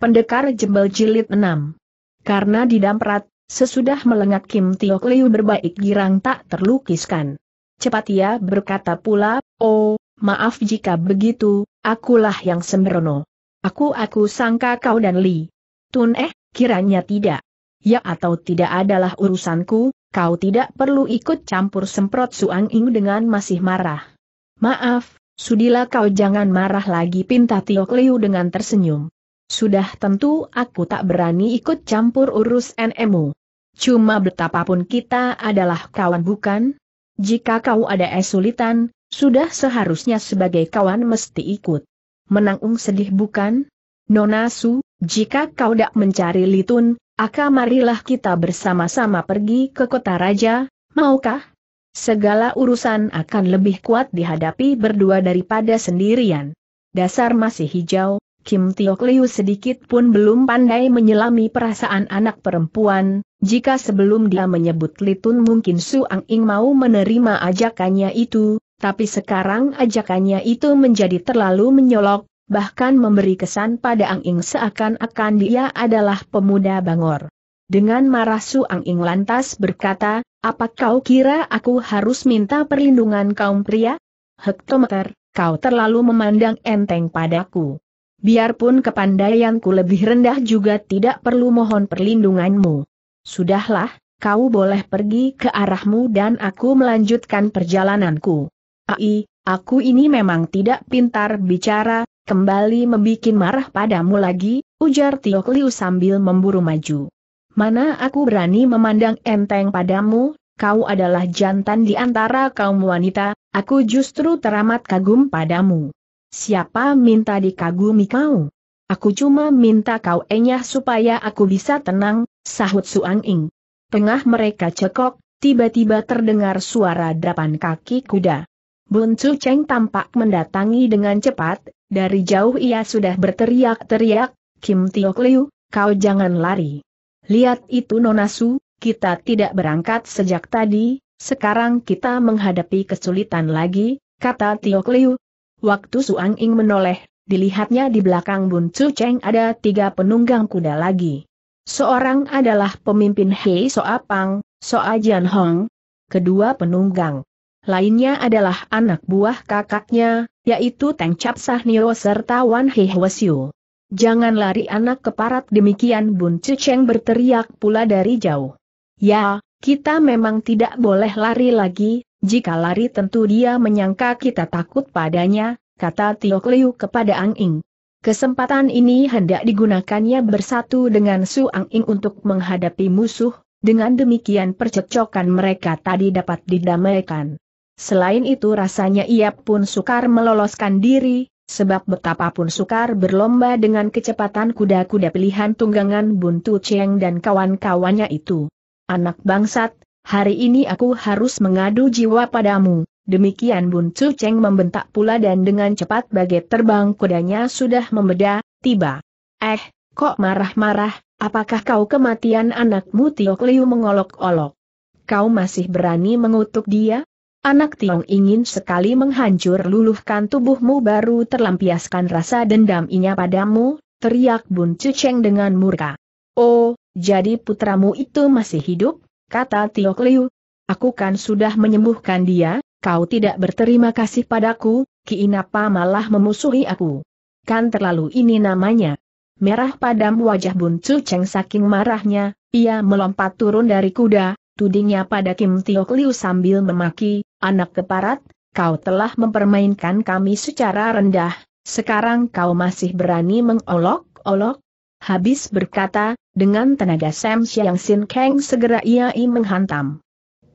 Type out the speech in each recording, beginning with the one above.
Pendekar Jembal Jilid 6 Karena didamprat, sesudah melengat Kim Tio Liu berbaik girang tak terlukiskan. Cepat ia berkata pula, oh, maaf jika begitu, akulah yang sembrono. Aku-aku sangka kau dan Li. Tun eh, kiranya tidak. Ya atau tidak adalah urusanku, kau tidak perlu ikut campur semprot Suang Ing dengan masih marah. Maaf, sudilah kau jangan marah lagi pinta Tio Liu dengan tersenyum. Sudah tentu aku tak berani ikut campur urus NMU. Cuma betapapun kita adalah kawan bukan? Jika kau ada esulitan, sudah seharusnya sebagai kawan mesti ikut. Menangung sedih bukan? Nona Su, jika kau tak mencari Litun, aka marilah kita bersama-sama pergi ke kota raja, maukah? Segala urusan akan lebih kuat dihadapi berdua daripada sendirian. Dasar masih hijau, Kim Liu sedikit pun belum pandai menyelami perasaan anak perempuan, jika sebelum dia menyebut Litun mungkin Su Ang Ing mau menerima ajakannya itu, tapi sekarang ajakannya itu menjadi terlalu menyolok, bahkan memberi kesan pada Ang Ing seakan-akan dia adalah pemuda Bangor. Dengan marah Su Ang Ing lantas berkata, apa kau kira aku harus minta perlindungan kaum pria? Hektometer, kau terlalu memandang enteng padaku. Biarpun kepandaianku lebih rendah juga tidak perlu mohon perlindunganmu. Sudahlah, kau boleh pergi ke arahmu dan aku melanjutkan perjalananku. Ai, aku ini memang tidak pintar bicara, kembali membuat marah padamu lagi, ujar Tio Liu sambil memburu maju. Mana aku berani memandang enteng padamu, kau adalah jantan di antara kaum wanita, aku justru teramat kagum padamu. Siapa minta dikagumi kau? Aku cuma minta kau enyah supaya aku bisa tenang, sahut Suang Ing. Tengah mereka cekok, tiba-tiba terdengar suara drapan kaki kuda. Bun Su Cheng tampak mendatangi dengan cepat, dari jauh ia sudah berteriak-teriak, Kim Tiok Liu, kau jangan lari. Lihat itu Nona Su, kita tidak berangkat sejak tadi, sekarang kita menghadapi kesulitan lagi, kata Tiok Liu, Waktu Suang Ing menoleh, dilihatnya di belakang Bun Cu Cheng ada tiga penunggang kuda lagi. Seorang adalah pemimpin Hei Soa Pang, Soa Jian Hong, kedua penunggang. Lainnya adalah anak buah kakaknya, yaitu Teng Cap Nio serta Wan Hei Hwasyu. Jangan lari anak keparat demikian Bun Cu Cheng berteriak pula dari jauh. Ya, kita memang tidak boleh lari lagi, jika lari tentu dia menyangka kita takut padanya, kata Tio Kliu kepada Ang Ing. Kesempatan ini hendak digunakannya bersatu dengan Su Ang Ing untuk menghadapi musuh, dengan demikian percekcokan mereka tadi dapat didamaikan. Selain itu rasanya ia pun sukar meloloskan diri, sebab betapapun sukar berlomba dengan kecepatan kuda-kuda pilihan tunggangan Buntu Cheng dan kawan-kawannya itu. Anak bangsat, hari ini aku harus mengadu jiwa padamu. Demikian Bun Cu Cheng membentak pula dan dengan cepat bagai terbang kudanya sudah membeda, tiba. Eh, kok marah-marah, apakah kau kematian anakmu Tiok Liu mengolok-olok? Kau masih berani mengutuk dia? Anak Tiong ingin sekali menghancur luluhkan tubuhmu baru terlampiaskan rasa dendam inya padamu, teriak Bun Cu Cheng dengan murka. Oh, jadi putramu itu masih hidup? kata Tio Liu. Aku kan sudah menyembuhkan dia, kau tidak berterima kasih padaku, Kiinapa malah memusuhi aku. Kan terlalu ini namanya. Merah padam wajah Bun Cu Cheng saking marahnya, ia melompat turun dari kuda, tudingnya pada Kim Tio Liu sambil memaki, anak keparat, kau telah mempermainkan kami secara rendah, sekarang kau masih berani mengolok-olok? Habis berkata, dengan tenaga Sam Siang Sin Kang segera ia menghantam.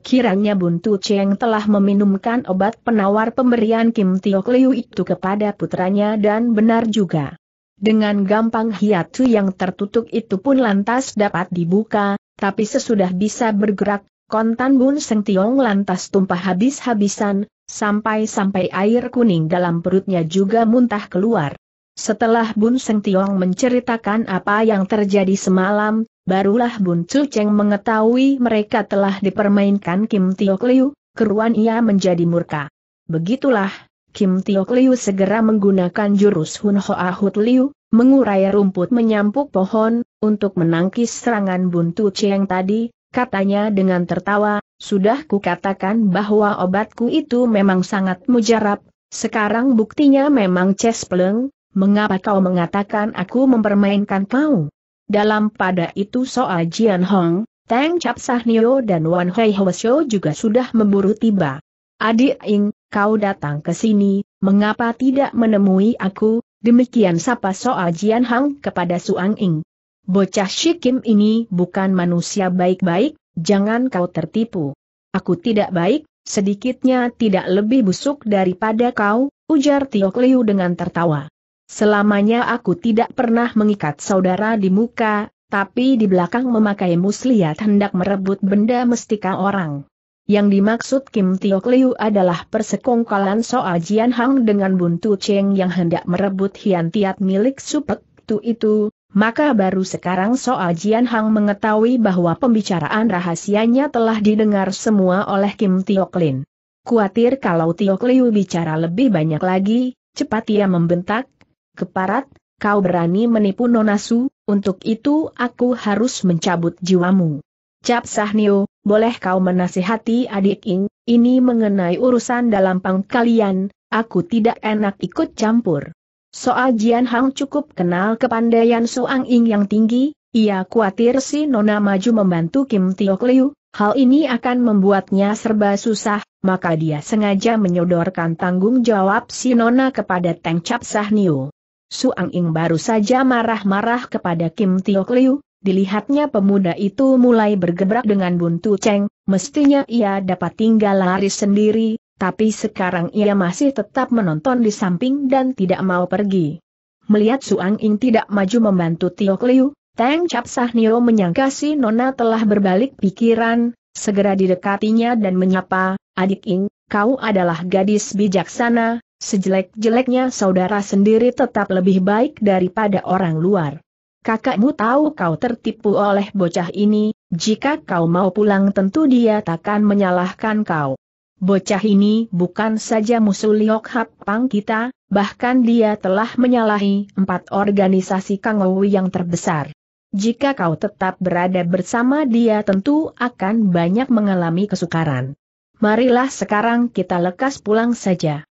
Kiranya Buntu Cheng telah meminumkan obat penawar pemberian Kim Tiok Liu itu kepada putranya dan benar juga. Dengan gampang hiatu yang tertutup itu pun lantas dapat dibuka, tapi sesudah bisa bergerak, kontan Bun Seng Tiong lantas tumpah habis-habisan, sampai-sampai air kuning dalam perutnya juga muntah keluar. Setelah Bun Seng Tiong menceritakan apa yang terjadi semalam, barulah Bun Chu Cheng mengetahui mereka telah dipermainkan Kim Tiok Liu, keruan ia menjadi murka. Begitulah, Kim Tiok Liu segera menggunakan jurus Hun Hoa Hut Liu, mengurai rumput menyampuk pohon, untuk menangkis serangan Bun Tu Cheng tadi, katanya dengan tertawa, sudah kukatakan bahwa obatku itu memang sangat mujarab, sekarang buktinya memang cespleng, mengapa kau mengatakan aku mempermainkan kau? Dalam pada itu soal Jian Hong, Tang Chap Sahnio dan Wan Hei Hwasyo juga sudah memburu tiba. Adik Ing, kau datang ke sini, mengapa tidak menemui aku? Demikian sapa soal Jian Hong kepada Suang Ing. Bocah Shikim ini bukan manusia baik-baik, jangan kau tertipu. Aku tidak baik, sedikitnya tidak lebih busuk daripada kau, ujar Tio Liu dengan tertawa. Selamanya aku tidak pernah mengikat saudara di muka, tapi di belakang memakai muslihat hendak merebut benda mestika orang. Yang dimaksud Kim Tiok Liu adalah persekongkolan soal Jian Hang dengan Buntu Cheng yang hendak merebut hian tiat milik Supek Tu itu, maka baru sekarang soal Jian Hang mengetahui bahwa pembicaraan rahasianya telah didengar semua oleh Kim Tiok Lin. Kuatir kalau Tiok Liu bicara lebih banyak lagi, cepat ia membentak, Keparat, kau berani menipu Nonasu, untuk itu aku harus mencabut jiwamu. Cap Sahnio, boleh kau menasihati adik Ing, ini mengenai urusan dalam pang kalian, aku tidak enak ikut campur. Soal Jian Hang cukup kenal kepandaian Suang Ing yang tinggi, ia khawatir si Nona maju membantu Kim Tio Liu, hal ini akan membuatnya serba susah, maka dia sengaja menyodorkan tanggung jawab si Nona kepada Teng Cap Sahnio. Suang Ing baru saja marah-marah kepada Kim Tio Liu, dilihatnya pemuda itu mulai bergebrak dengan buntu ceng, mestinya ia dapat tinggal lari sendiri, tapi sekarang ia masih tetap menonton di samping dan tidak mau pergi. Melihat Suang Ing tidak maju membantu Tio Liu, Teng Cap Sah Nio menyangka si Nona telah berbalik pikiran, segera didekatinya dan menyapa, Adik Ing, kau adalah gadis bijaksana, Sejelek-jeleknya saudara sendiri tetap lebih baik daripada orang luar. Kakakmu tahu kau tertipu oleh bocah ini, jika kau mau pulang tentu dia takkan menyalahkan kau. Bocah ini bukan saja musuh Liok Hap Pang kita, bahkan dia telah menyalahi empat organisasi Kangowi yang terbesar. Jika kau tetap berada bersama dia tentu akan banyak mengalami kesukaran. Marilah sekarang kita lekas pulang saja.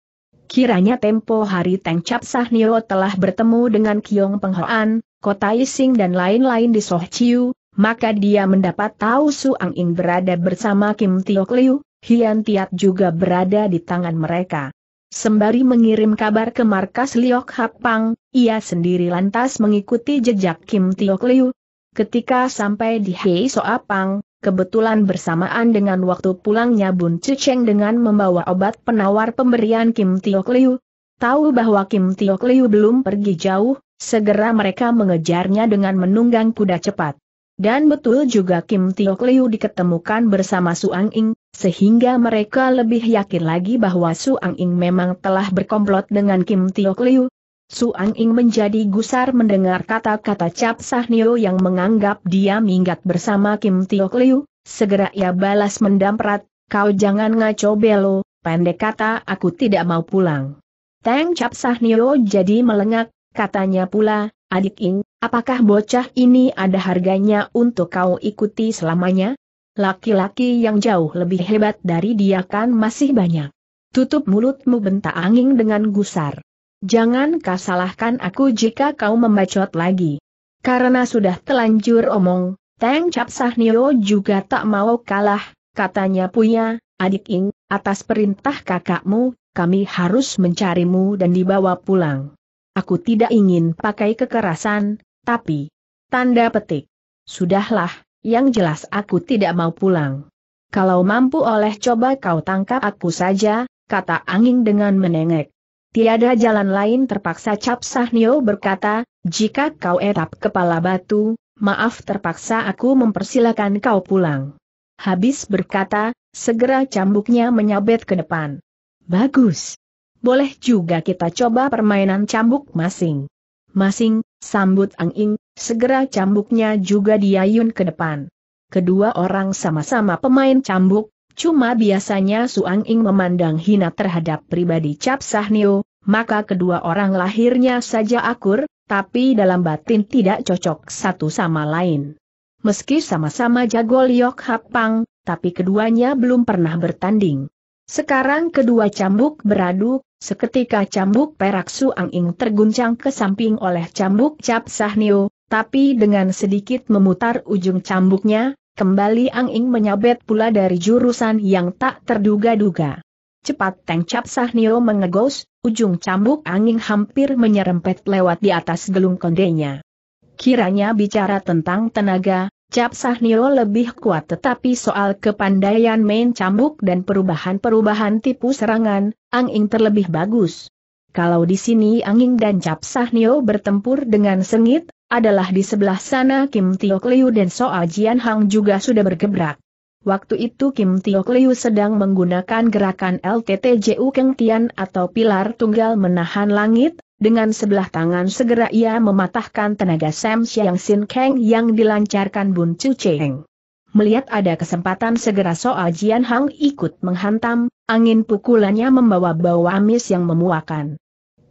Kiranya tempo hari Teng Cap Sahnio telah bertemu dengan Kiong Penghoan, Kota Ising dan lain-lain di Soh maka dia mendapat tahu Suang Ing berada bersama Kim Tiok Liu, Hian Tiat juga berada di tangan mereka. Sembari mengirim kabar ke markas Liok Hapang, ia sendiri lantas mengikuti jejak Kim Tiok Liu. Ketika sampai di Hei Soapang, kebetulan bersamaan dengan waktu pulangnya Bun Cuceng dengan membawa obat penawar pemberian Kim Tiok Liu. Tahu bahwa Kim Tiok Liu belum pergi jauh, segera mereka mengejarnya dengan menunggang kuda cepat. Dan betul juga Kim Tiok Liu diketemukan bersama Su Ang Ing, sehingga mereka lebih yakin lagi bahwa Su Ang Ing memang telah berkomplot dengan Kim Tiok Liu, Ang Ing menjadi gusar mendengar kata-kata Cap Sah Sahnio yang menganggap dia minggat bersama Kim Tio Liu, segera ia balas mendamprat, kau jangan ngaco belo, pendek kata aku tidak mau pulang. Teng Cap Sah Sahnio jadi melengak, katanya pula, adik Ing, apakah bocah ini ada harganya untuk kau ikuti selamanya? Laki-laki yang jauh lebih hebat dari dia kan masih banyak. Tutup mulutmu bentak angin dengan gusar. Jangan kau aku jika kau membacot lagi. Karena sudah telanjur omong, Teng Cap Nio juga tak mau kalah, katanya punya, adik Ing, atas perintah kakakmu, kami harus mencarimu dan dibawa pulang. Aku tidak ingin pakai kekerasan, tapi... Tanda petik. Sudahlah, yang jelas aku tidak mau pulang. Kalau mampu oleh coba kau tangkap aku saja, kata Angin dengan menengek. Tiada jalan lain terpaksa Cap Sahnio berkata, jika kau etap kepala batu, maaf terpaksa aku mempersilahkan kau pulang. Habis berkata, segera cambuknya menyabet ke depan. Bagus. Boleh juga kita coba permainan cambuk masing. Masing, sambut Anging, segera cambuknya juga diayun ke depan. Kedua orang sama-sama pemain cambuk, Cuma biasanya Suang Ing memandang hina terhadap pribadi Cap Sahnio, maka kedua orang lahirnya saja akur, tapi dalam batin tidak cocok satu sama lain. Meski sama-sama jago Liok Hapang, tapi keduanya belum pernah bertanding. Sekarang kedua cambuk beradu, seketika cambuk perak Suang Ing terguncang ke samping oleh cambuk Cap Sahnio, tapi dengan sedikit memutar ujung cambuknya, Kembali Ang Ing menyabet pula dari jurusan yang tak terduga-duga. Cepat Teng Cap Nio mengegos, ujung cambuk Ing hampir menyerempet lewat di atas gelung kondenya. Kiranya bicara tentang tenaga, Cap Nio lebih kuat tetapi soal kepandaian main cambuk dan perubahan-perubahan tipu serangan, Ang Ing terlebih bagus. Kalau di sini Anging dan Cap Nio bertempur dengan sengit, adalah di sebelah sana Kim Tiok Liu dan Soa Jian Hang juga sudah bergebrak. Waktu itu Kim Tiok Liu sedang menggunakan gerakan LTTJU Keng Tian atau pilar tunggal menahan langit, dengan sebelah tangan segera ia mematahkan tenaga Sam Xiang Sin Kang yang dilancarkan Bun Chu Cheng. Melihat ada kesempatan segera Soa Jian Hang ikut menghantam, angin pukulannya membawa bau amis yang memuakan.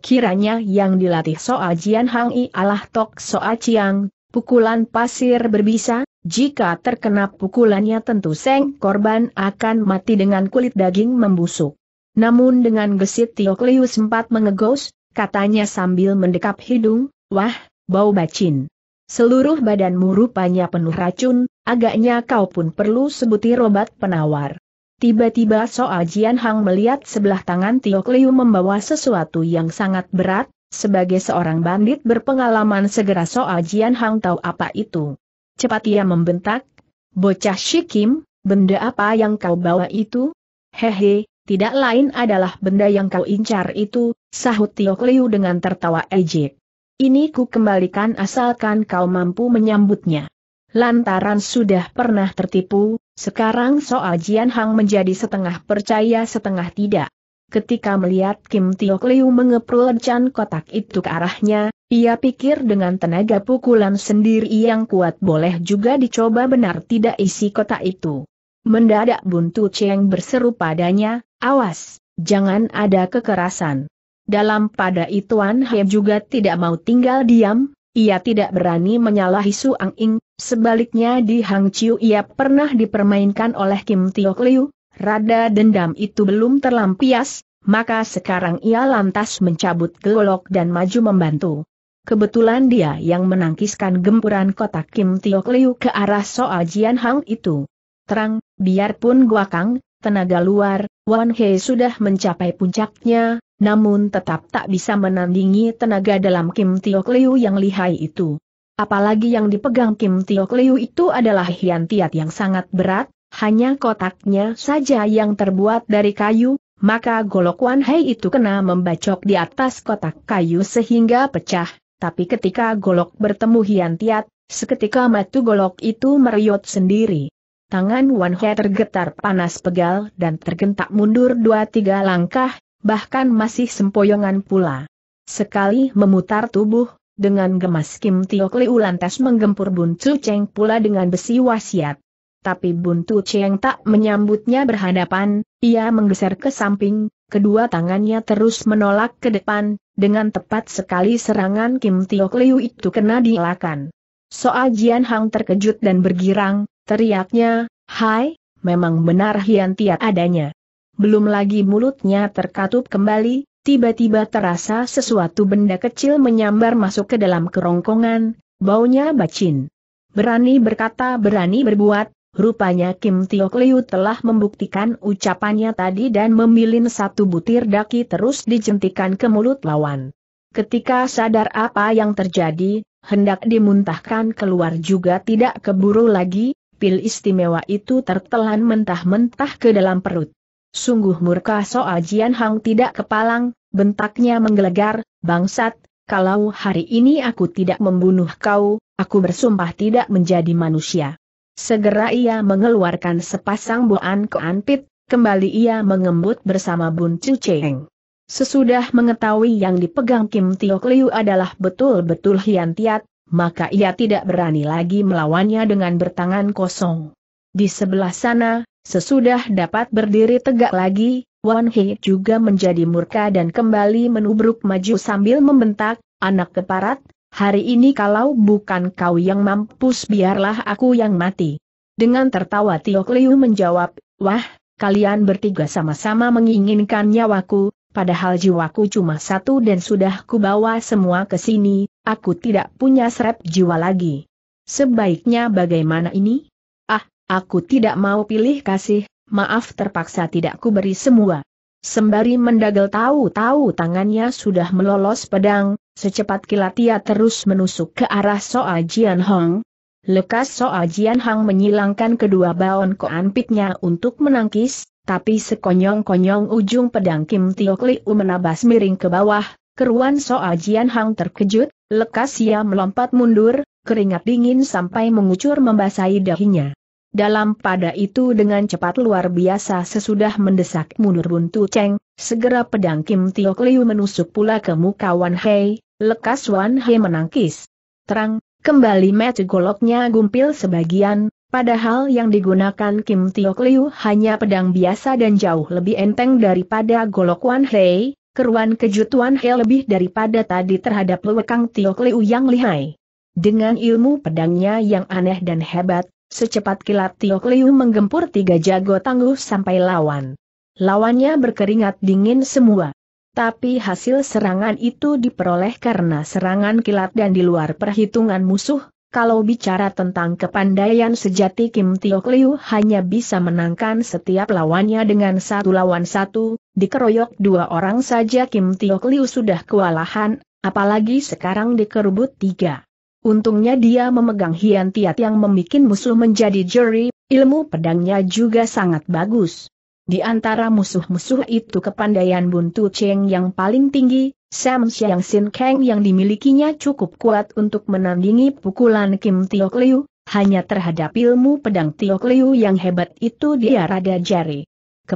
Kiranya yang dilatih Soa Jian Hang I Allah Tok Soa Chiang, pukulan pasir berbisa, jika terkena pukulannya tentu Seng korban akan mati dengan kulit daging membusuk. Namun dengan gesit Tio Kliu sempat mengegos, katanya sambil mendekap hidung, wah, bau bacin. Seluruh badanmu rupanya penuh racun, agaknya kau pun perlu sebutir obat penawar. Tiba-tiba Soa Jian Hang melihat sebelah tangan Tio Kliu membawa sesuatu yang sangat berat, sebagai seorang bandit berpengalaman segera Soa Jian Hang tahu apa itu. Cepat ia membentak, Bocah Shikim, benda apa yang kau bawa itu? Hehe, tidak lain adalah benda yang kau incar itu, sahut Tio Kliu dengan tertawa ejek. Ini ku kembalikan asalkan kau mampu menyambutnya. Lantaran sudah pernah tertipu, sekarang soal Jian Hang menjadi setengah percaya setengah tidak. Ketika melihat Kim Tiok Liu mengeprul can kotak itu ke arahnya, ia pikir dengan tenaga pukulan sendiri yang kuat boleh juga dicoba benar tidak isi kotak itu. Mendadak Buntu Cheng berseru padanya, awas, jangan ada kekerasan. Dalam pada ituan Hai juga tidak mau tinggal diam, ia tidak berani menyalahi Su Ang Ing, sebaliknya di Hang Chiu ia pernah dipermainkan oleh Kim Tio Liu, rada dendam itu belum terlampias, maka sekarang ia lantas mencabut golok dan maju membantu. Kebetulan dia yang menangkiskan gempuran kotak Kim Tio Liu ke arah Soa Jian Hang itu. Terang, biarpun gua kang tenaga luar, Wan He sudah mencapai puncaknya, namun tetap tak bisa menandingi tenaga dalam Kim Tiok Liu yang lihai itu. Apalagi yang dipegang Kim Tiok Liu itu adalah hian tiat yang sangat berat, hanya kotaknya saja yang terbuat dari kayu, maka golok Wan Hei itu kena membacok di atas kotak kayu sehingga pecah, tapi ketika golok bertemu Hian Tiat, seketika matu golok itu meriot sendiri. Tangan Wan He tergetar panas pegal dan tergentak mundur dua tiga langkah, bahkan masih sempoyongan pula. Sekali memutar tubuh, dengan gemas Kim Tiok Liu lantas menggempur Bun Tu Cheng pula dengan besi wasiat. Tapi Bun Tu Cheng tak menyambutnya berhadapan, ia menggeser ke samping, kedua tangannya terus menolak ke depan, dengan tepat sekali serangan Kim Tiok Liu itu kena dielakkan. Soal Jian Hang terkejut dan bergirang, Teriaknya, hai, memang benar Hian Tia adanya. Belum lagi mulutnya terkatup kembali, tiba-tiba terasa sesuatu benda kecil menyambar masuk ke dalam kerongkongan, baunya bacin. Berani berkata berani berbuat, rupanya Kim Tio Liu telah membuktikan ucapannya tadi dan memilin satu butir daki terus dijentikan ke mulut lawan. Ketika sadar apa yang terjadi, hendak dimuntahkan keluar juga tidak keburu lagi, pil istimewa itu tertelan mentah-mentah ke dalam perut. Sungguh murka soal Jian Hang tidak kepalang, bentaknya menggelegar, bangsat, kalau hari ini aku tidak membunuh kau, aku bersumpah tidak menjadi manusia. Segera ia mengeluarkan sepasang buan keanpit, kembali ia mengembut bersama Bun Chu Cheng. Sesudah mengetahui yang dipegang Kim Tiok Liu adalah betul-betul hian tiat maka ia tidak berani lagi melawannya dengan bertangan kosong. Di sebelah sana, sesudah dapat berdiri tegak lagi, Wan He juga menjadi murka dan kembali menubruk maju sambil membentak, anak keparat, hari ini kalau bukan kau yang mampus biarlah aku yang mati. Dengan tertawa Tio Liu menjawab, wah, kalian bertiga sama-sama menginginkan nyawaku, padahal jiwaku cuma satu dan sudah kubawa semua ke sini, aku tidak punya serap jiwa lagi. Sebaiknya bagaimana ini? Ah, aku tidak mau pilih kasih, maaf terpaksa tidak kuberi semua. Sembari mendagel tahu-tahu tangannya sudah melolos pedang, secepat kilat ia terus menusuk ke arah Soa Jian Hong. Lekas Soa Jian Hong menyilangkan kedua baon koanpitnya untuk menangkis, tapi sekonyong-konyong ujung pedang Kim Tiok Liu menabas miring ke bawah, keruan Soa Jian Hang terkejut, lekas ia melompat mundur, keringat dingin sampai mengucur membasahi dahinya. Dalam pada itu dengan cepat luar biasa sesudah mendesak mundur buntu Cheng, segera pedang Kim Tiok Liu menusuk pula ke muka Wan Hei, lekas Wan Hei menangkis. Terang, kembali mata goloknya gumpil sebagian, Padahal yang digunakan Kim Tio Liu hanya pedang biasa dan jauh lebih enteng daripada golok Wan Hei, keruan kejut Wan Hei lebih daripada tadi terhadap lewekang Tio Liu yang lihai. Dengan ilmu pedangnya yang aneh dan hebat, secepat kilat Tio Liu menggempur tiga jago tangguh sampai lawan. Lawannya berkeringat dingin semua. Tapi hasil serangan itu diperoleh karena serangan kilat dan di luar perhitungan musuh, kalau bicara tentang kepandaian sejati Kim Tio Liu hanya bisa menangkan setiap lawannya dengan satu lawan satu, dikeroyok dua orang saja Kim Tio Liu sudah kewalahan, apalagi sekarang dikerubut tiga. Untungnya dia memegang hian tiat yang membuat musuh menjadi juri, ilmu pedangnya juga sangat bagus. Di antara musuh-musuh itu kepandaian Buntu Cheng yang paling tinggi, Sam Xiang Sin Kang yang dimilikinya cukup kuat untuk menandingi pukulan Kim Tiok Liu, hanya terhadap ilmu pedang Tiok Liu yang hebat itu dia rada jari.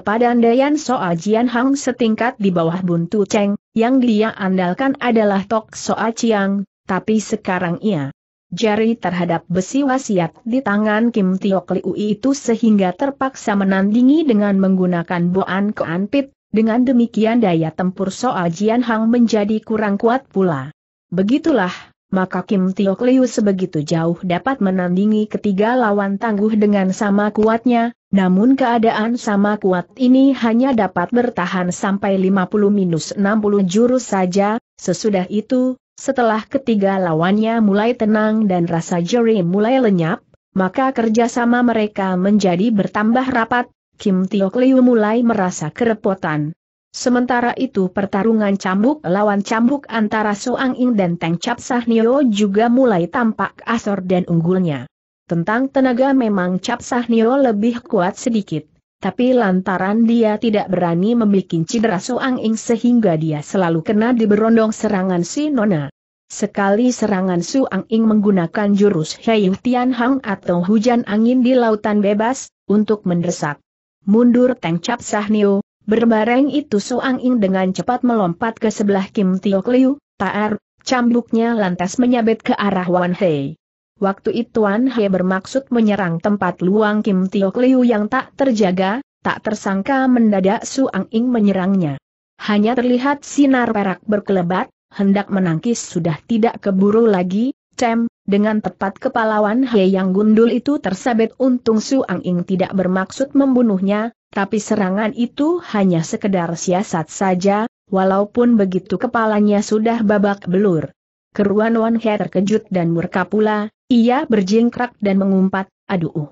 andaian Soa Jian Hang setingkat di bawah Buntu Cheng, yang dia andalkan adalah Tok Soa Chiang, tapi sekarang ia jari terhadap besi wasiat di tangan Kim Tiok Liu itu sehingga terpaksa menandingi dengan menggunakan boan keanpit, dengan demikian daya tempur Soa Jian Hang menjadi kurang kuat pula. Begitulah, maka Kim Tiok Liu sebegitu jauh dapat menandingi ketiga lawan tangguh dengan sama kuatnya, namun keadaan sama kuat ini hanya dapat bertahan sampai 50-60 jurus saja, sesudah itu, setelah ketiga lawannya mulai tenang dan rasa jeri mulai lenyap, maka kerjasama mereka menjadi bertambah rapat, Kim Tiok Liu mulai merasa kerepotan. Sementara itu pertarungan cambuk lawan cambuk antara Soang Ing dan Teng Sah Nio juga mulai tampak asor dan unggulnya. Tentang tenaga memang Cap Nio lebih kuat sedikit. Tapi lantaran dia tidak berani membuat cedera Soang Ing sehingga dia selalu kena diberondong serangan si Nona. Sekali serangan Suang Ing menggunakan jurus Hyuh Tian Hang atau hujan angin di lautan bebas, untuk mendesak. Mundur Teng Cap Sahnio, berbareng itu Suang Ing dengan cepat melompat ke sebelah Kim Tio Liu, Taar, cambuknya lantas menyabet ke arah Wan Hei. Waktu itu Tuan He bermaksud menyerang tempat Luang Kim Tio Kliu yang tak terjaga, tak tersangka mendadak Suang Ing menyerangnya. Hanya terlihat sinar perak berkelebat, hendak menangkis sudah tidak keburu lagi, cem, dengan tepat kepala He yang gundul itu tersabet untung Suang Ing tidak bermaksud membunuhnya, tapi serangan itu hanya sekedar siasat saja, walaupun begitu kepalanya sudah babak belur. Keruan Wan He terkejut dan murka pula, ia berjingkrak dan mengumpat, aduh.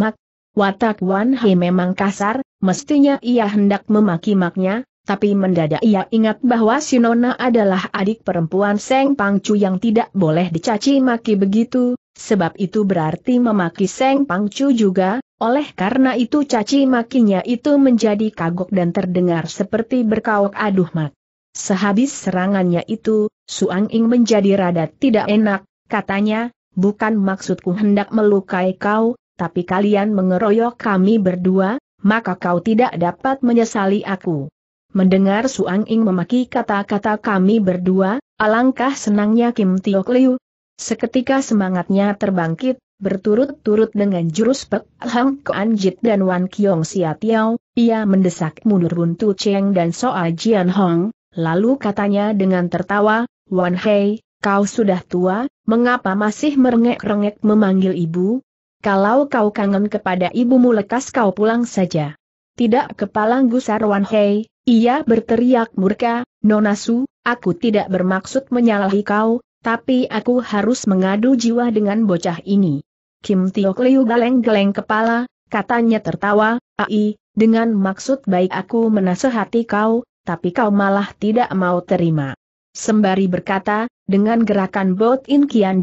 Mak, watak Wan Hei memang kasar, mestinya ia hendak memaki maknya, tapi mendadak ia ingat bahwa Sinona adalah adik perempuan Seng Pangcu yang tidak boleh dicaci maki begitu, sebab itu berarti memaki Seng Pangcu juga, oleh karena itu caci makinya itu menjadi kagok dan terdengar seperti berkaok aduh mak. Sehabis serangannya itu, Suang Ing menjadi rada tidak enak, katanya, bukan maksudku hendak melukai kau, tapi kalian mengeroyok kami berdua, maka kau tidak dapat menyesali aku. Mendengar Suang Ing memaki kata-kata kami berdua, alangkah senangnya Kim Tio Liu. Seketika semangatnya terbangkit, berturut-turut dengan jurus Pek Hang Kuan Jit dan Wan Kiong siatiao, ia mendesak mundur Buntu Cheng dan Soa Jian Hong, lalu katanya dengan tertawa, Wan Hei, kau sudah tua, Mengapa masih merengek-rengek memanggil ibu? Kalau kau kangen kepada ibumu lekas kau pulang saja. Tidak kepala gusar Wan Hei, ia berteriak murka, Nonasu, aku tidak bermaksud menyalahi kau, tapi aku harus mengadu jiwa dengan bocah ini. Kim Tiok Liu geleng-geleng kepala, katanya tertawa, Ai, dengan maksud baik aku menasehati kau, tapi kau malah tidak mau terima. Sembari berkata, dengan gerakan Bot In Kian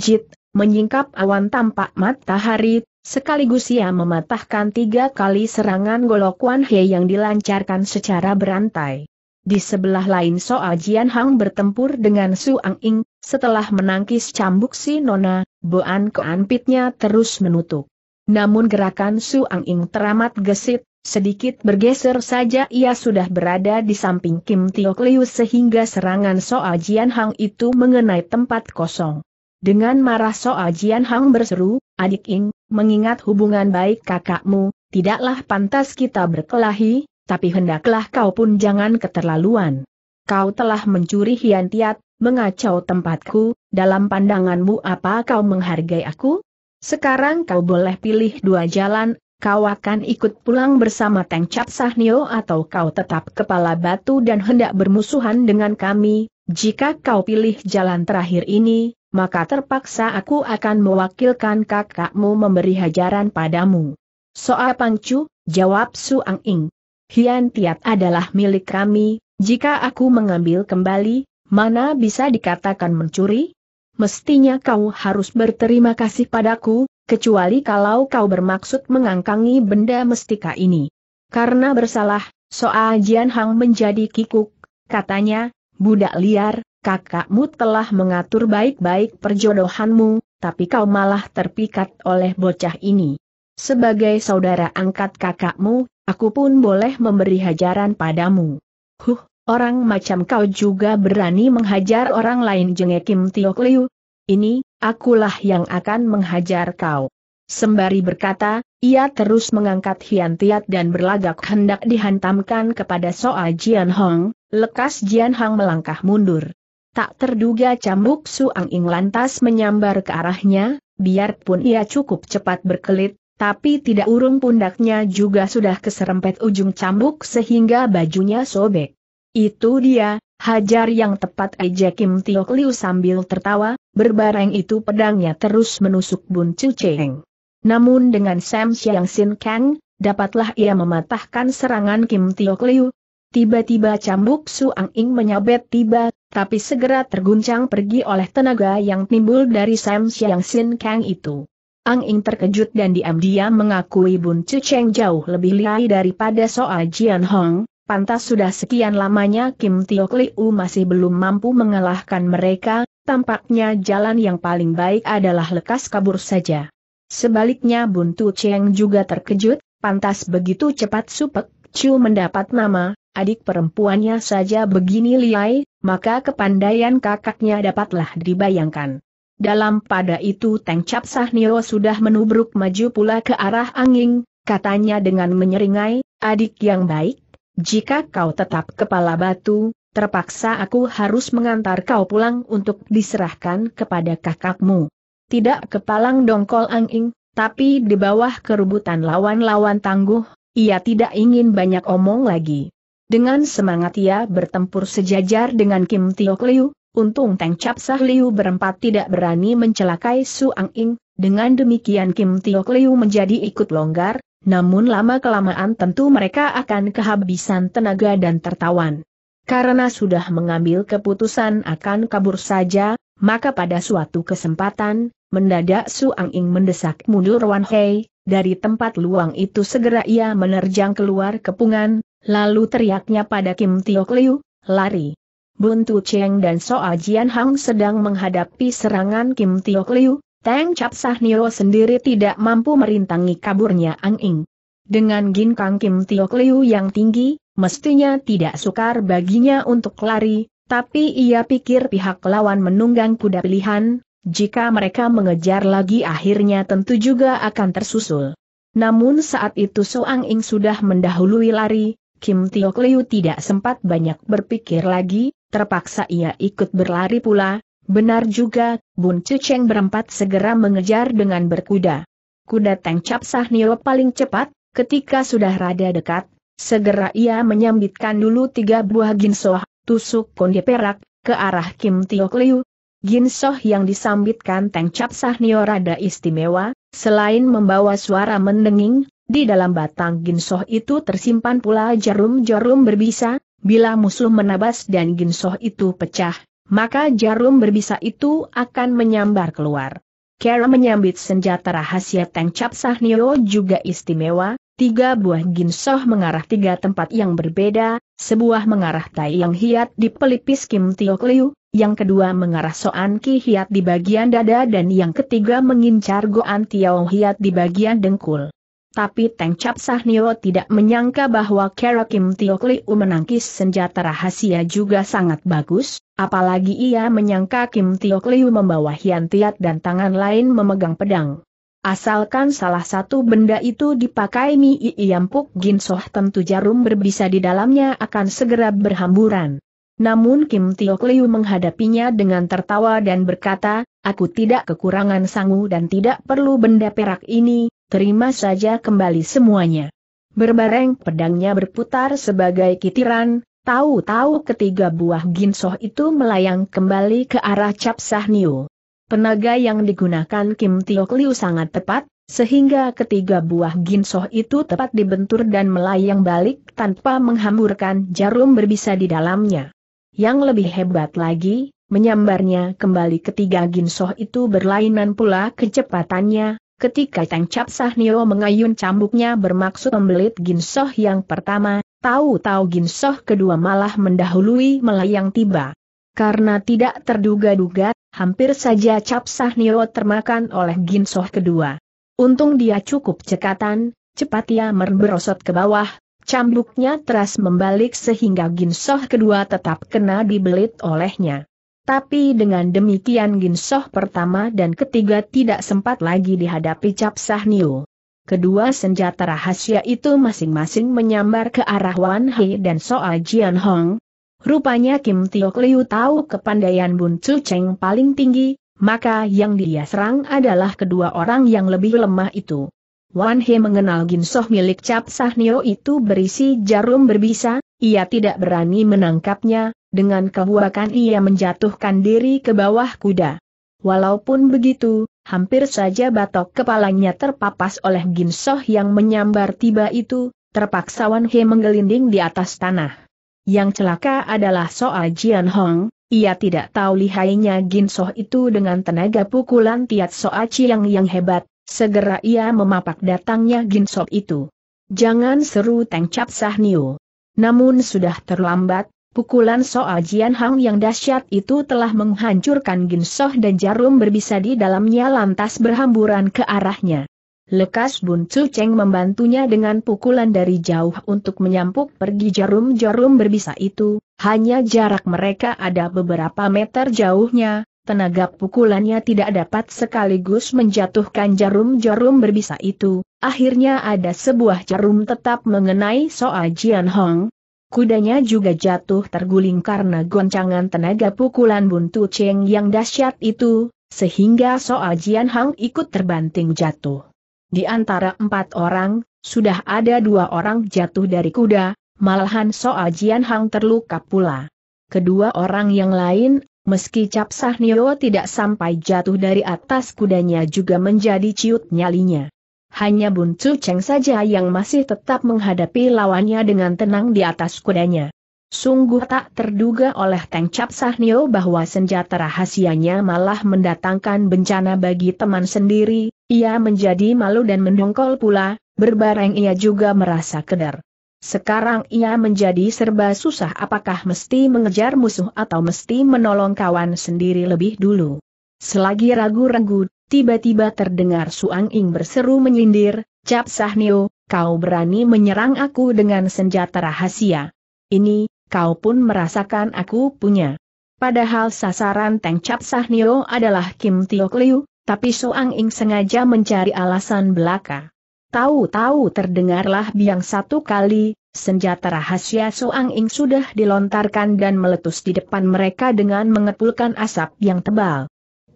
menyingkap awan tampak matahari, sekaligus ia mematahkan tiga kali serangan golok Wan He yang dilancarkan secara berantai. Di sebelah lain Soa Jian Hang bertempur dengan Su Ang Ing, setelah menangkis cambuk si Nona, Boan Koan terus menutup. Namun gerakan Su Ang Ing teramat gesit, Sedikit bergeser saja ia sudah berada di samping Kim Tiok Liu sehingga serangan Soa Jian Hang itu mengenai tempat kosong. Dengan marah Soa Jian Hang berseru, adik Ing, mengingat hubungan baik kakakmu, tidaklah pantas kita berkelahi, tapi hendaklah kau pun jangan keterlaluan. Kau telah mencuri Hian Tiat, mengacau tempatku, dalam pandanganmu apa kau menghargai aku? Sekarang kau boleh pilih dua jalan, kau akan ikut pulang bersama Teng Cap Sahnio atau kau tetap kepala batu dan hendak bermusuhan dengan kami, jika kau pilih jalan terakhir ini, maka terpaksa aku akan mewakilkan kakakmu memberi hajaran padamu. Soal Pangcu, jawab Suang Ing. Hian Tiat adalah milik kami, jika aku mengambil kembali, mana bisa dikatakan mencuri? Mestinya kau harus berterima kasih padaku, kecuali kalau kau bermaksud mengangkangi benda mestika ini. Karena bersalah, Soa Jian Hang menjadi kikuk, katanya, budak liar, kakakmu telah mengatur baik-baik perjodohanmu, tapi kau malah terpikat oleh bocah ini. Sebagai saudara angkat kakakmu, aku pun boleh memberi hajaran padamu. Huh, orang macam kau juga berani menghajar orang lain jengek Kim Tiok Liu. Ini, akulah yang akan menghajar kau. Sembari berkata, ia terus mengangkat hiantiat dan berlagak hendak dihantamkan kepada Soa Jian Hong, lekas Jian Hong melangkah mundur. Tak terduga cambuk Suang Ing lantas menyambar ke arahnya, biarpun ia cukup cepat berkelit, tapi tidak urung pundaknya juga sudah keserempet ujung cambuk sehingga bajunya sobek. Itu dia, Hajar yang tepat ejek Kim Tiok Liu sambil tertawa, berbareng itu pedangnya terus menusuk Bun Chu Cheng. Namun dengan Sam Xiang Sin Kang, dapatlah ia mematahkan serangan Kim Tiok Liu. Tiba-tiba cambuk Su Ang Ing menyabet tiba, tapi segera terguncang pergi oleh tenaga yang timbul dari Sam Xiang Sin Kang itu. Ang Ing terkejut dan diam-diam mengakui Bun Chu Cheng jauh lebih lihai daripada Soa Jian Hong, Pantas sudah sekian lamanya Kim Tiok U masih belum mampu mengalahkan mereka, tampaknya jalan yang paling baik adalah lekas kabur saja. Sebaliknya Buntu Cheng juga terkejut, pantas begitu cepat Supek Chu mendapat nama, adik perempuannya saja begini liai, maka kepandaian kakaknya dapatlah dibayangkan. Dalam pada itu Teng Cap Sahnio sudah menubruk maju pula ke arah angin, katanya dengan menyeringai, adik yang baik, jika kau tetap kepala batu, terpaksa aku harus mengantar kau pulang untuk diserahkan kepada kakakmu. Tidak kepalang dongkol angin, tapi di bawah kerubutan lawan-lawan tangguh, ia tidak ingin banyak omong lagi. Dengan semangat ia bertempur sejajar dengan Kim Tiok Liu, untung Teng Cap Sah Liu berempat tidak berani mencelakai Su Ang Ing, dengan demikian Kim Tiok Liu menjadi ikut longgar, namun lama-kelamaan tentu mereka akan kehabisan tenaga dan tertawan. Karena sudah mengambil keputusan akan kabur saja, maka pada suatu kesempatan, mendadak Suang Ing mendesak mundur Wan Hei, dari tempat luang itu segera ia menerjang keluar kepungan, lalu teriaknya pada Kim Tio Liu, lari. Buntu Cheng dan Soa Jian Hang sedang menghadapi serangan Kim Tio Liu, Tang Cap Sah Niro sendiri tidak mampu merintangi kaburnya Ang Ing. Dengan Gin Kang Kim Tio Kliu yang tinggi, mestinya tidak sukar baginya untuk lari, tapi ia pikir pihak lawan menunggang kuda pilihan, jika mereka mengejar lagi akhirnya tentu juga akan tersusul. Namun saat itu Soang Ing sudah mendahului lari, Kim Tio Kliu tidak sempat banyak berpikir lagi, terpaksa ia ikut berlari pula, Benar juga, Bun Cuceng berempat segera mengejar dengan berkuda. Kuda Teng Cap Nio paling cepat, ketika sudah rada dekat, segera ia menyambitkan dulu tiga buah ginsoh, tusuk konde perak, ke arah Kim Tiok Liu. Ginsoh yang disambitkan Teng Cap Nio rada istimewa, selain membawa suara mendenging, di dalam batang ginsoh itu tersimpan pula jarum-jarum berbisa, bila musuh menabas dan ginsoh itu pecah, maka jarum berbisa itu akan menyambar keluar. Kera menyambit senjata rahasia Teng Cap Sahnio juga istimewa, tiga buah ginsoh mengarah tiga tempat yang berbeda, sebuah mengarah Tai yang hiat di pelipis Kim Tiok Liu, yang kedua mengarah Soan Ki hiat di bagian dada dan yang ketiga mengincar Goan Tiao hiat di bagian dengkul. Tapi Teng Cap Sahnio tidak menyangka bahwa Kera Kim Tio Kliu menangkis senjata rahasia juga sangat bagus, apalagi ia menyangka Kim Tio Kliu membawa hian dan tangan lain memegang pedang. Asalkan salah satu benda itu dipakai Mi Iampuk Ginsoh tentu jarum berbisa di dalamnya akan segera berhamburan. Namun Kim Tio Kliu menghadapinya dengan tertawa dan berkata, Aku tidak kekurangan sangu dan tidak perlu benda perak ini, terima saja kembali semuanya. Berbareng pedangnya berputar sebagai kitiran, tahu-tahu ketiga buah ginsoh itu melayang kembali ke arah Cap Sahnio. Penaga yang digunakan Kim Tiok Liu sangat tepat, sehingga ketiga buah ginsoh itu tepat dibentur dan melayang balik tanpa menghamburkan jarum berbisa di dalamnya. Yang lebih hebat lagi, menyambarnya kembali ketiga ginsoh itu berlainan pula kecepatannya, Ketika Tang Cap Nio mengayun cambuknya bermaksud membelit Ginsoh yang pertama, tahu-tahu Ginsoh kedua malah mendahului melayang tiba. Karena tidak terduga-duga, hampir saja Cap Nio termakan oleh Ginsoh kedua. Untung dia cukup cekatan, cepat ia merberosot ke bawah, cambuknya teras membalik sehingga Ginsoh kedua tetap kena dibelit olehnya. Tapi dengan demikian Ginsoh pertama dan ketiga tidak sempat lagi dihadapi Cap Sahnio. Kedua senjata rahasia itu masing-masing menyambar ke arah Wan He dan Soa Jian Hong. Rupanya Kim Tio Liu tahu kepandaian Bun Chu Cheng paling tinggi, maka yang dia serang adalah kedua orang yang lebih lemah itu. Wan He mengenal ginsoh milik Cap Sahnio itu berisi jarum berbisa, ia tidak berani menangkapnya, dengan kehuakan ia menjatuhkan diri ke bawah kuda. Walaupun begitu, hampir saja batok kepalanya terpapas oleh ginsoh yang menyambar tiba itu, terpaksa Wan He menggelinding di atas tanah. Yang celaka adalah soal Jian Hong, ia tidak tahu lihainya ginsoh itu dengan tenaga pukulan Tiat Soa Chiang yang hebat, segera ia memapak datangnya ginsoh itu. Jangan seru Teng Cap Niu. Namun sudah terlambat, Pukulan soal Jian Hang yang dahsyat itu telah menghancurkan ginsoh dan jarum berbisa di dalamnya lantas berhamburan ke arahnya. Lekas Bun Cu Cheng membantunya dengan pukulan dari jauh untuk menyampuk pergi jarum-jarum berbisa itu, hanya jarak mereka ada beberapa meter jauhnya, tenaga pukulannya tidak dapat sekaligus menjatuhkan jarum-jarum berbisa itu. Akhirnya ada sebuah jarum tetap mengenai Soa Jian Hong, Kudanya juga jatuh terguling karena goncangan tenaga pukulan buntu Cheng yang dahsyat itu, sehingga Soa Jian Hang ikut terbanting jatuh. Di antara empat orang, sudah ada dua orang jatuh dari kuda, malahan Soa Jian Hang terluka pula. Kedua orang yang lain, meski Cap Nio tidak sampai jatuh dari atas kudanya juga menjadi ciut nyalinya hanya Bun Chu Cheng saja yang masih tetap menghadapi lawannya dengan tenang di atas kudanya. Sungguh tak terduga oleh Teng Cap Sahnio bahwa senjata rahasianya malah mendatangkan bencana bagi teman sendiri, ia menjadi malu dan mendongkol pula, berbareng ia juga merasa keder. Sekarang ia menjadi serba susah apakah mesti mengejar musuh atau mesti menolong kawan sendiri lebih dulu. Selagi ragu-ragu, Tiba-tiba terdengar Suang Ing berseru menyindir, Cap Sahnio, kau berani menyerang aku dengan senjata rahasia. Ini, kau pun merasakan aku punya. Padahal sasaran Teng Cap Sahnio adalah Kim Tio Liu, tapi Suang Ing sengaja mencari alasan belaka. Tahu-tahu terdengarlah biang satu kali, senjata rahasia Suang Ing sudah dilontarkan dan meletus di depan mereka dengan mengepulkan asap yang tebal.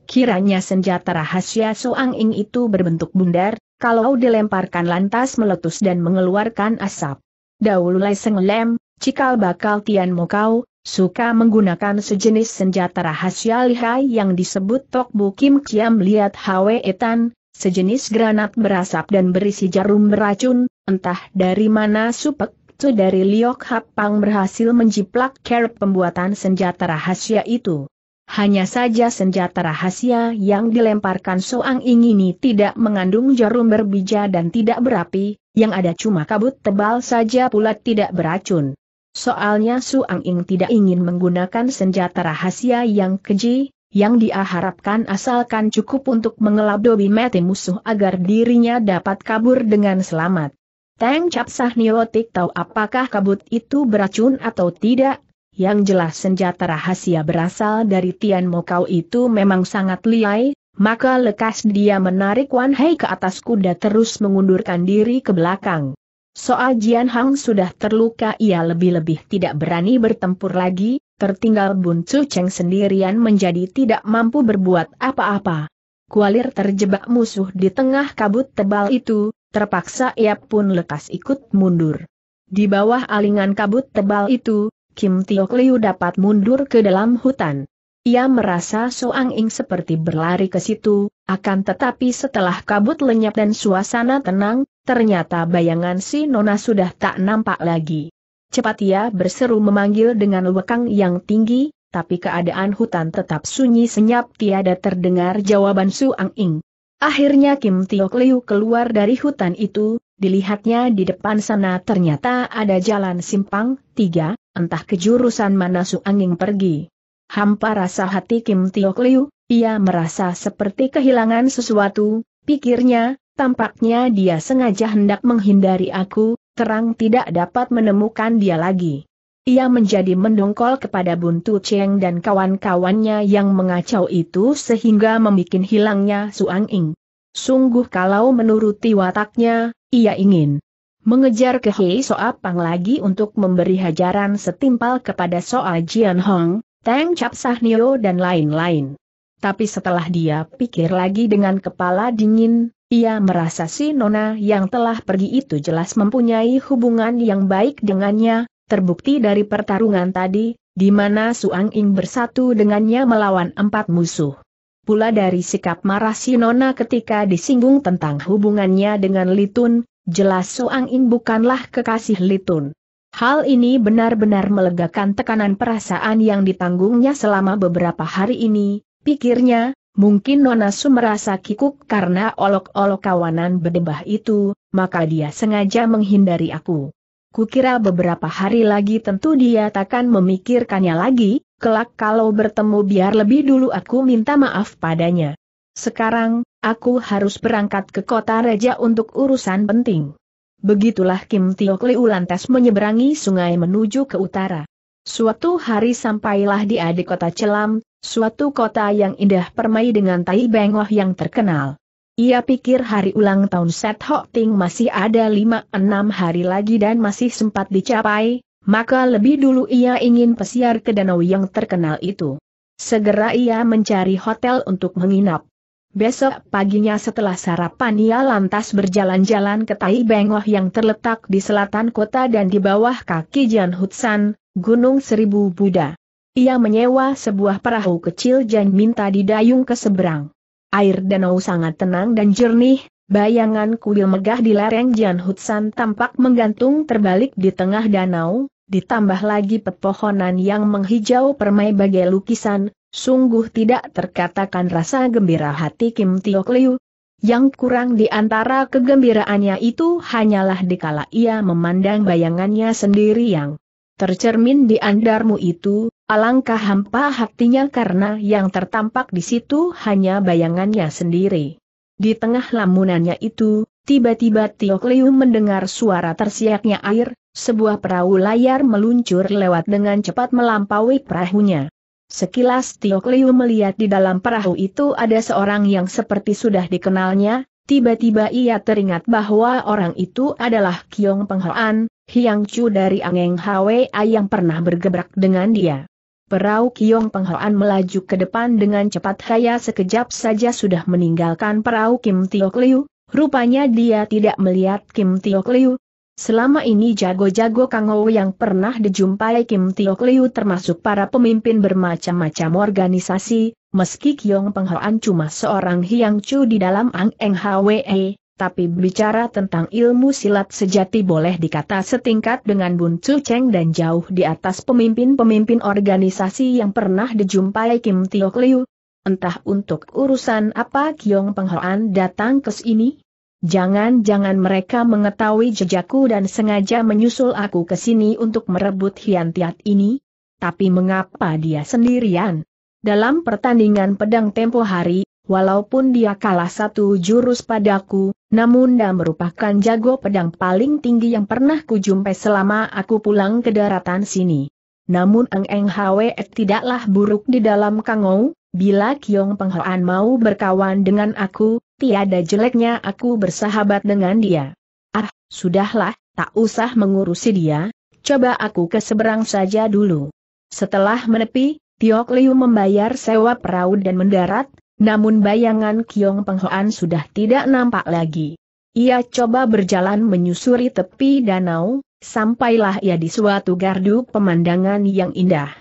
Kiranya senjata rahasia Soang Ing itu berbentuk bundar, kalau dilemparkan lantas meletus dan mengeluarkan asap. Dahulu Lai Lem, cikal bakal Tian Mokau, suka menggunakan sejenis senjata rahasia lihai yang disebut Tok Bukim Kiam Liat Hwe Etan, sejenis granat berasap dan berisi jarum beracun, entah dari mana supek itu dari Liok Hapang berhasil menjiplak kerap pembuatan senjata rahasia itu. Hanya saja senjata rahasia yang dilemparkan Soang ini tidak mengandung jarum berbija dan tidak berapi, yang ada cuma kabut tebal saja pula tidak beracun. Soalnya Soang Ing tidak ingin menggunakan senjata rahasia yang keji, yang dia harapkan asalkan cukup untuk mengeladobi mati musuh agar dirinya dapat kabur dengan selamat. Teng Capsah Niotik tahu apakah kabut itu beracun atau tidak, yang jelas senjata rahasia berasal dari Tian Mokau itu memang sangat liai, maka lekas dia menarik Wan Hei ke atas kuda terus mengundurkan diri ke belakang. Soal Jian Hang sudah terluka ia lebih-lebih tidak berani bertempur lagi, tertinggal Bun Cheng sendirian menjadi tidak mampu berbuat apa-apa. Kualir terjebak musuh di tengah kabut tebal itu, terpaksa ia pun lekas ikut mundur. Di bawah alingan kabut tebal itu, Kim Tio Liu dapat mundur ke dalam hutan. Ia merasa Soang Ing seperti berlari ke situ, akan tetapi setelah kabut lenyap dan suasana tenang, ternyata bayangan si Nona sudah tak nampak lagi. Cepat ia berseru memanggil dengan lekang yang tinggi, tapi keadaan hutan tetap sunyi senyap tiada terdengar jawaban Su Ing. Akhirnya Kim Tio Liu keluar dari hutan itu, dilihatnya di depan sana ternyata ada jalan simpang, tiga, entah kejurusan mana Su Anging pergi. Hampa rasa hati Kim Tiok Liu, ia merasa seperti kehilangan sesuatu, pikirnya, tampaknya dia sengaja hendak menghindari aku, terang tidak dapat menemukan dia lagi. Ia menjadi mendongkol kepada Buntu Cheng dan kawan-kawannya yang mengacau itu sehingga membuat hilangnya Suang Ing. Sungguh kalau menuruti wataknya, ia ingin Mengejar ke Hei Soapang lagi untuk memberi hajaran setimpal kepada Soa Jian Hong, Teng Cap Sahnio dan lain-lain. Tapi setelah dia pikir lagi dengan kepala dingin, ia merasa si Nona yang telah pergi itu jelas mempunyai hubungan yang baik dengannya, terbukti dari pertarungan tadi, di mana Suang Ing bersatu dengannya melawan empat musuh. Pula dari sikap marah si Nona ketika disinggung tentang hubungannya dengan Litun, Jelas Suang In bukanlah kekasih Litun. Hal ini benar-benar melegakan tekanan perasaan yang ditanggungnya selama beberapa hari ini, pikirnya, mungkin Nona Su merasa kikuk karena olok-olok kawanan berdebah itu, maka dia sengaja menghindari aku. Kukira beberapa hari lagi tentu dia takkan memikirkannya lagi, kelak kalau bertemu biar lebih dulu aku minta maaf padanya. Sekarang, aku harus berangkat ke kota Raja untuk urusan penting. Begitulah Kim Tiok Liu lantas menyeberangi sungai menuju ke utara. Suatu hari sampailah di adik kota Celam, suatu kota yang indah permai dengan Tai Bengoh yang terkenal. Ia pikir hari ulang tahun Set Hok Ting masih ada lima enam hari lagi dan masih sempat dicapai, maka lebih dulu ia ingin pesiar ke danau yang terkenal itu. Segera ia mencari hotel untuk menginap. Besok paginya setelah sarapan ia lantas berjalan-jalan ke Tai Bengoh yang terletak di selatan kota dan di bawah kaki Jan Hutsan, Gunung Seribu Buddha. Ia menyewa sebuah perahu kecil dan minta didayung ke seberang. Air danau sangat tenang dan jernih, bayangan kuil megah di lereng Jan Hutsan tampak menggantung terbalik di tengah danau, ditambah lagi pepohonan yang menghijau permai bagai lukisan, Sungguh tidak terkatakan rasa gembira hati Kim Tiok Liu. Yang kurang di antara kegembiraannya itu hanyalah dikala ia memandang bayangannya sendiri yang tercermin di andarmu itu, alangkah hampa hatinya karena yang tertampak di situ hanya bayangannya sendiri. Di tengah lamunannya itu, tiba-tiba Tiok Liu mendengar suara tersiaknya air, sebuah perahu layar meluncur lewat dengan cepat melampaui perahunya. Sekilas Tio Liu melihat di dalam perahu itu ada seorang yang seperti sudah dikenalnya, tiba-tiba ia teringat bahwa orang itu adalah Kiong Penghoan, Hiang Chu dari Angeng Hwa yang pernah bergebrak dengan dia. Perahu Kiong Penghoan melaju ke depan dengan cepat Haya sekejap saja sudah meninggalkan perahu Kim Tio Liu, rupanya dia tidak melihat Kim Tio Liu, Selama ini jago-jago Kang Kangou yang pernah dijumpai Kim Tiok Liu termasuk para pemimpin bermacam-macam organisasi, meski Kiong Penghoan cuma seorang hiang Chu di dalam Ang Eng Hwe, e, tapi bicara tentang ilmu silat sejati boleh dikata setingkat dengan Bun Chu Cheng dan jauh di atas pemimpin-pemimpin organisasi yang pernah dijumpai Kim Tiok Liu. Entah untuk urusan apa Kiong Penghoan datang ke sini? Jangan-jangan mereka mengetahui jejakku dan sengaja menyusul aku ke sini untuk merebut hiantiat ini? Tapi mengapa dia sendirian? Dalam pertandingan pedang tempo hari, walaupun dia kalah satu jurus padaku, namun dia merupakan jago pedang paling tinggi yang pernah kujumpai selama aku pulang ke daratan sini. Namun Eng Eng Hwe tidaklah buruk di dalam kangou, bila Kiong Penghoan mau berkawan dengan aku, tiada jeleknya aku bersahabat dengan dia. Ah, sudahlah, tak usah mengurusi dia, coba aku ke seberang saja dulu. Setelah menepi, Tiok Liu membayar sewa perahu dan mendarat, namun bayangan Kiong Penghoan sudah tidak nampak lagi. Ia coba berjalan menyusuri tepi danau, sampailah ia di suatu gardu pemandangan yang indah.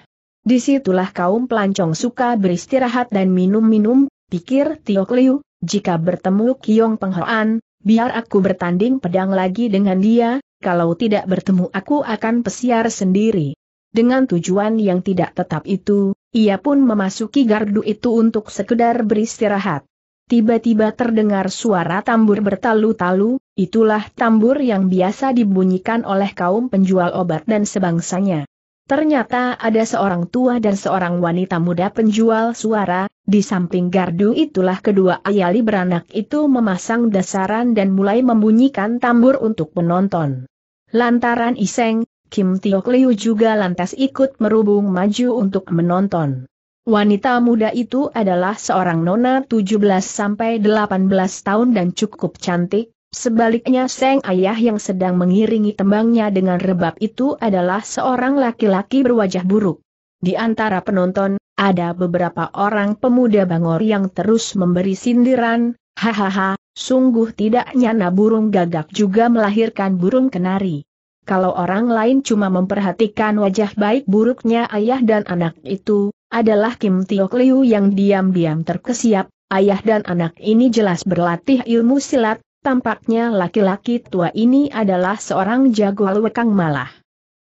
Disitulah kaum pelancong suka beristirahat dan minum-minum, pikir Tiok Liu, jika bertemu Kiong Penghoan, biar aku bertanding pedang lagi dengan dia, kalau tidak bertemu aku akan pesiar sendiri. Dengan tujuan yang tidak tetap itu, ia pun memasuki gardu itu untuk sekedar beristirahat. Tiba-tiba terdengar suara tambur bertalu-talu, itulah tambur yang biasa dibunyikan oleh kaum penjual obat dan sebangsanya. Ternyata ada seorang tua dan seorang wanita muda penjual suara, di samping gardu itulah kedua ayali beranak itu memasang dasaran dan mulai membunyikan tambur untuk penonton. Lantaran iseng, Kim Tiok Liu juga lantas ikut merubung maju untuk menonton. Wanita muda itu adalah seorang nona 17-18 tahun dan cukup cantik, sebaliknya Seng Ayah yang sedang mengiringi tembangnya dengan rebab itu adalah seorang laki-laki berwajah buruk. Di antara penonton, ada beberapa orang pemuda Bangor yang terus memberi sindiran, hahaha, sungguh tidak nyana burung gagak juga melahirkan burung kenari. Kalau orang lain cuma memperhatikan wajah baik buruknya ayah dan anak itu, adalah Kim Tio Liu yang diam-diam terkesiap, ayah dan anak ini jelas berlatih ilmu silat, tampaknya laki-laki tua ini adalah seorang jago lekang malah.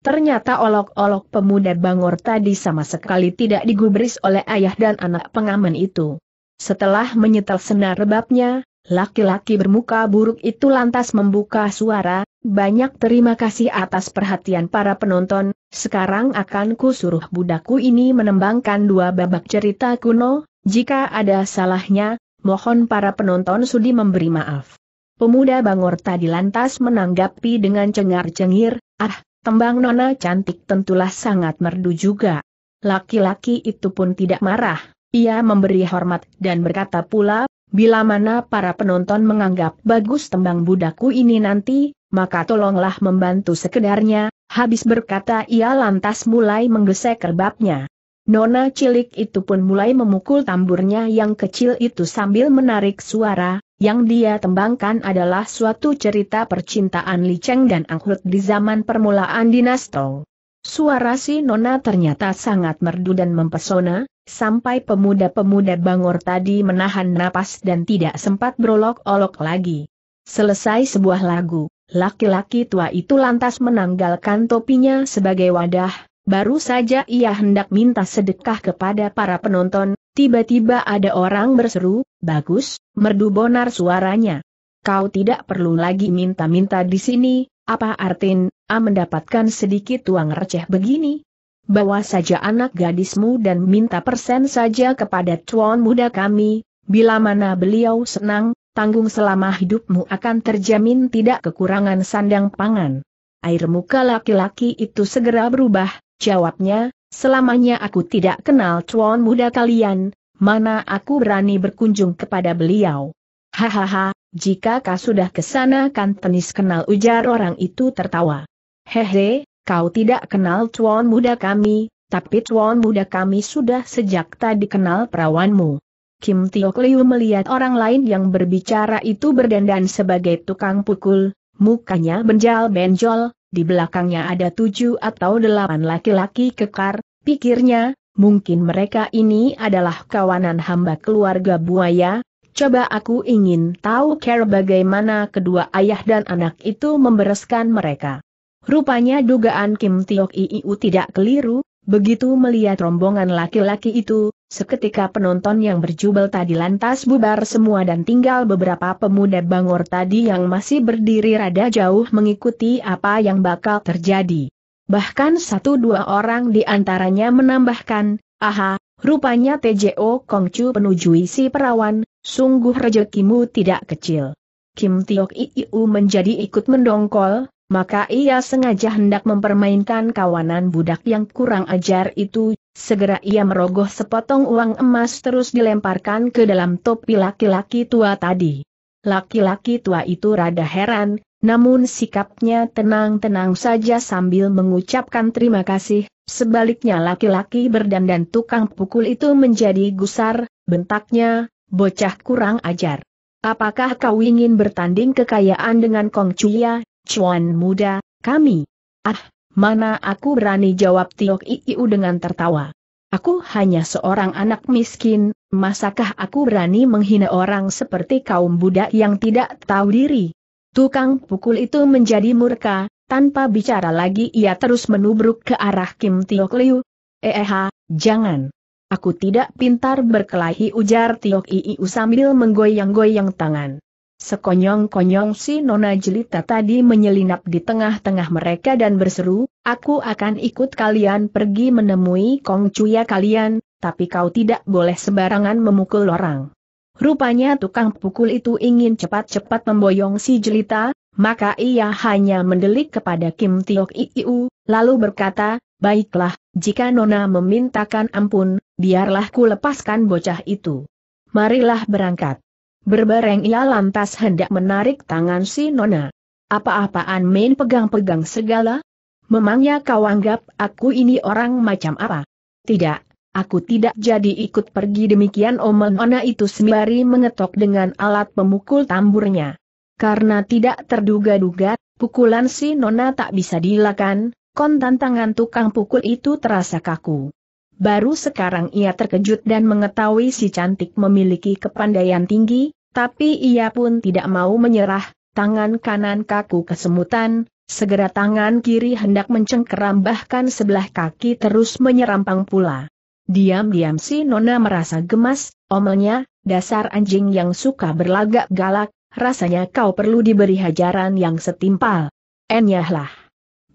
Ternyata olok-olok pemuda Bangor tadi sama sekali tidak digubris oleh ayah dan anak pengaman itu. Setelah menyetel senar rebabnya, laki-laki bermuka buruk itu lantas membuka suara, banyak terima kasih atas perhatian para penonton, sekarang akan ku suruh budakku ini menembangkan dua babak cerita kuno, jika ada salahnya, mohon para penonton sudi memberi maaf. Pemuda Bangor tadi lantas menanggapi dengan cengar-cengir, ah, Tembang Nona cantik tentulah sangat merdu juga. Laki-laki itu pun tidak marah, ia memberi hormat dan berkata pula, bila mana para penonton menganggap bagus tembang budaku ini nanti, maka tolonglah membantu sekedarnya, habis berkata ia lantas mulai menggesek kerbabnya. Nona cilik itu pun mulai memukul tamburnya yang kecil itu sambil menarik suara, yang dia tembangkan adalah suatu cerita percintaan Li Cheng dan Ang Hud di zaman permulaan dinasti. Suara si Nona ternyata sangat merdu dan mempesona, sampai pemuda-pemuda Bangor tadi menahan napas dan tidak sempat berolok-olok lagi. Selesai sebuah lagu, laki-laki tua itu lantas menanggalkan topinya sebagai wadah, baru saja ia hendak minta sedekah kepada para penonton, Tiba-tiba ada orang berseru, bagus, merdu bonar suaranya. Kau tidak perlu lagi minta-minta di sini, apa artin, A mendapatkan sedikit uang receh begini? Bawa saja anak gadismu dan minta persen saja kepada tuan muda kami, bila mana beliau senang, tanggung selama hidupmu akan terjamin tidak kekurangan sandang pangan. Air muka laki-laki itu segera berubah, jawabnya, Selamanya aku tidak kenal cuan muda kalian, mana aku berani berkunjung kepada beliau. Hahaha, jika kau sudah kesana, kan tenis kenal ujar orang itu tertawa. Hehe, kau tidak kenal cuan muda kami, tapi cuan muda kami sudah sejak tadi kenal perawanmu. Kim Tio Liu melihat orang lain yang berbicara itu berdandan sebagai tukang pukul, mukanya benjal-benjol, di belakangnya ada tujuh atau delapan laki-laki kekar, pikirnya, mungkin mereka ini adalah kawanan hamba keluarga buaya, coba aku ingin tahu care bagaimana kedua ayah dan anak itu membereskan mereka. Rupanya dugaan Kim Tiok Iiu tidak keliru, begitu melihat rombongan laki-laki itu, Seketika penonton yang berjubel tadi lantas bubar semua dan tinggal beberapa pemuda bangor tadi yang masih berdiri rada jauh mengikuti apa yang bakal terjadi. Bahkan satu dua orang di antaranya menambahkan, aha, rupanya TJO Kongcu penujui si perawan, sungguh rejekimu tidak kecil. Kim Tiok Iu menjadi ikut mendongkol, maka ia sengaja hendak mempermainkan kawanan budak yang kurang ajar itu, Segera ia merogoh sepotong uang emas terus dilemparkan ke dalam topi laki-laki tua tadi. Laki-laki tua itu rada heran, namun sikapnya tenang-tenang saja sambil mengucapkan terima kasih, sebaliknya laki-laki berdandan tukang pukul itu menjadi gusar, bentaknya, bocah kurang ajar. Apakah kau ingin bertanding kekayaan dengan Kong Chuya, Chuan muda, kami? Ah, Mana aku berani jawab Tiok Iiu dengan tertawa. Aku hanya seorang anak miskin, masakah aku berani menghina orang seperti kaum budak yang tidak tahu diri? Tukang pukul itu menjadi murka, tanpa bicara lagi ia terus menubruk ke arah Kim Tiok Liu. Eha, jangan. Aku tidak pintar berkelahi ujar Tiok Iiu sambil menggoyang-goyang tangan. Sekonyong-konyong si Nona Jelita tadi menyelinap di tengah-tengah mereka dan berseru, aku akan ikut kalian pergi menemui Kong Cuya kalian, tapi kau tidak boleh sembarangan memukul orang. Rupanya tukang pukul itu ingin cepat-cepat memboyong si Jelita, maka ia hanya mendelik kepada Kim Tiok Iiu, lalu berkata, baiklah, jika Nona memintakan ampun, biarlah ku lepaskan bocah itu. Marilah berangkat. Berbareng ia lantas hendak menarik tangan si Nona. Apa-apaan main pegang-pegang segala? Memangnya kau anggap aku ini orang macam apa? Tidak, aku tidak jadi ikut pergi demikian omen Nona itu sembari mengetok dengan alat pemukul tamburnya. Karena tidak terduga-duga, pukulan si Nona tak bisa dilakukan, kontan tangan tukang pukul itu terasa kaku. Baru sekarang ia terkejut dan mengetahui si cantik memiliki kepandaian tinggi, tapi ia pun tidak mau menyerah, tangan kanan kaku kesemutan, segera tangan kiri hendak mencengkeram bahkan sebelah kaki terus menyerampang pula. Diam-diam si Nona merasa gemas, omelnya, dasar anjing yang suka berlagak galak, rasanya kau perlu diberi hajaran yang setimpal. Enyahlah.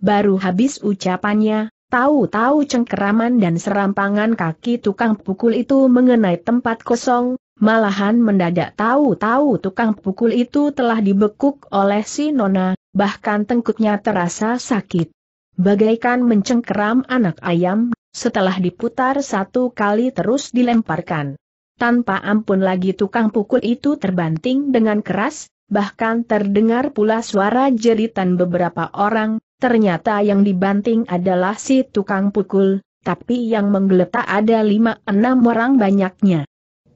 Baru habis ucapannya, Tahu-tahu cengkeraman dan serampangan kaki tukang pukul itu mengenai tempat kosong, Malahan mendadak tahu-tahu tukang pukul itu telah dibekuk oleh si Nona, bahkan tengkuknya terasa sakit. Bagaikan mencengkeram anak ayam, setelah diputar satu kali terus dilemparkan. Tanpa ampun lagi tukang pukul itu terbanting dengan keras, bahkan terdengar pula suara jeritan beberapa orang, ternyata yang dibanting adalah si tukang pukul, tapi yang menggeletak ada lima enam orang banyaknya.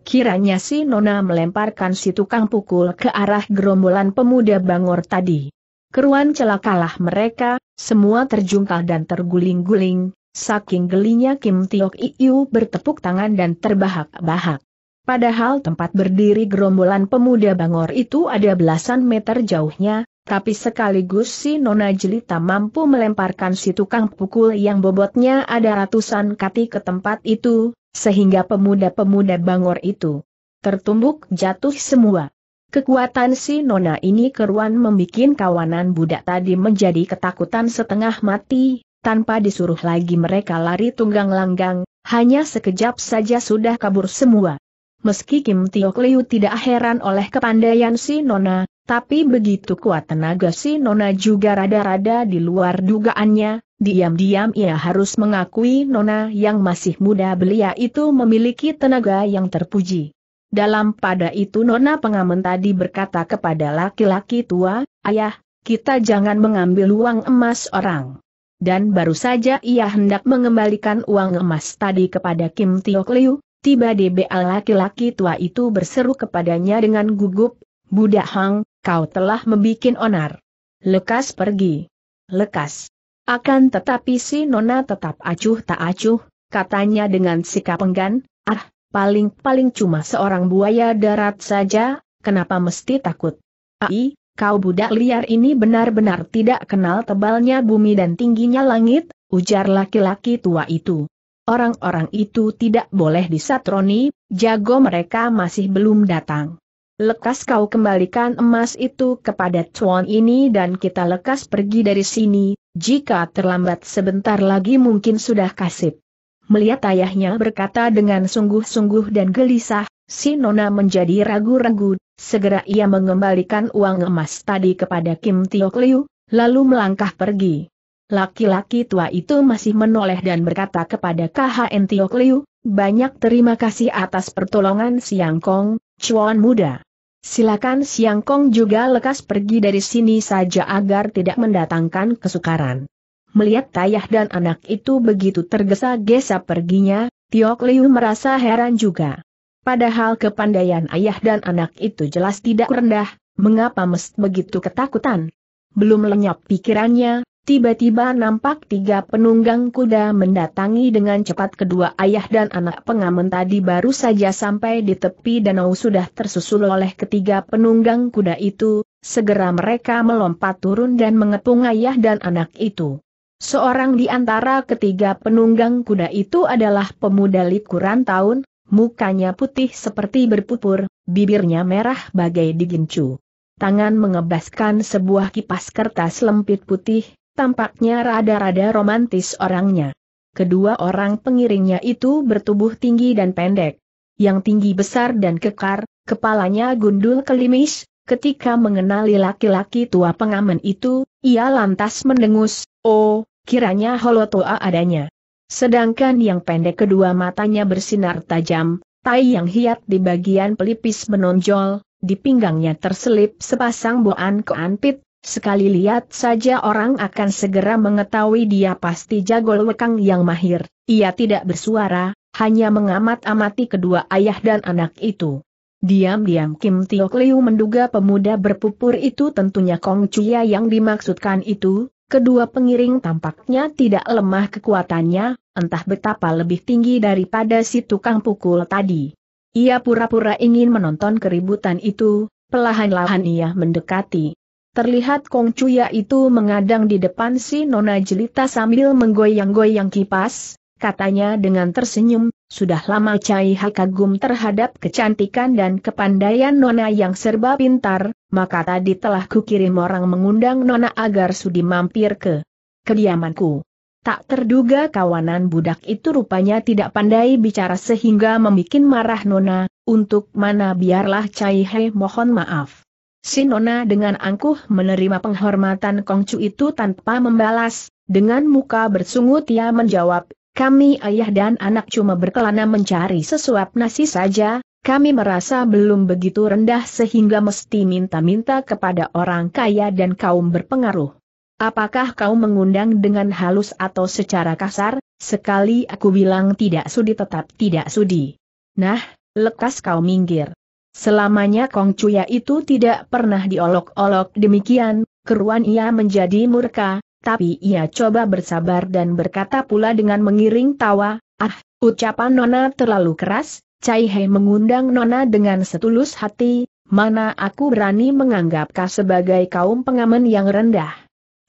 Kiranya si Nona melemparkan si tukang pukul ke arah gerombolan pemuda bangor tadi. Keruan celakalah mereka, semua terjungkal dan terguling-guling, saking gelinya Kim Tiok Iu bertepuk tangan dan terbahak-bahak. Padahal tempat berdiri gerombolan pemuda bangor itu ada belasan meter jauhnya, tapi sekaligus si Nona Jelita mampu melemparkan si tukang pukul yang bobotnya ada ratusan kati ke tempat itu, sehingga pemuda-pemuda Bangor itu tertumbuk jatuh semua. Kekuatan si Nona ini keruan membuat kawanan budak tadi menjadi ketakutan setengah mati, tanpa disuruh lagi mereka lari tunggang langgang, hanya sekejap saja sudah kabur semua. Meski Kim Tiok Liu tidak heran oleh kepandaian si Nona, tapi begitu kuat tenaga si Nona juga rada-rada di luar dugaannya, diam-diam ia harus mengakui Nona yang masih muda belia itu memiliki tenaga yang terpuji. Dalam pada itu Nona pengamen tadi berkata kepada laki-laki tua, Ayah, kita jangan mengambil uang emas orang. Dan baru saja ia hendak mengembalikan uang emas tadi kepada Kim Tio Liu, tiba tiba laki-laki tua itu berseru kepadanya dengan gugup, Budak Hang, Kau telah membuat onar. Lekas pergi. Lekas. Akan tetapi si Nona tetap acuh tak acuh, katanya dengan sikap enggan, ah, paling-paling cuma seorang buaya darat saja, kenapa mesti takut? Ai, kau budak liar ini benar-benar tidak kenal tebalnya bumi dan tingginya langit, ujar laki-laki tua itu. Orang-orang itu tidak boleh disatroni, jago mereka masih belum datang. Lekas kau kembalikan emas itu kepada Chuan ini dan kita lekas pergi dari sini, jika terlambat sebentar lagi mungkin sudah kasip. Melihat ayahnya berkata dengan sungguh-sungguh dan gelisah, si Nona menjadi ragu-ragu, segera ia mengembalikan uang emas tadi kepada Kim Tio Liu, lalu melangkah pergi. Laki-laki tua itu masih menoleh dan berkata kepada KHN Tiok Liu, banyak terima kasih atas pertolongan Siang Kong, Chuan muda. Silakan Siang Kong juga lekas pergi dari sini saja agar tidak mendatangkan kesukaran. Melihat tayah dan anak itu begitu tergesa-gesa perginya, Tiok Liu merasa heran juga. Padahal kepandaian ayah dan anak itu jelas tidak rendah, mengapa mest begitu ketakutan? Belum lenyap pikirannya, Tiba-tiba nampak tiga penunggang kuda mendatangi dengan cepat kedua ayah dan anak pengamen tadi baru saja sampai di tepi danau sudah tersusul oleh ketiga penunggang kuda itu, segera mereka melompat turun dan mengepung ayah dan anak itu. Seorang di antara ketiga penunggang kuda itu adalah pemuda likuran tahun, mukanya putih seperti berpupur, bibirnya merah bagai digincu. Tangan mengebaskan sebuah kipas kertas lempit putih, tampaknya rada-rada romantis orangnya. Kedua orang pengiringnya itu bertubuh tinggi dan pendek. Yang tinggi besar dan kekar, kepalanya gundul kelimis, ketika mengenali laki-laki tua pengamen itu, ia lantas mendengus, oh, kiranya holotoa adanya. Sedangkan yang pendek kedua matanya bersinar tajam, tai yang hiat di bagian pelipis menonjol, di pinggangnya terselip sepasang boan keanpit, Sekali lihat saja orang akan segera mengetahui dia pasti jago lekang yang mahir. Ia tidak bersuara, hanya mengamat-amati kedua ayah dan anak itu. Diam-diam Kim Tio Kliu menduga pemuda berpupur itu tentunya Kong Chuya yang dimaksudkan itu, kedua pengiring tampaknya tidak lemah kekuatannya, entah betapa lebih tinggi daripada si tukang pukul tadi. Ia pura-pura ingin menonton keributan itu, pelahan-lahan ia mendekati. Terlihat Kong Cuya itu mengadang di depan si Nona Jelita sambil menggoyang-goyang kipas, katanya dengan tersenyum, sudah lama Cai kagum terhadap kecantikan dan kepandaian Nona yang serba pintar, maka tadi telah kukirim orang mengundang Nona agar sudi mampir ke kediamanku. Tak terduga kawanan budak itu rupanya tidak pandai bicara sehingga membuat marah Nona, untuk mana biarlah Cai He mohon maaf. Sinona dengan angkuh menerima penghormatan Kongcu itu tanpa membalas, dengan muka bersungut ia menjawab, kami ayah dan anak cuma berkelana mencari sesuap nasi saja, kami merasa belum begitu rendah sehingga mesti minta-minta kepada orang kaya dan kaum berpengaruh. Apakah kau mengundang dengan halus atau secara kasar, sekali aku bilang tidak sudi tetap tidak sudi. Nah, lekas kau minggir. Selamanya Kong Cuya itu tidak pernah diolok-olok demikian, keruan ia menjadi murka, tapi ia coba bersabar dan berkata pula dengan mengiring tawa, ah, ucapan Nona terlalu keras, Cai He mengundang Nona dengan setulus hati, mana aku berani menganggap kau sebagai kaum pengamen yang rendah.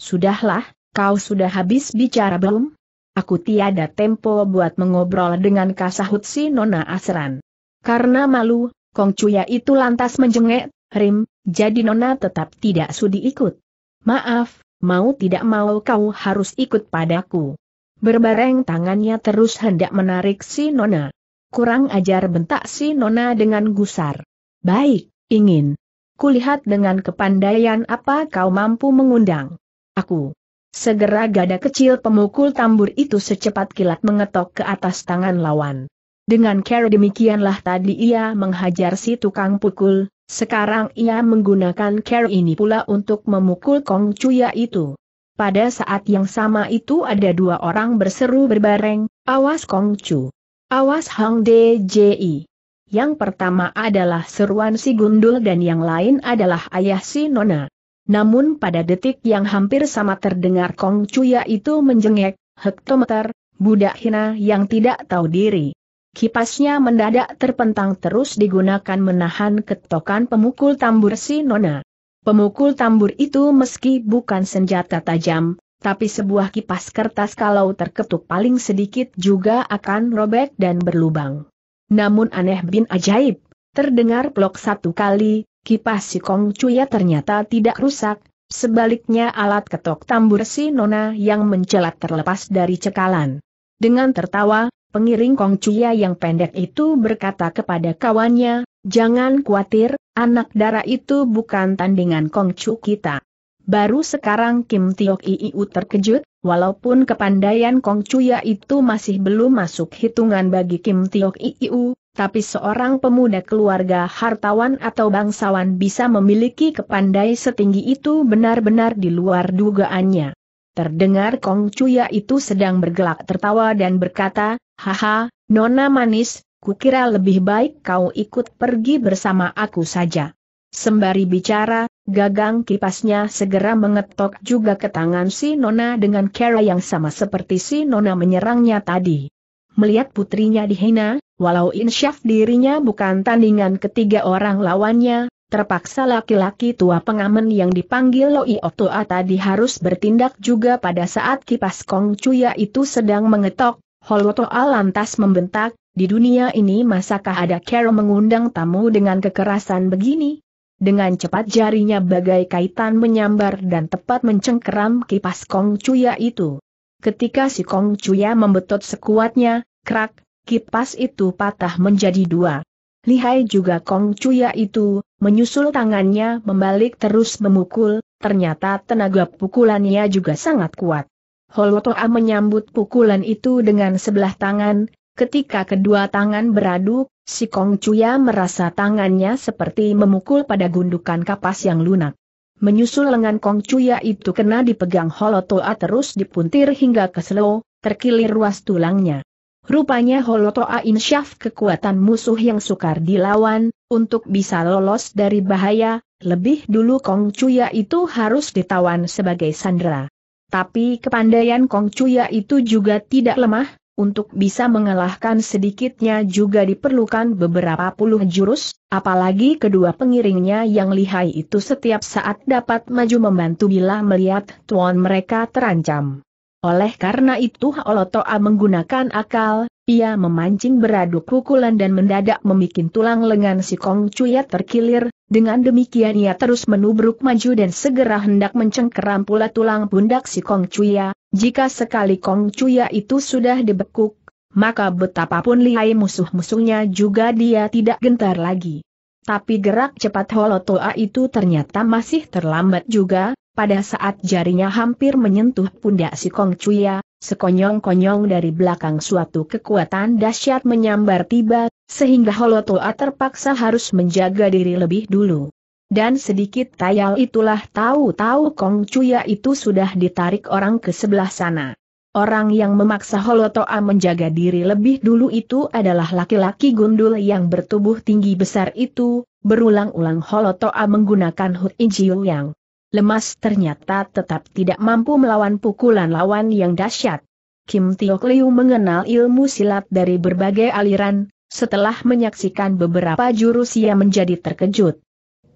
Sudahlah, kau sudah habis bicara belum? Aku tiada tempo buat mengobrol dengan kasahut si Nona Asran. Karena malu, Kong Cuya itu lantas menjengek, Rim, jadi Nona tetap tidak sudi ikut. Maaf, mau tidak mau kau harus ikut padaku. Berbareng tangannya terus hendak menarik si Nona. Kurang ajar bentak si Nona dengan gusar. Baik, ingin. Kulihat dengan kepandaian apa kau mampu mengundang. Aku. Segera gada kecil pemukul tambur itu secepat kilat mengetok ke atas tangan lawan. Dengan cara demikianlah tadi ia menghajar si tukang pukul, sekarang ia menggunakan cara ini pula untuk memukul Kong Cuya itu. Pada saat yang sama itu ada dua orang berseru berbareng, awas Kong Chu, awas Hang Ji. Yang pertama adalah seruan si Gundul dan yang lain adalah ayah si Nona. Namun pada detik yang hampir sama terdengar Kong Chuya itu menjengek, hektometer, budak hina yang tidak tahu diri. Kipasnya mendadak terpentang terus digunakan menahan ketokan pemukul tambur si Nona. Pemukul tambur itu meski bukan senjata tajam, tapi sebuah kipas kertas kalau terketuk paling sedikit juga akan robek dan berlubang. Namun aneh bin ajaib, terdengar plok satu kali, kipas si Kong Cuya ternyata tidak rusak, sebaliknya alat ketok tambur si Nona yang mencelat terlepas dari cekalan. Dengan tertawa, Pengiring Kong Chuya yang pendek itu berkata kepada kawannya, jangan khawatir, anak dara itu bukan tandingan Kong Chu kita. Baru sekarang Kim Tiok Iu terkejut, walaupun kepandaian Kong Chuya itu masih belum masuk hitungan bagi Kim Tiok Iu, tapi seorang pemuda keluarga hartawan atau bangsawan bisa memiliki kepandai setinggi itu benar-benar di luar dugaannya. Terdengar Kong Cuya itu sedang bergelak tertawa dan berkata, Haha, Nona Manis, kukira lebih baik kau ikut pergi bersama aku saja. Sembari bicara, gagang kipasnya segera mengetok juga ke tangan si Nona dengan cara yang sama seperti si Nona menyerangnya tadi. Melihat putrinya dihina, walau insyaf dirinya bukan tandingan ketiga orang lawannya, Terpaksa laki-laki tua pengamen yang dipanggil Loi Otoa tadi harus bertindak juga pada saat kipas Kong Cuya itu sedang mengetok, Holotoa lantas membentak, di dunia ini masakah ada Carol mengundang tamu dengan kekerasan begini? Dengan cepat jarinya bagai kaitan menyambar dan tepat mencengkeram kipas Kong Cuya itu. Ketika si Kong Cuya membetot sekuatnya, krak, kipas itu patah menjadi dua. Lihai juga Kong Cuya itu, menyusul tangannya membalik terus memukul, ternyata tenaga pukulannya juga sangat kuat. Holotoa menyambut pukulan itu dengan sebelah tangan, ketika kedua tangan beradu, si Kong Cuya merasa tangannya seperti memukul pada gundukan kapas yang lunak. Menyusul lengan Kong Cuya itu kena dipegang Holotoa terus dipuntir hingga ke selo, terkilir ruas tulangnya. Rupanya Holotoa Insyaf kekuatan musuh yang sukar dilawan, untuk bisa lolos dari bahaya, lebih dulu Kong Chuya itu harus ditawan sebagai sandera. Tapi kepandaian Kong Chuya itu juga tidak lemah, untuk bisa mengalahkan sedikitnya juga diperlukan beberapa puluh jurus, apalagi kedua pengiringnya yang lihai itu setiap saat dapat maju membantu bila melihat tuan mereka terancam. Oleh karena itu holotoa menggunakan akal, ia memancing beradu pukulan dan mendadak membuat tulang lengan si Kong Cuya terkilir, dengan demikian ia terus menubruk maju dan segera hendak mencengkeram pula tulang pundak si Kong Cuya, jika sekali Kong Cuya itu sudah dibekuk, maka betapapun lihai musuh-musuhnya juga dia tidak gentar lagi. Tapi gerak cepat Holotoa itu ternyata masih terlambat juga, pada saat jarinya hampir menyentuh pundak si Kong Chuya, sekonyong-konyong dari belakang suatu kekuatan dahsyat menyambar tiba, sehingga Holotoa terpaksa harus menjaga diri lebih dulu. Dan sedikit tayal itulah tahu-tahu Kong Chuya itu sudah ditarik orang ke sebelah sana. Orang yang memaksa Holotoa menjaga diri lebih dulu itu adalah laki-laki gundul yang bertubuh tinggi besar itu, berulang-ulang Holotoa menggunakan Hu Injiu Yang lemas ternyata tetap tidak mampu melawan pukulan lawan yang dahsyat. Kim Tiok Liu mengenal ilmu silat dari berbagai aliran, setelah menyaksikan beberapa jurus ia menjadi terkejut.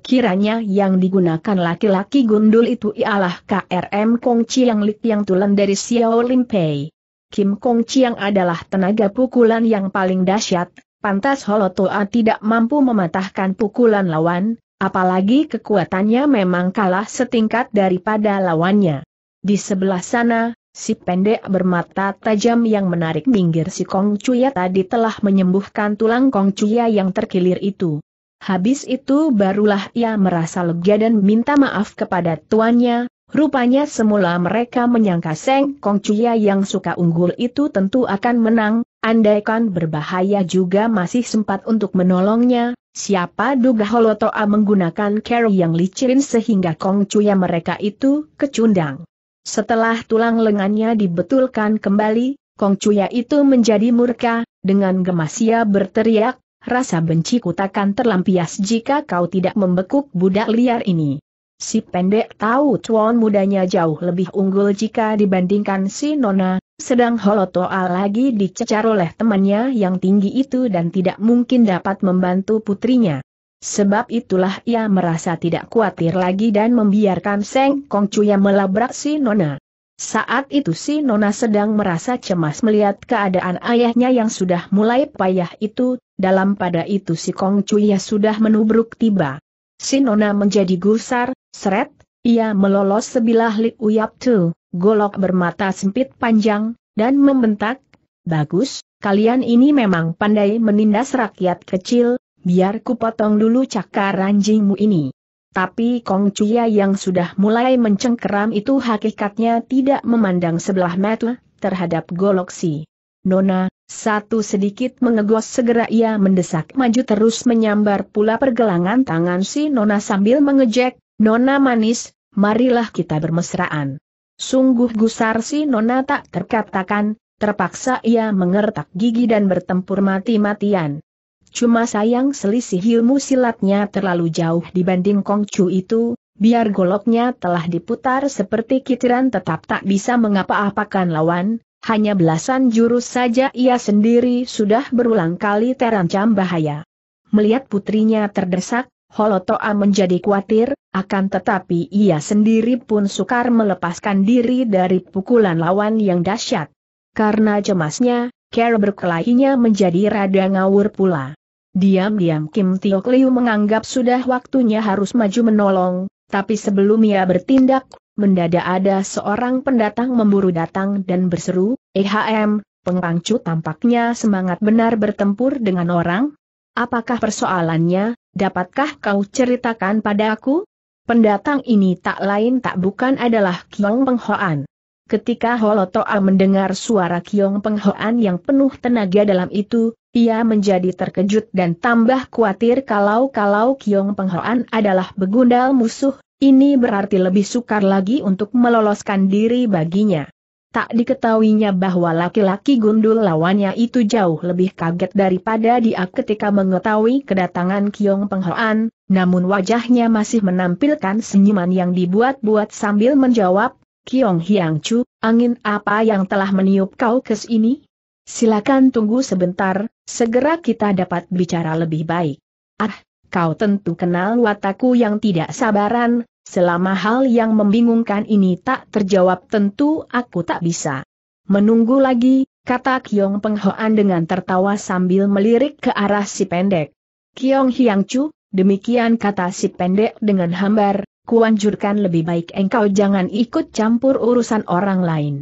Kiranya yang digunakan laki-laki gundul itu ialah KRM Kong Chiang Lik yang tulen dari Xiao Lim Pei. Kim Kong Chiang adalah tenaga pukulan yang paling dahsyat, pantas Holotoa tidak mampu mematahkan pukulan lawan, Apalagi kekuatannya memang kalah setingkat daripada lawannya. Di sebelah sana, si pendek bermata tajam yang menarik minggir si Kong Cuya tadi telah menyembuhkan tulang Kong Cuya yang terkilir itu. Habis itu barulah ia merasa lega dan minta maaf kepada tuannya, rupanya semula mereka menyangka Seng Kong Cuya yang suka unggul itu tentu akan menang, Andaikan berbahaya juga masih sempat untuk menolongnya, siapa duga Holotoa menggunakan carry yang licin sehingga Kong Chuya mereka itu kecundang. Setelah tulang lengannya dibetulkan kembali, Kong Chuya itu menjadi murka, dengan gemas ia berteriak, rasa benci kutakan terlampias jika kau tidak membekuk budak liar ini. Si pendek tahu tuan mudanya jauh lebih unggul jika dibandingkan si Nona, sedang Holotoa lagi dicecar oleh temannya yang tinggi itu dan tidak mungkin dapat membantu putrinya. Sebab itulah ia merasa tidak khawatir lagi dan membiarkan Seng Kong Cuya melabrak si Nona. Saat itu si Nona sedang merasa cemas melihat keadaan ayahnya yang sudah mulai payah itu, dalam pada itu si Kong Cuya sudah menubruk tiba. Si Nona menjadi gusar, seret, ia melolos sebilah Li Uyap Tu, golok bermata sempit panjang, dan membentak, Bagus, kalian ini memang pandai menindas rakyat kecil, biar ku potong dulu cakar ranjingmu ini. Tapi Kong Cuya yang sudah mulai mencengkeram itu hakikatnya tidak memandang sebelah mata terhadap golok si. Nona, satu sedikit mengegos segera ia mendesak maju terus menyambar pula pergelangan tangan si Nona sambil mengejek, Nona manis, marilah kita bermesraan. Sungguh gusar si Nona tak terkatakan, terpaksa ia mengertak gigi dan bertempur mati-matian. Cuma sayang selisih ilmu silatnya terlalu jauh dibanding Kongcu itu, biar goloknya telah diputar seperti kitiran tetap tak bisa mengapa-apakan lawan, hanya belasan jurus saja ia sendiri sudah berulang kali terancam bahaya. Melihat putrinya terdesak, Holotoa menjadi khawatir, akan tetapi ia sendiri pun sukar melepaskan diri dari pukulan lawan yang dahsyat. Karena cemasnya, Kera berkelahinya menjadi rada ngawur pula. Diam-diam Kim Tiok Liu menganggap sudah waktunya harus maju menolong, tapi sebelum ia bertindak, mendadak ada seorang pendatang memburu datang dan berseru, H.M. Eh pengpangcu tampaknya semangat benar bertempur dengan orang, Apakah persoalannya, dapatkah kau ceritakan padaku? Pendatang ini tak lain tak bukan adalah Kiong Penghoan. Ketika Holotoa mendengar suara Kiong Penghoan yang penuh tenaga dalam itu, ia menjadi terkejut dan tambah khawatir kalau-kalau Kiong Penghoan adalah begundal musuh, ini berarti lebih sukar lagi untuk meloloskan diri baginya. Tak diketahuinya bahwa laki-laki gundul lawannya itu jauh lebih kaget daripada dia ketika mengetahui kedatangan Kiong Penghoan, namun wajahnya masih menampilkan senyuman yang dibuat-buat sambil menjawab, Kiong Hiang Chu, angin apa yang telah meniup kau ke sini? Silakan tunggu sebentar, segera kita dapat bicara lebih baik. Ah, kau tentu kenal wataku yang tidak sabaran, Selama hal yang membingungkan ini tak terjawab tentu aku tak bisa. Menunggu lagi, kata Kiong Penghoan dengan tertawa sambil melirik ke arah si pendek. Kiong Hiang Chu, demikian kata si pendek dengan hambar, kuanjurkan lebih baik engkau jangan ikut campur urusan orang lain.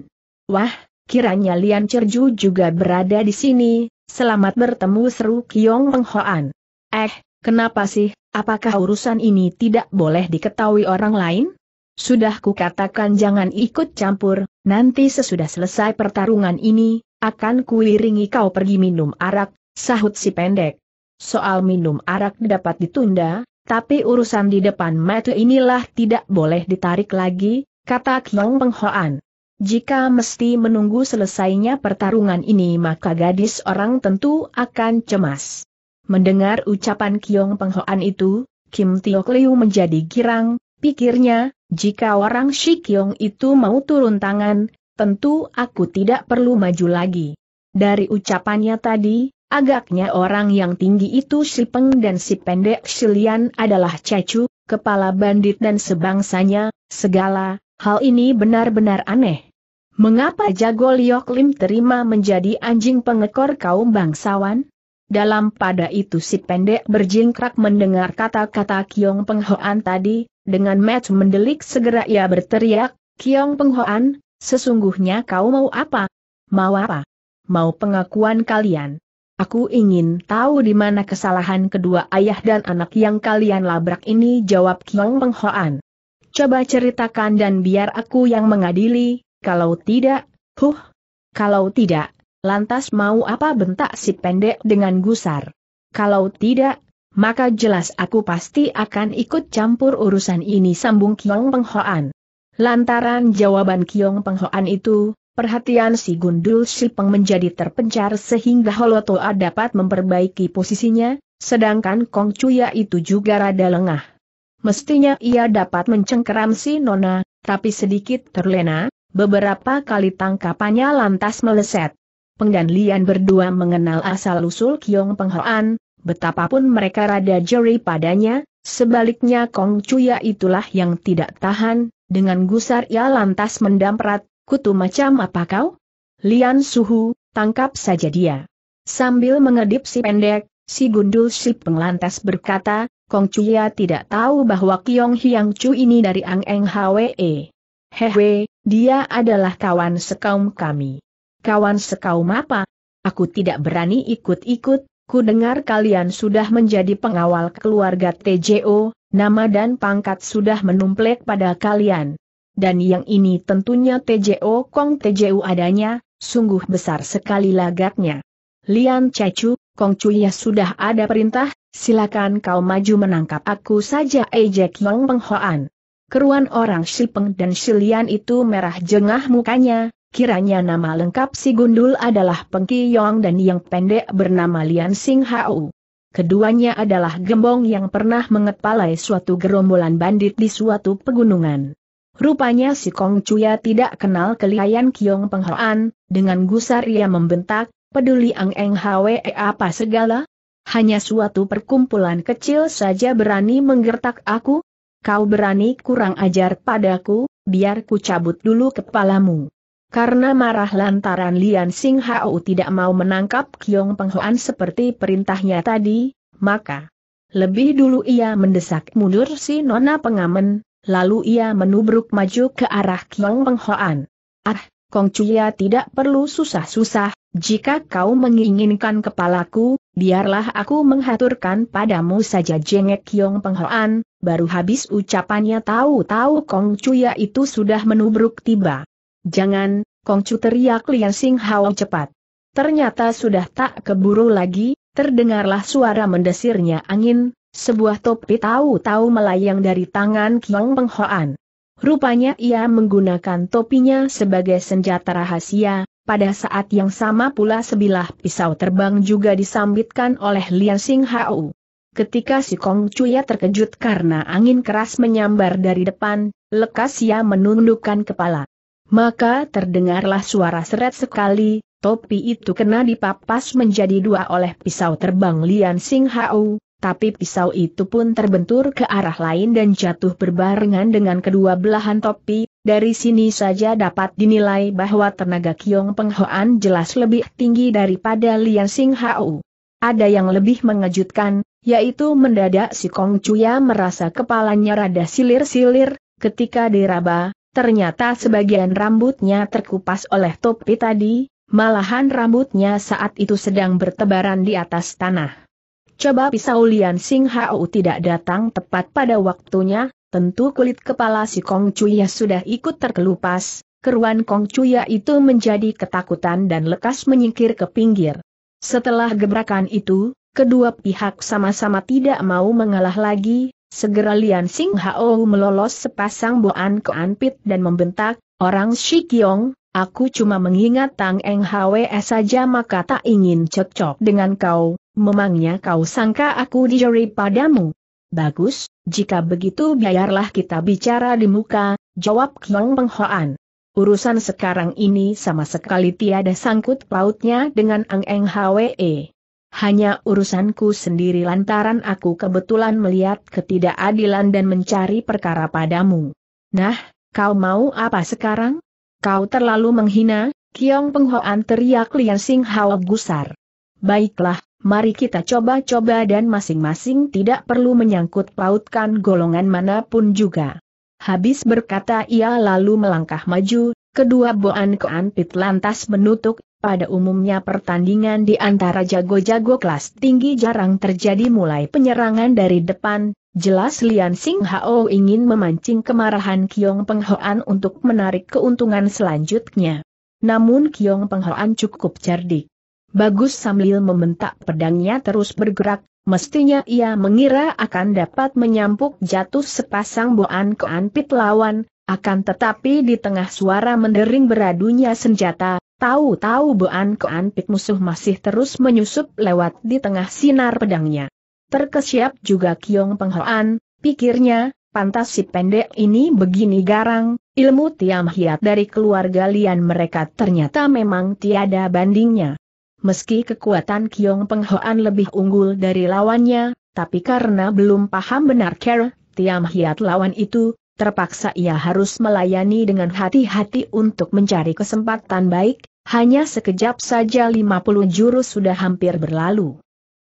Wah, kiranya Lian Cerju juga berada di sini, selamat bertemu seru Kiong Penghoan. Eh, Kenapa sih, apakah urusan ini tidak boleh diketahui orang lain? Sudah kukatakan jangan ikut campur, nanti sesudah selesai pertarungan ini, akan kuiringi kau pergi minum arak, sahut si pendek. Soal minum arak dapat ditunda, tapi urusan di depan mata inilah tidak boleh ditarik lagi, kata Kyong Peng Jika mesti menunggu selesainya pertarungan ini maka gadis orang tentu akan cemas. Mendengar ucapan Kiong Penghoan itu, Kim Tiok Liu menjadi girang, pikirnya, jika orang Shi Kiong itu mau turun tangan, tentu aku tidak perlu maju lagi. Dari ucapannya tadi, agaknya orang yang tinggi itu si Peng dan si pendek Silian adalah Cecu, kepala bandit dan sebangsanya, segala, hal ini benar-benar aneh. Mengapa Jago Liok Lim terima menjadi anjing pengekor kaum bangsawan? Dalam pada itu si pendek berjingkrak mendengar kata-kata Kiong Penghoan tadi, dengan match mendelik segera ia berteriak, Kiong Penghoan, sesungguhnya kau mau apa? Mau apa? Mau pengakuan kalian? Aku ingin tahu di mana kesalahan kedua ayah dan anak yang kalian labrak ini jawab Kiong Penghoan. Coba ceritakan dan biar aku yang mengadili, kalau tidak, huh, kalau tidak, Lantas mau apa bentak si pendek dengan gusar? Kalau tidak, maka jelas aku pasti akan ikut campur urusan ini sambung Kiong Penghoan. Lantaran jawaban Kiong Penghoan itu, perhatian si Gundul Sipeng menjadi terpencar sehingga Holotoa dapat memperbaiki posisinya, sedangkan Kong Cuya itu juga rada lengah. Mestinya ia dapat mencengkeram si Nona, tapi sedikit terlena, beberapa kali tangkapannya lantas meleset. Peng dan Lian berdua mengenal asal-usul Kiong Penghoan, betapapun mereka rada jeri padanya, sebaliknya Kong Cuya itulah yang tidak tahan, dengan gusar ia lantas mendamprat, kutu macam apa kau? Lian Suhu, tangkap saja dia. Sambil mengedip si pendek, si gundul si penglantas berkata, Kong Cuya tidak tahu bahwa Kiong Hiang Chu ini dari Ang Eng Hwe. Hehe, dia adalah kawan sekaum kami kawan sekaum apa? Aku tidak berani ikut-ikut, ku dengar kalian sudah menjadi pengawal keluarga TJO, nama dan pangkat sudah menumplek pada kalian. Dan yang ini tentunya TJO Kong TJO adanya, sungguh besar sekali lagaknya. Lian Cacu, Kong Cuya sudah ada perintah, silakan kau maju menangkap aku saja ejek Yong Penghoan. Keruan orang Shilpeng dan Shilian itu merah jengah mukanya, Kiranya nama lengkap si gundul adalah Pengki Yong dan yang pendek bernama Lian Sing Hau. Keduanya adalah gembong yang pernah mengepalai suatu gerombolan bandit di suatu pegunungan. Rupanya si Kong Chuya tidak kenal kelihayan Kiong Penghoan, dengan gusar ia membentak, peduli Ang Eng Hwe apa segala? Hanya suatu perkumpulan kecil saja berani menggertak aku? Kau berani kurang ajar padaku, biar ku cabut dulu kepalamu. Karena marah lantaran Lian Sing Hao tidak mau menangkap Kiong Penghoan seperti perintahnya tadi, maka lebih dulu ia mendesak mundur si Nona Pengamen, lalu ia menubruk maju ke arah Kiong Penghoan. Ah, Kong Chuya tidak perlu susah-susah, jika kau menginginkan kepalaku, biarlah aku menghaturkan padamu saja jengek Kiong Penghoan, baru habis ucapannya tahu-tahu Kong Chuya itu sudah menubruk tiba Jangan, Kongcu teriak Lian Sing Hao cepat. Ternyata sudah tak keburu lagi, terdengarlah suara mendesirnya angin, sebuah topi tahu-tahu melayang dari tangan Kiong Penghoan. Rupanya ia menggunakan topinya sebagai senjata rahasia, pada saat yang sama pula sebilah pisau terbang juga disambitkan oleh Lian Sing Hao. Ketika si Kong Chuya terkejut karena angin keras menyambar dari depan, lekas ia menundukkan kepala. Maka terdengarlah suara seret sekali, topi itu kena dipapas menjadi dua oleh pisau terbang Lian Sing Hao, tapi pisau itu pun terbentur ke arah lain dan jatuh berbarengan dengan kedua belahan topi, dari sini saja dapat dinilai bahwa tenaga Kiong Peng Hoan jelas lebih tinggi daripada Lian Sing Hao. Ada yang lebih mengejutkan, yaitu mendadak si Kong Cuya merasa kepalanya rada silir-silir, ketika diraba, ternyata sebagian rambutnya terkupas oleh topi tadi, malahan rambutnya saat itu sedang bertebaran di atas tanah. Coba pisau Lian Sing Hao tidak datang tepat pada waktunya, tentu kulit kepala si Kong Chuya sudah ikut terkelupas, keruan Kong Chuya itu menjadi ketakutan dan lekas menyingkir ke pinggir. Setelah gebrakan itu, kedua pihak sama-sama tidak mau mengalah lagi, Segera Lian Sing Hao melolos sepasang boan ke Anpit dan membentak, Orang Shikyong, aku cuma mengingat Tang Eng Hwe saja maka tak ingin cocok dengan kau, memangnya kau sangka aku dijeri padamu. Bagus, jika begitu biarlah kita bicara di muka, jawab Kyong Peng Hoan. Urusan sekarang ini sama sekali tiada sangkut pautnya dengan Ang Eng Hwe hanya urusanku sendiri lantaran aku kebetulan melihat ketidakadilan dan mencari perkara padamu. Nah, kau mau apa sekarang? Kau terlalu menghina, Kiong Penghoan teriak Lian Sing Hao gusar. Baiklah, mari kita coba-coba dan masing-masing tidak perlu menyangkut pautkan golongan manapun juga. Habis berkata ia lalu melangkah maju, kedua Boan Koan Pit lantas menutup pada umumnya pertandingan di antara jago-jago kelas tinggi jarang terjadi mulai penyerangan dari depan, jelas Lian Sing Hao ingin memancing kemarahan Kiong Peng Hoan untuk menarik keuntungan selanjutnya. Namun Kiong Peng Hoan cukup cerdik. Bagus sambil membentak pedangnya terus bergerak, mestinya ia mengira akan dapat menyampuk jatuh sepasang boan ke anpit lawan, akan tetapi di tengah suara mendering beradunya senjata, Tahu-tahu Boan Keanpit musuh masih terus menyusup lewat di tengah sinar pedangnya. Terkesiap juga Kiong Penghoan, pikirnya, pantas si pendek ini begini garang, ilmu tiam hiat dari keluarga lian mereka ternyata memang tiada bandingnya. Meski kekuatan Kiong Penghoan lebih unggul dari lawannya, tapi karena belum paham benar care, tiam hiat lawan itu, terpaksa ia harus melayani dengan hati-hati untuk mencari kesempatan baik, hanya sekejap saja 50 jurus sudah hampir berlalu.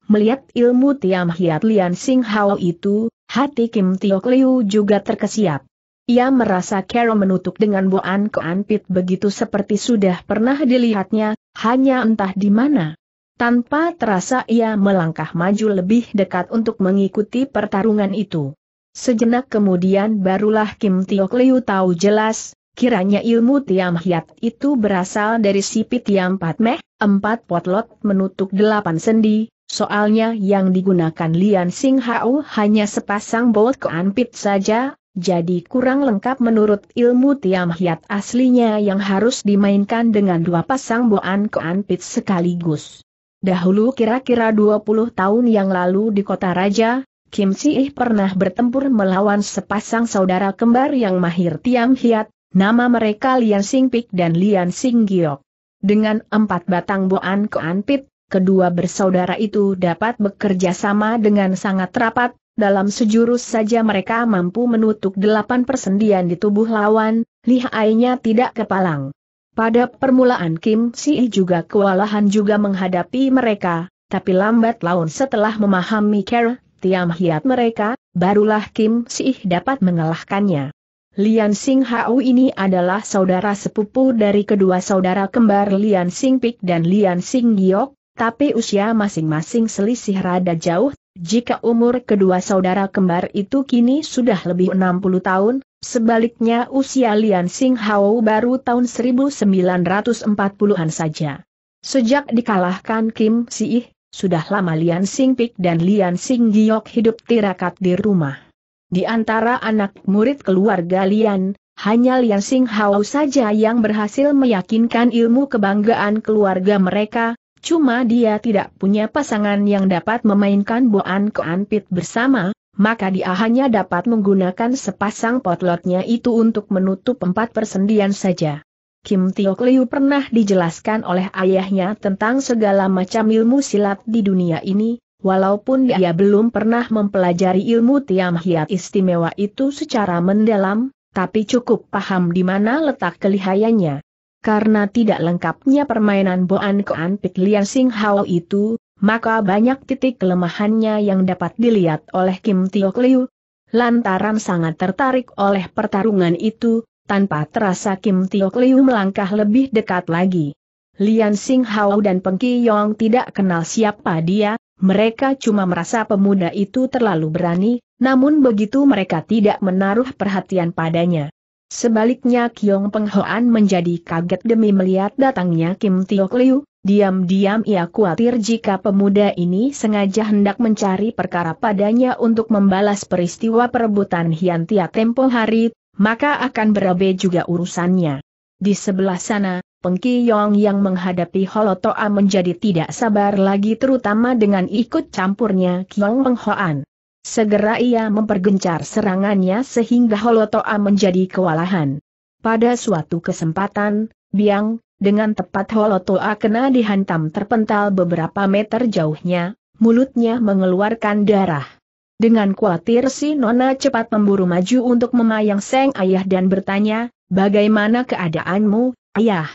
Melihat ilmu Tiam Hiat Lian Sing Hao itu, hati Kim Tiok Liu juga terkesiap. Ia merasa Carol menutup dengan Boan Koan Pit begitu seperti sudah pernah dilihatnya, hanya entah di mana. Tanpa terasa ia melangkah maju lebih dekat untuk mengikuti pertarungan itu. Sejenak kemudian barulah Kim Tio Liu tahu jelas, kiranya ilmu Tiam Hiat itu berasal dari sipit Tiam Pat Meh, empat potlot menutup delapan sendi, soalnya yang digunakan Lian Sing Hao hanya sepasang bot keanpit saja, jadi kurang lengkap menurut ilmu Tiam Hiat aslinya yang harus dimainkan dengan dua pasang boan keanpit sekaligus. Dahulu kira-kira 20 tahun yang lalu di kota Raja, Kim Si pernah bertempur melawan sepasang saudara kembar yang mahir Tiam Hiat, nama mereka Lian Sing Pik dan Lian Sing Giok. Dengan empat batang boan koan pit, kedua bersaudara itu dapat bekerja sama dengan sangat rapat, dalam sejurus saja mereka mampu menutup delapan persendian di tubuh lawan, lihainya tidak kepalang. Pada permulaan Kim Si juga kewalahan juga menghadapi mereka, tapi lambat laun setelah memahami cara tiam hiat mereka, barulah Kim Sih dapat mengalahkannya. Lian Sing Hau ini adalah saudara sepupu dari kedua saudara kembar Lian Sing Pik dan Lian Sing Giok, tapi usia masing-masing selisih rada jauh, jika umur kedua saudara kembar itu kini sudah lebih 60 tahun, sebaliknya usia Lian Sing hau baru tahun 1940-an saja. Sejak dikalahkan Kim Siih, sudah lama Lian Sing Pik dan Lian Sing Giok hidup tirakat di rumah. Di antara anak murid keluarga Lian, hanya Lian Sing Hao saja yang berhasil meyakinkan ilmu kebanggaan keluarga mereka, cuma dia tidak punya pasangan yang dapat memainkan Boan Kean Pit bersama, maka dia hanya dapat menggunakan sepasang potlotnya itu untuk menutup empat persendian saja. Kim Tiok Liu pernah dijelaskan oleh ayahnya tentang segala macam ilmu silat di dunia ini, walaupun dia ya. belum pernah mempelajari ilmu Tiam Hiat istimewa itu secara mendalam, tapi cukup paham di mana letak kelihayannya. Karena tidak lengkapnya permainan Boan Koan Pit Lian Sing Hao itu, maka banyak titik kelemahannya yang dapat dilihat oleh Kim Tiok Liu. Lantaran sangat tertarik oleh pertarungan itu, tanpa terasa Kim Tiok Liu melangkah lebih dekat lagi. Lian Sing Hao dan Peng Ki Yong tidak kenal siapa dia, mereka cuma merasa pemuda itu terlalu berani, namun begitu mereka tidak menaruh perhatian padanya. Sebaliknya Kiong Peng Hoan menjadi kaget demi melihat datangnya Kim Tiok Liu, diam-diam ia khawatir jika pemuda ini sengaja hendak mencari perkara padanya untuk membalas peristiwa perebutan Hian Tia tempo hari, maka akan berabe juga urusannya. Di sebelah sana, Pengki Yong yang menghadapi Holotoa menjadi tidak sabar lagi terutama dengan ikut campurnya Kiong Peng Hoan. Segera ia mempergencar serangannya sehingga Holotoa menjadi kewalahan. Pada suatu kesempatan, Biang, dengan tepat Holotoa kena dihantam terpental beberapa meter jauhnya, mulutnya mengeluarkan darah. Dengan khawatir si Nona cepat memburu maju untuk memayang Seng Ayah dan bertanya, bagaimana keadaanmu, Ayah?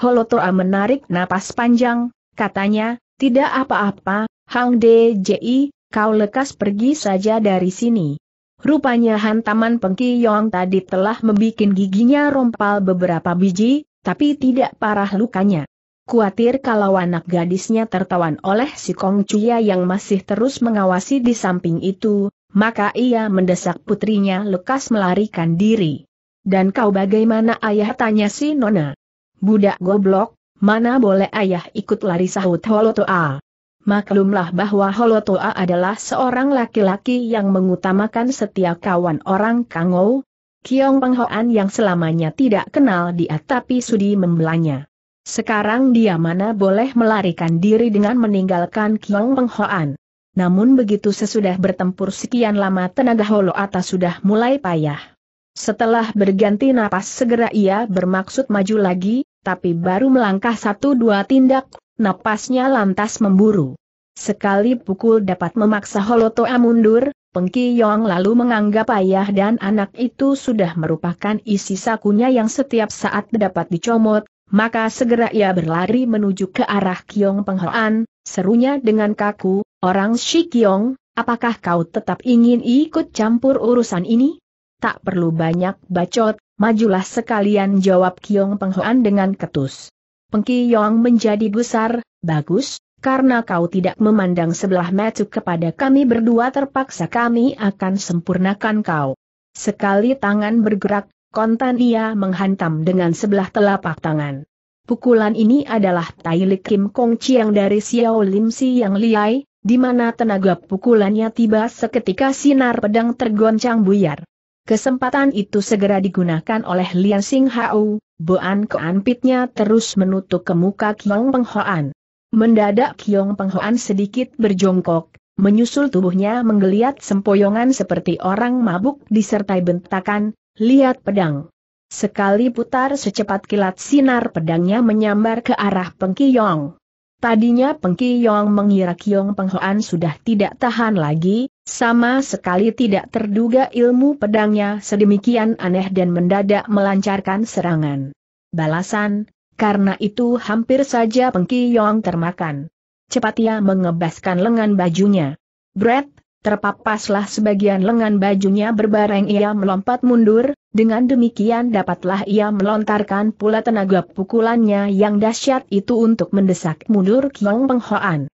Holotoa menarik napas panjang, katanya, tidak apa-apa, Hang Deji, kau lekas pergi saja dari sini. Rupanya hantaman Yong tadi telah membuat giginya rompal beberapa biji, tapi tidak parah lukanya. Kuatir kalau anak gadisnya tertawan oleh si Kong Cuya yang masih terus mengawasi di samping itu, maka ia mendesak putrinya lekas melarikan diri. Dan kau bagaimana ayah tanya si Nona? Budak goblok, mana boleh ayah ikut lari sahut Holotoa. Maklumlah bahwa Holotoa adalah seorang laki-laki yang mengutamakan setiap kawan orang Kangou, Kiong Penghoan yang selamanya tidak kenal dia tapi sudi membelanya. Sekarang dia mana boleh melarikan diri dengan meninggalkan Kiong Peng Namun begitu sesudah bertempur sekian lama tenaga Holo atas sudah mulai payah. Setelah berganti napas segera ia bermaksud maju lagi, tapi baru melangkah satu dua tindak, napasnya lantas memburu. Sekali pukul dapat memaksa Holotoa mundur, Pengki Yong lalu menganggap ayah dan anak itu sudah merupakan isi sakunya yang setiap saat dapat dicomot, maka segera ia berlari menuju ke arah Kiong Penghoan, serunya dengan kaku, orang Shi Kiong, apakah kau tetap ingin ikut campur urusan ini? Tak perlu banyak bacot, majulah sekalian jawab Kiong Penghoan dengan ketus. Pengki Yong menjadi gusar, bagus, karena kau tidak memandang sebelah mata kepada kami berdua terpaksa kami akan sempurnakan kau. Sekali tangan bergerak, kontan ia menghantam dengan sebelah telapak tangan. Pukulan ini adalah Tailik Kim Kong Chiang dari Xiao Lim Si yang liai, di mana tenaga pukulannya tiba seketika sinar pedang tergoncang buyar. Kesempatan itu segera digunakan oleh Lian Sing Hao, Boan Keanpitnya terus menutup ke muka Kiong Peng Hoan. Mendadak Kiong Peng Hoan sedikit berjongkok, menyusul tubuhnya menggeliat sempoyongan seperti orang mabuk disertai bentakan, lihat pedang. Sekali putar secepat kilat sinar pedangnya menyambar ke arah Pengkiyong. Tadinya Pengkiyong mengira Kiong Penghoan sudah tidak tahan lagi, sama sekali tidak terduga ilmu pedangnya sedemikian aneh dan mendadak melancarkan serangan. Balasan, karena itu hampir saja Pengkiyong termakan. Cepat ia mengebaskan lengan bajunya. Brett, Terpapaslah sebagian lengan bajunya berbareng ia melompat mundur, dengan demikian dapatlah ia melontarkan pula tenaga pukulannya yang dahsyat itu untuk mendesak mundur Kiong Penghoan.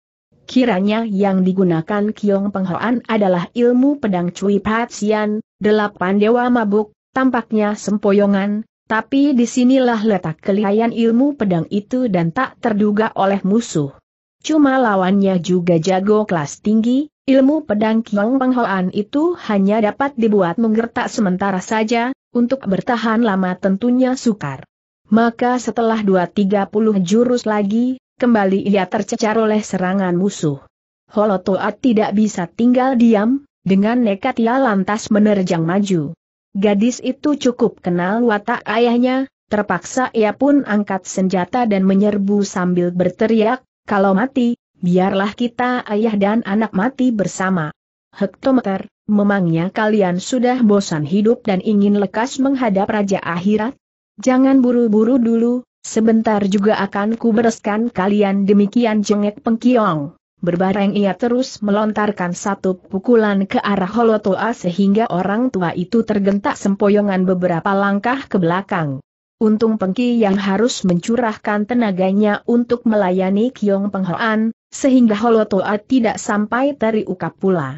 Kiranya yang digunakan Kiong Penghoan adalah ilmu pedang Cui Patsian, delapan dewa mabuk, tampaknya sempoyongan, tapi disinilah letak kelihayan ilmu pedang itu dan tak terduga oleh musuh. Cuma lawannya juga jago kelas tinggi, Ilmu pedang Kiong Penghoan itu hanya dapat dibuat menggertak sementara saja, untuk bertahan lama tentunya sukar. Maka setelah dua tiga puluh jurus lagi, kembali ia tercecar oleh serangan musuh. Holotoat tidak bisa tinggal diam, dengan nekat ia lantas menerjang maju. Gadis itu cukup kenal watak ayahnya, terpaksa ia pun angkat senjata dan menyerbu sambil berteriak, kalau mati, Biarlah kita ayah dan anak mati bersama. Hektometer, memangnya kalian sudah bosan hidup dan ingin lekas menghadap Raja Akhirat? Jangan buru-buru dulu, sebentar juga akan kubereskan kalian demikian jengek pengkiong. Berbareng ia terus melontarkan satu pukulan ke arah Holotoa sehingga orang tua itu tergentak sempoyongan beberapa langkah ke belakang. Untung Pengki yang harus mencurahkan tenaganya untuk melayani Kiong Penghoan, sehingga Holotoa tidak sampai teriukap pula.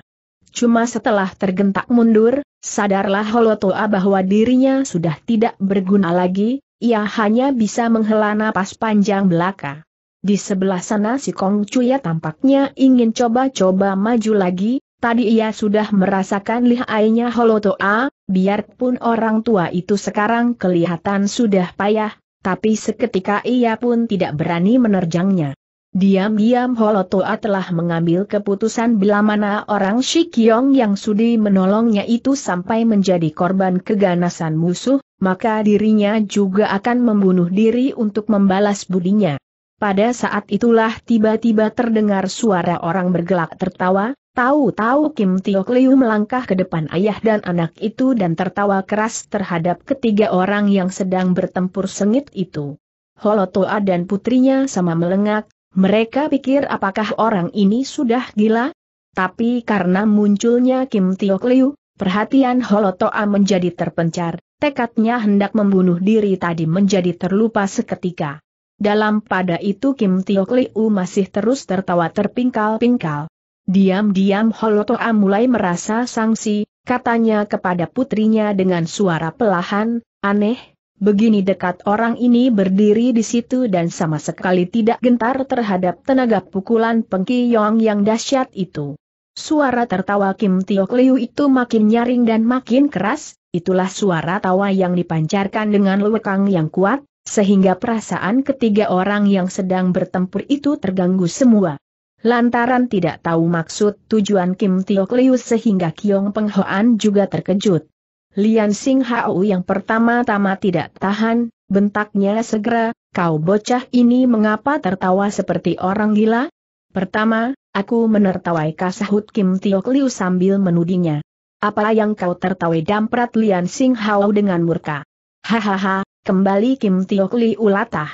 Cuma setelah tergentak mundur, sadarlah Holotoa bahwa dirinya sudah tidak berguna lagi, ia hanya bisa menghela napas panjang belaka. Di sebelah sana si Kong Cuya tampaknya ingin coba-coba maju lagi, tadi ia sudah merasakan lihainya Holotoa, biarpun orang tua itu sekarang kelihatan sudah payah, tapi seketika ia pun tidak berani menerjangnya. Diam-diam Holotoa telah mengambil keputusan bila mana orang Shikyong yang sudi menolongnya itu sampai menjadi korban keganasan musuh, maka dirinya juga akan membunuh diri untuk membalas budinya. Pada saat itulah tiba-tiba terdengar suara orang bergelak tertawa, tahu-tahu Kim Tio Liu melangkah ke depan ayah dan anak itu dan tertawa keras terhadap ketiga orang yang sedang bertempur sengit itu. Holotoa dan putrinya sama melengak, mereka pikir apakah orang ini sudah gila? Tapi karena munculnya Kim Tiok Liu, perhatian Holotoa menjadi terpencar, tekadnya hendak membunuh diri tadi menjadi terlupa seketika. Dalam pada itu Kim Tiok Liu masih terus tertawa terpingkal-pingkal. Diam-diam Holotoa mulai merasa sangsi, katanya kepada putrinya dengan suara pelahan, aneh, Begini dekat orang ini berdiri di situ dan sama sekali tidak gentar terhadap tenaga pukulan Yong yang dahsyat itu. Suara tertawa Kim Tiok Liu itu makin nyaring dan makin keras, itulah suara tawa yang dipancarkan dengan lewekang yang kuat, sehingga perasaan ketiga orang yang sedang bertempur itu terganggu semua. Lantaran tidak tahu maksud tujuan Kim Tiok Liu sehingga Kiong Penghoan juga terkejut. Lian Sing Hao yang pertama-tama tidak tahan, bentaknya segera, kau bocah ini mengapa tertawa seperti orang gila? Pertama, aku menertawai kasahut Kim Tiok Liu sambil menudingnya. Apa yang kau tertawai damprat Lian Sing Hao dengan murka? Hahaha, kembali Kim Tiok Liu latah.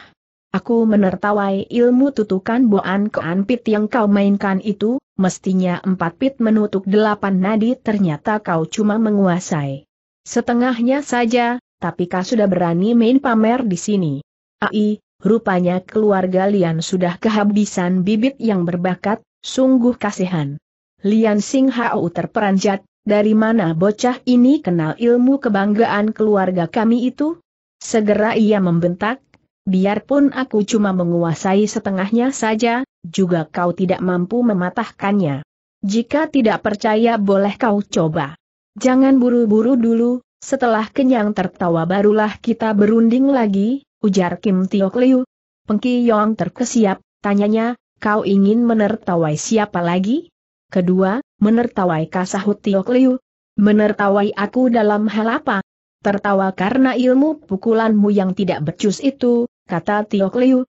Aku menertawai ilmu tutukan boan kean pit yang kau mainkan itu, mestinya empat pit menutup delapan nadi ternyata kau cuma menguasai Setengahnya saja, tapi kau sudah berani main pamer di sini. Ai, rupanya keluarga Lian sudah kehabisan bibit yang berbakat, sungguh kasihan. Lian Sing Hao terperanjat, dari mana bocah ini kenal ilmu kebanggaan keluarga kami itu? Segera ia membentak, biarpun aku cuma menguasai setengahnya saja, juga kau tidak mampu mematahkannya. Jika tidak percaya boleh kau coba. Jangan buru-buru dulu, setelah kenyang tertawa barulah kita berunding lagi, ujar Kim Tiok Liu. Pengki Yong terkesiap, tanyanya, kau ingin menertawai siapa lagi? Kedua, menertawai kasahut Tiok Liu. Menertawai aku dalam hal apa? Tertawa karena ilmu pukulanmu yang tidak becus itu, kata Tiok Liu.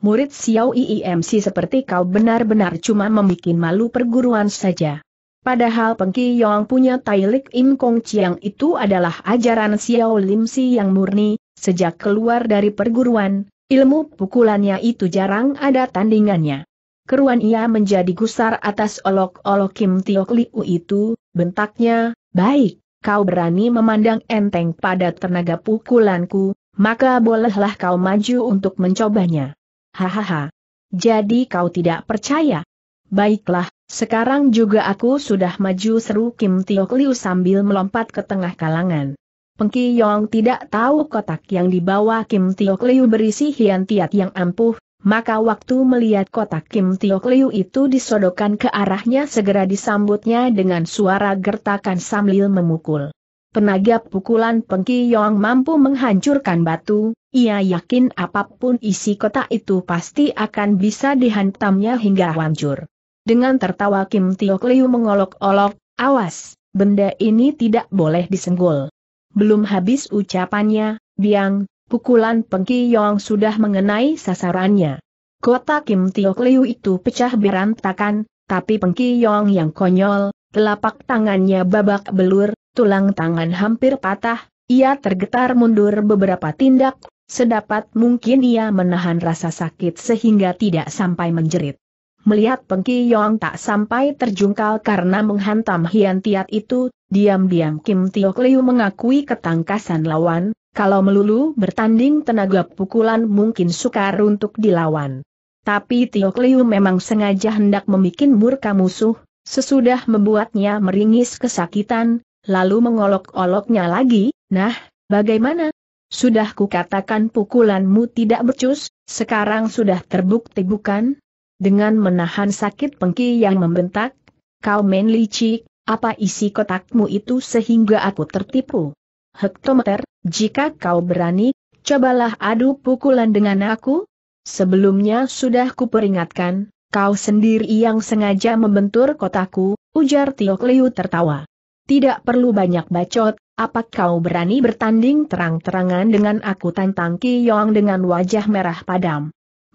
Murid Xiao IIMC seperti kau benar-benar cuma membuat malu perguruan saja. Padahal Pengki Yong punya Tailik Im Kong Chiang itu adalah ajaran Xiao Lim Si yang murni, sejak keluar dari perguruan, ilmu pukulannya itu jarang ada tandingannya. Keruan ia menjadi gusar atas olok-olok Kim Tiok Liu itu, bentaknya, baik, kau berani memandang enteng pada tenaga pukulanku, maka bolehlah kau maju untuk mencobanya. Hahaha. Jadi kau tidak percaya? Baiklah, sekarang juga aku sudah maju seru Kim Tiok Liu sambil melompat ke tengah kalangan. Pengki Yong tidak tahu kotak yang dibawa Kim Tiok Liu berisi hian tiat yang ampuh, maka waktu melihat kotak Kim Tiok Liu itu disodokkan ke arahnya segera disambutnya dengan suara gertakan sambil memukul. Penaga pukulan Pengki Yong mampu menghancurkan batu, ia yakin apapun isi kotak itu pasti akan bisa dihantamnya hingga hancur. Dengan tertawa Kim Tio Kliu mengolok-olok, awas, benda ini tidak boleh disenggol. Belum habis ucapannya, biang, pukulan Pengki Yong sudah mengenai sasarannya. Kota Kim Tio Kliu itu pecah berantakan, tapi Pengki Yong yang konyol, telapak tangannya babak belur, tulang tangan hampir patah, ia tergetar mundur beberapa tindak, sedapat mungkin ia menahan rasa sakit sehingga tidak sampai menjerit. Melihat Pengki Yong tak sampai terjungkal karena menghantam Hian Tiat itu, diam-diam Kim Tiok Liu mengakui ketangkasan lawan, kalau melulu bertanding tenaga pukulan mungkin sukar untuk dilawan. Tapi Tiok Liu memang sengaja hendak memikin murka musuh, sesudah membuatnya meringis kesakitan, lalu mengolok-oloknya lagi, nah, bagaimana? Sudah kukatakan pukulanmu tidak becus, sekarang sudah terbukti bukan? dengan menahan sakit pengki yang membentak, kau main licik, apa isi kotakmu itu sehingga aku tertipu? Hektometer, jika kau berani, cobalah adu pukulan dengan aku? Sebelumnya sudah kuperingatkan, kau sendiri yang sengaja membentur kotaku, ujar Tio Liu tertawa. Tidak perlu banyak bacot, apa kau berani bertanding terang-terangan dengan aku tantang Ki Yong dengan wajah merah padam?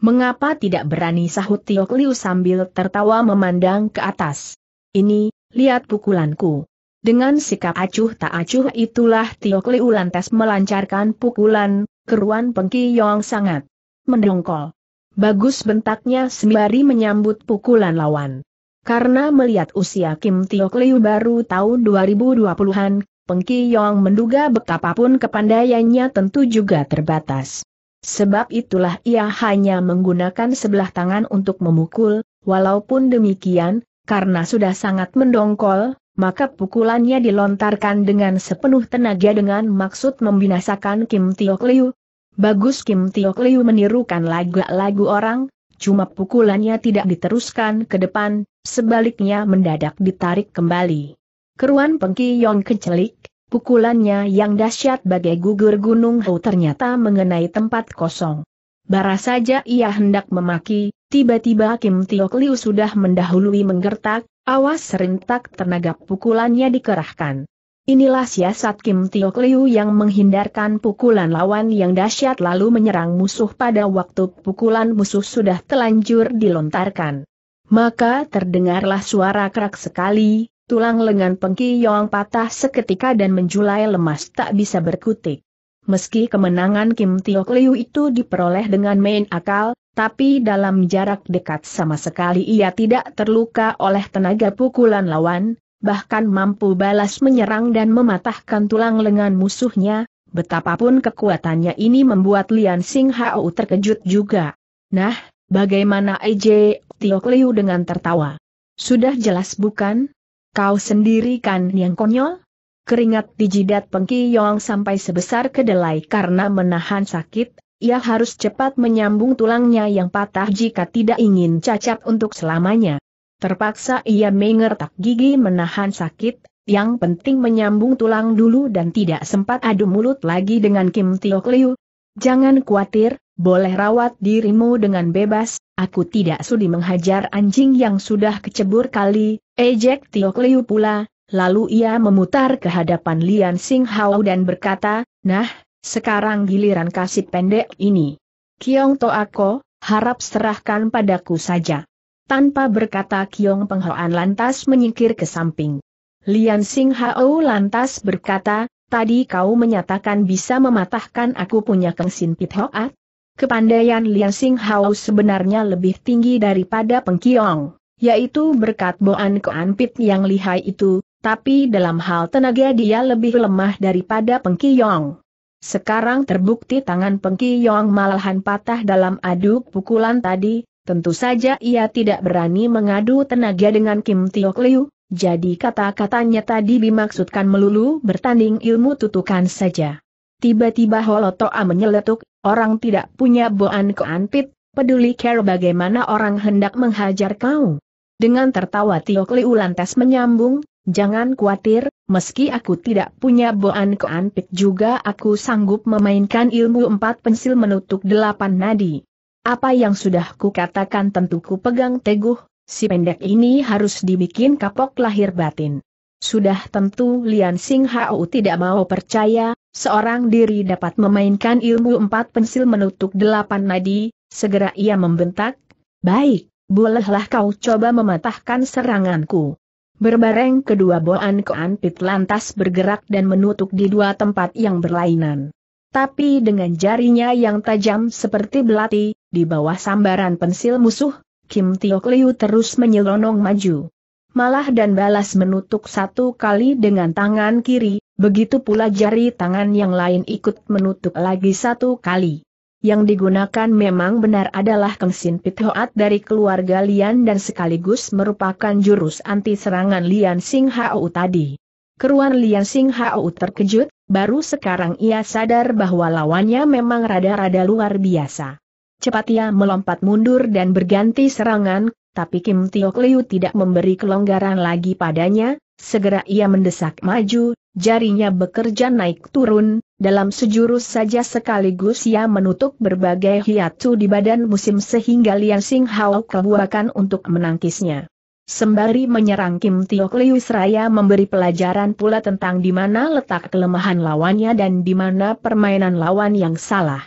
Mengapa tidak berani sahut Tiok Liu sambil tertawa memandang ke atas? Ini, lihat pukulanku. Dengan sikap acuh tak acuh itulah Tiok Liu lantas melancarkan pukulan, keruan Pengki yang sangat mendongkol. Bagus bentaknya sembari menyambut pukulan lawan. Karena melihat usia Kim Tiok Liu baru tahun 2020-an, Pengki Yong menduga betapapun kepandaiannya tentu juga terbatas. Sebab itulah ia hanya menggunakan sebelah tangan untuk memukul, walaupun demikian, karena sudah sangat mendongkol, maka pukulannya dilontarkan dengan sepenuh tenaga dengan maksud membinasakan Kim Tiok Liu. Bagus Kim Tiok Liu menirukan lagu-lagu orang, cuma pukulannya tidak diteruskan ke depan, sebaliknya mendadak ditarik kembali. Keruan Pengki Yong kecelik, Pukulannya yang dahsyat bagai gugur gunung Hou ternyata mengenai tempat kosong. Bara saja ia hendak memaki, tiba-tiba Kim Tiok Liu sudah mendahului menggertak, awas serentak tenaga pukulannya dikerahkan. Inilah siasat Kim Tiok Liu yang menghindarkan pukulan lawan yang dahsyat lalu menyerang musuh pada waktu pukulan musuh sudah telanjur dilontarkan. Maka terdengarlah suara kerak sekali, Tulang lengan Yong patah seketika dan menjulai lemas tak bisa berkutik. Meski kemenangan Kim Tio Liu itu diperoleh dengan main akal, tapi dalam jarak dekat sama sekali ia tidak terluka oleh tenaga pukulan lawan, bahkan mampu balas menyerang dan mematahkan tulang lengan musuhnya, betapapun kekuatannya ini membuat Lian Sing Hao terkejut juga. Nah, bagaimana EJ Tio Liu dengan tertawa? Sudah jelas bukan, Kau sendiri kan yang konyol? Keringat di jidat Pengki Yong sampai sebesar kedelai karena menahan sakit, ia harus cepat menyambung tulangnya yang patah jika tidak ingin cacat untuk selamanya. Terpaksa ia mengertak gigi menahan sakit, yang penting menyambung tulang dulu dan tidak sempat adu mulut lagi dengan Kim Tio Liu. Jangan khawatir, boleh rawat dirimu dengan bebas, Aku tidak sudi menghajar anjing yang sudah kecebur kali, ejek Tio Liu pula, lalu ia memutar ke hadapan Lian Sing Hao dan berkata, nah, sekarang giliran kasih pendek ini. Kiong To Ako, harap serahkan padaku saja. Tanpa berkata Kiong Penghoan lantas menyingkir ke samping. Lian Sing Hao lantas berkata, tadi kau menyatakan bisa mematahkan aku punya kengsin Pit Hoat, kepandaian Lian Sing Hao sebenarnya lebih tinggi daripada Peng Kiong, yaitu berkat Boan Keanpit yang lihai itu, tapi dalam hal tenaga dia lebih lemah daripada Peng Kiong. Sekarang terbukti tangan Peng Kiong malahan patah dalam adu pukulan tadi, tentu saja ia tidak berani mengadu tenaga dengan Kim Tiok Liu, jadi kata-katanya tadi dimaksudkan melulu bertanding ilmu tutukan saja. Tiba-tiba Holotoa menyeletuk, orang tidak punya boan keanpit, peduli care bagaimana orang hendak menghajar kau. Dengan tertawa Tio Kliu lantas menyambung, jangan khawatir, meski aku tidak punya boan keanpit juga aku sanggup memainkan ilmu empat pensil menutup delapan nadi. Apa yang sudah kukatakan tentu ku pegang teguh, si pendek ini harus dibikin kapok lahir batin. Sudah tentu Lian Sing Hao tidak mau percaya, Seorang diri dapat memainkan ilmu empat pensil menutup delapan nadi, segera ia membentak, Baik, bolehlah kau coba mematahkan seranganku. Berbareng kedua Boan Keanpit lantas bergerak dan menutup di dua tempat yang berlainan. Tapi dengan jarinya yang tajam seperti belati, di bawah sambaran pensil musuh, Kim Tio Liu terus menyelonong maju. Malah dan balas menutup satu kali dengan tangan kiri, Begitu pula jari tangan yang lain ikut menutup lagi satu kali. Yang digunakan memang benar adalah Kengsin Pithoat dari keluarga Lian dan sekaligus merupakan jurus anti serangan Lian Sing Hau tadi. Keruan Lian Sing Hau terkejut, baru sekarang ia sadar bahwa lawannya memang rada-rada luar biasa. Cepat ia melompat mundur dan berganti serangan, tapi Kim Tiok Liu tidak memberi kelonggaran lagi padanya, Segera ia mendesak maju, jarinya bekerja naik turun, dalam sejurus saja sekaligus ia menutup berbagai hiatu di badan musim sehingga Lian Sing Hao kebuakan untuk menangkisnya. Sembari menyerang Kim Tiok Lius Raya memberi pelajaran pula tentang di mana letak kelemahan lawannya dan di mana permainan lawan yang salah.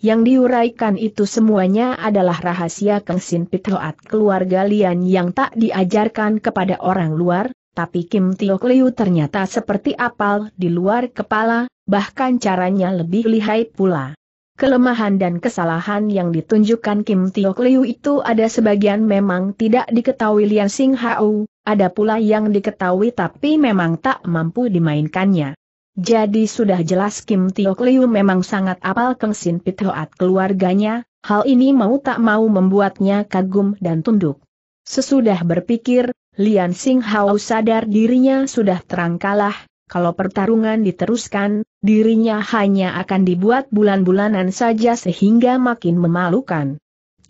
Yang diuraikan itu semuanya adalah rahasia Kengsin Sin Pitoat keluarga Lian yang tak diajarkan kepada orang luar, tapi Kim Tio Liu ternyata seperti apal di luar kepala, bahkan caranya lebih lihai pula. Kelemahan dan kesalahan yang ditunjukkan Kim Tio Liu itu ada sebagian memang tidak diketahui Lian Sing Hao, ada pula yang diketahui tapi memang tak mampu dimainkannya. Jadi sudah jelas Kim Tio Liu memang sangat apal kengsin pitoat keluarganya, hal ini mau tak mau membuatnya kagum dan tunduk. Sesudah berpikir, Lian Sing Hao sadar dirinya sudah terangkalah, kalau pertarungan diteruskan, dirinya hanya akan dibuat bulan-bulanan saja sehingga makin memalukan.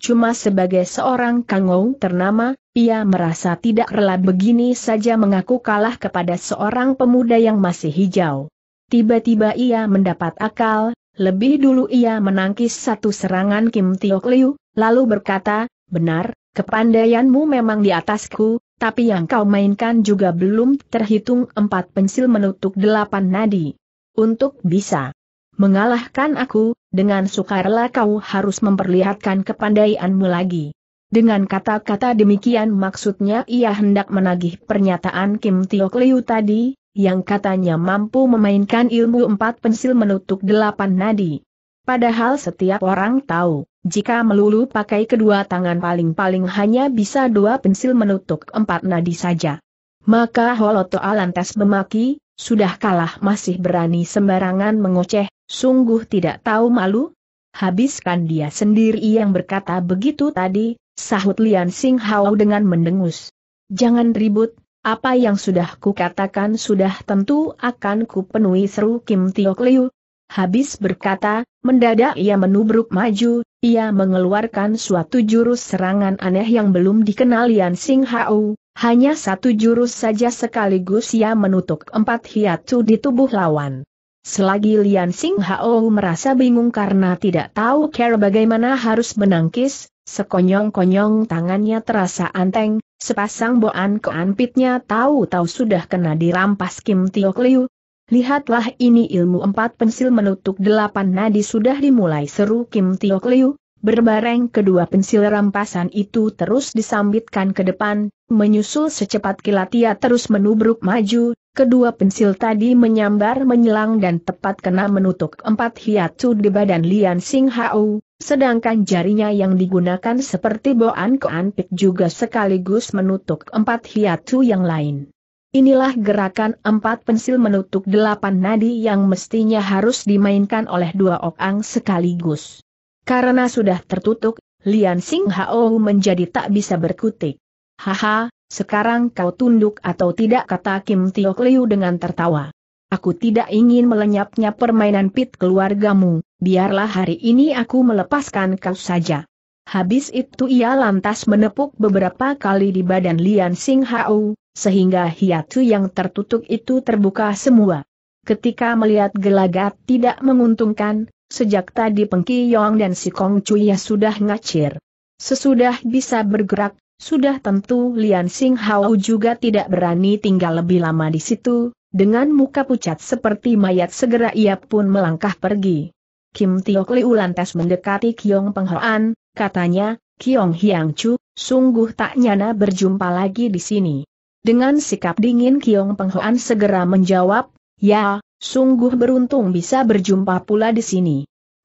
Cuma sebagai seorang kangou ternama, ia merasa tidak rela begini saja mengaku kalah kepada seorang pemuda yang masih hijau. Tiba-tiba ia mendapat akal, lebih dulu ia menangkis satu serangan Kim Tiok Liu, lalu berkata, benar, kepandaianmu memang di atasku, tapi yang kau mainkan juga belum terhitung empat pensil menutup delapan nadi. Untuk bisa mengalahkan aku, dengan sukarela kau harus memperlihatkan kepandaianmu lagi. Dengan kata-kata demikian maksudnya ia hendak menagih pernyataan Kim Tiok Liu tadi, yang katanya mampu memainkan ilmu empat pensil menutup delapan nadi. Padahal setiap orang tahu, jika melulu pakai kedua tangan paling-paling hanya bisa dua pensil menutup empat nadi saja. Maka Holoto lantas memaki, sudah kalah masih berani sembarangan mengoceh, sungguh tidak tahu malu? Habiskan dia sendiri yang berkata begitu tadi, sahut Lian Sing Hao dengan mendengus. Jangan ribut, apa yang sudah kukatakan sudah tentu akan kupenuhi seru Kim Tiok Liu, Habis berkata, mendadak ia menubruk maju, ia mengeluarkan suatu jurus serangan aneh yang belum dikenal Yan Sing Hao, hanya satu jurus saja sekaligus ia menutup empat hiatu di tubuh lawan. Selagi Lian Sing Hao merasa bingung karena tidak tahu cara bagaimana harus menangkis, sekonyong-konyong tangannya terasa anteng, sepasang boan keanpitnya tahu-tahu sudah kena dirampas Kim Tio Liu, Lihatlah ini ilmu empat pensil menutup delapan nadi sudah dimulai seru Kim Tiok Liu, berbareng kedua pensil rampasan itu terus disambitkan ke depan, menyusul secepat kilat ia terus menubruk maju, kedua pensil tadi menyambar menyelang dan tepat kena menutup empat hiatu di badan Lian Sing Hao, Sedangkan jarinya yang digunakan seperti boan keanpik juga sekaligus menutup empat hiatu yang lain. Inilah gerakan empat pensil menutup delapan nadi yang mestinya harus dimainkan oleh dua okang sekaligus. Karena sudah tertutup, Lian Sing Hao menjadi tak bisa berkutik. Haha, sekarang kau tunduk atau tidak kata Kim Tio Liu dengan tertawa. Aku tidak ingin melenyapnya permainan pit keluargamu, biarlah hari ini aku melepaskan kau saja. Habis itu ia lantas menepuk beberapa kali di badan Lian Sing Hao, sehingga hiatu yang tertutup itu terbuka semua. Ketika melihat gelagat tidak menguntungkan, sejak tadi Pengki Yong dan si Kong sudah ngacir. Sesudah bisa bergerak, sudah tentu Lian Sing Hao juga tidak berani tinggal lebih lama di situ, dengan muka pucat seperti mayat segera ia pun melangkah pergi. Kim Tiok Liu lantas mendekati Kiong Penghoan, katanya, Kiong Hiang Chu, sungguh tak nyana berjumpa lagi di sini. Dengan sikap dingin Kiong Penghoan segera menjawab, ya, sungguh beruntung bisa berjumpa pula di sini.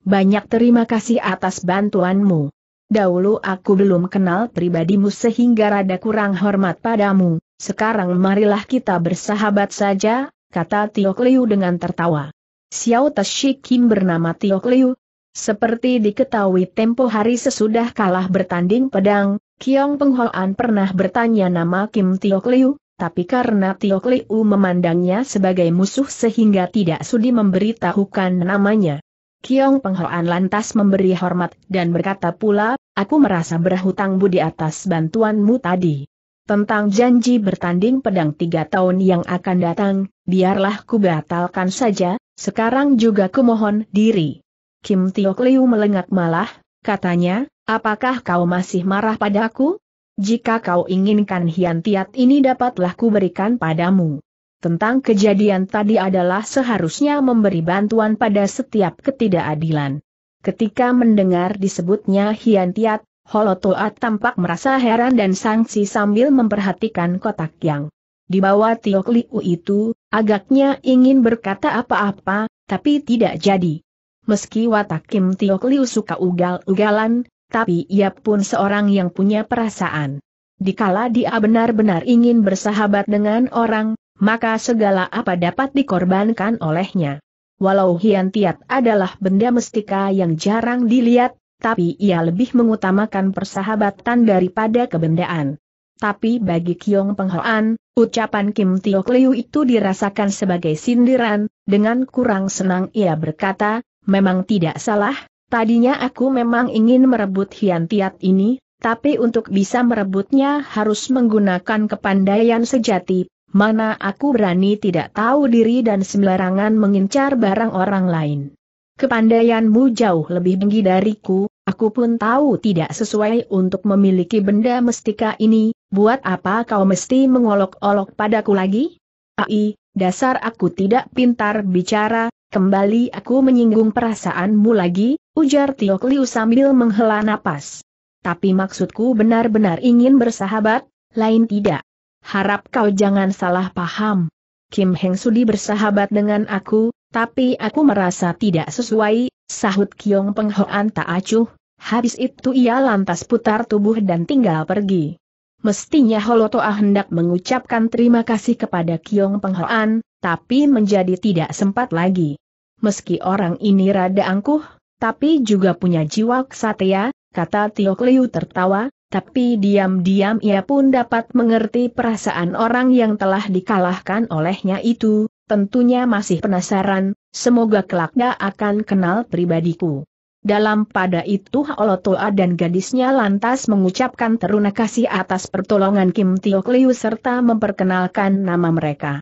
Banyak terima kasih atas bantuanmu. Dahulu aku belum kenal pribadimu sehingga rada kurang hormat padamu, sekarang marilah kita bersahabat saja, kata Tio Liu dengan tertawa. Xiao Tashi Kim bernama Tio Liu, seperti diketahui tempo hari sesudah kalah bertanding pedang, Kiong Penghoan pernah bertanya nama Kim Tiok Liu, tapi karena Tiok Liu memandangnya sebagai musuh sehingga tidak sudi memberitahukan namanya. Kiong Penghoan lantas memberi hormat dan berkata pula, aku merasa berhutang budi atas bantuanmu tadi. Tentang janji bertanding pedang tiga tahun yang akan datang, biarlah ku batalkan saja, sekarang juga kumohon diri. Kim Tiok Liu melengat malah, katanya, apakah kau masih marah padaku? Jika kau inginkan hian tiat ini dapatlah kuberikan padamu. Tentang kejadian tadi adalah seharusnya memberi bantuan pada setiap ketidakadilan. Ketika mendengar disebutnya hian tiat, Holotoat tampak merasa heran dan sangsi sambil memperhatikan kotak yang di bawah Tiok Liu itu, agaknya ingin berkata apa-apa, tapi tidak jadi. Meski watak Kim Tio Liu suka ugal-ugalan, tapi ia pun seorang yang punya perasaan. Dikala dia benar-benar ingin bersahabat dengan orang, maka segala apa dapat dikorbankan olehnya. Walau Hian Tiat adalah benda mestika yang jarang dilihat, tapi ia lebih mengutamakan persahabatan daripada kebendaan. Tapi bagi Kiong Penghoan, ucapan Kim Tio Liu itu dirasakan sebagai sindiran, dengan kurang senang ia berkata, Memang tidak salah, tadinya aku memang ingin merebut hiantiat ini, tapi untuk bisa merebutnya harus menggunakan kepandaian sejati, mana aku berani tidak tahu diri dan sembarangan mengincar barang orang lain. Kepandaianmu jauh lebih tinggi dariku, aku pun tahu tidak sesuai untuk memiliki benda mestika ini, buat apa kau mesti mengolok-olok padaku lagi? Ai, dasar aku tidak pintar bicara, Kembali aku menyinggung perasaanmu lagi, ujar Tio Kliu sambil menghela napas. Tapi maksudku benar-benar ingin bersahabat, lain tidak. Harap kau jangan salah paham. Kim Heng Sudi bersahabat dengan aku, tapi aku merasa tidak sesuai, sahut Kiong Peng Hoan tak acuh, habis itu ia lantas putar tubuh dan tinggal pergi. Mestinya Holotoa hendak mengucapkan terima kasih kepada Kiong Peng Hoan, tapi menjadi tidak sempat lagi. Meski orang ini rada angkuh, tapi juga punya jiwa kesatria, kata Tio Kliu tertawa, tapi diam-diam ia pun dapat mengerti perasaan orang yang telah dikalahkan olehnya itu, tentunya masih penasaran, semoga kelak dia akan kenal pribadiku. Dalam pada itu Haolotoa dan gadisnya lantas mengucapkan teruna kasih atas pertolongan Kim Tio Kliu serta memperkenalkan nama mereka.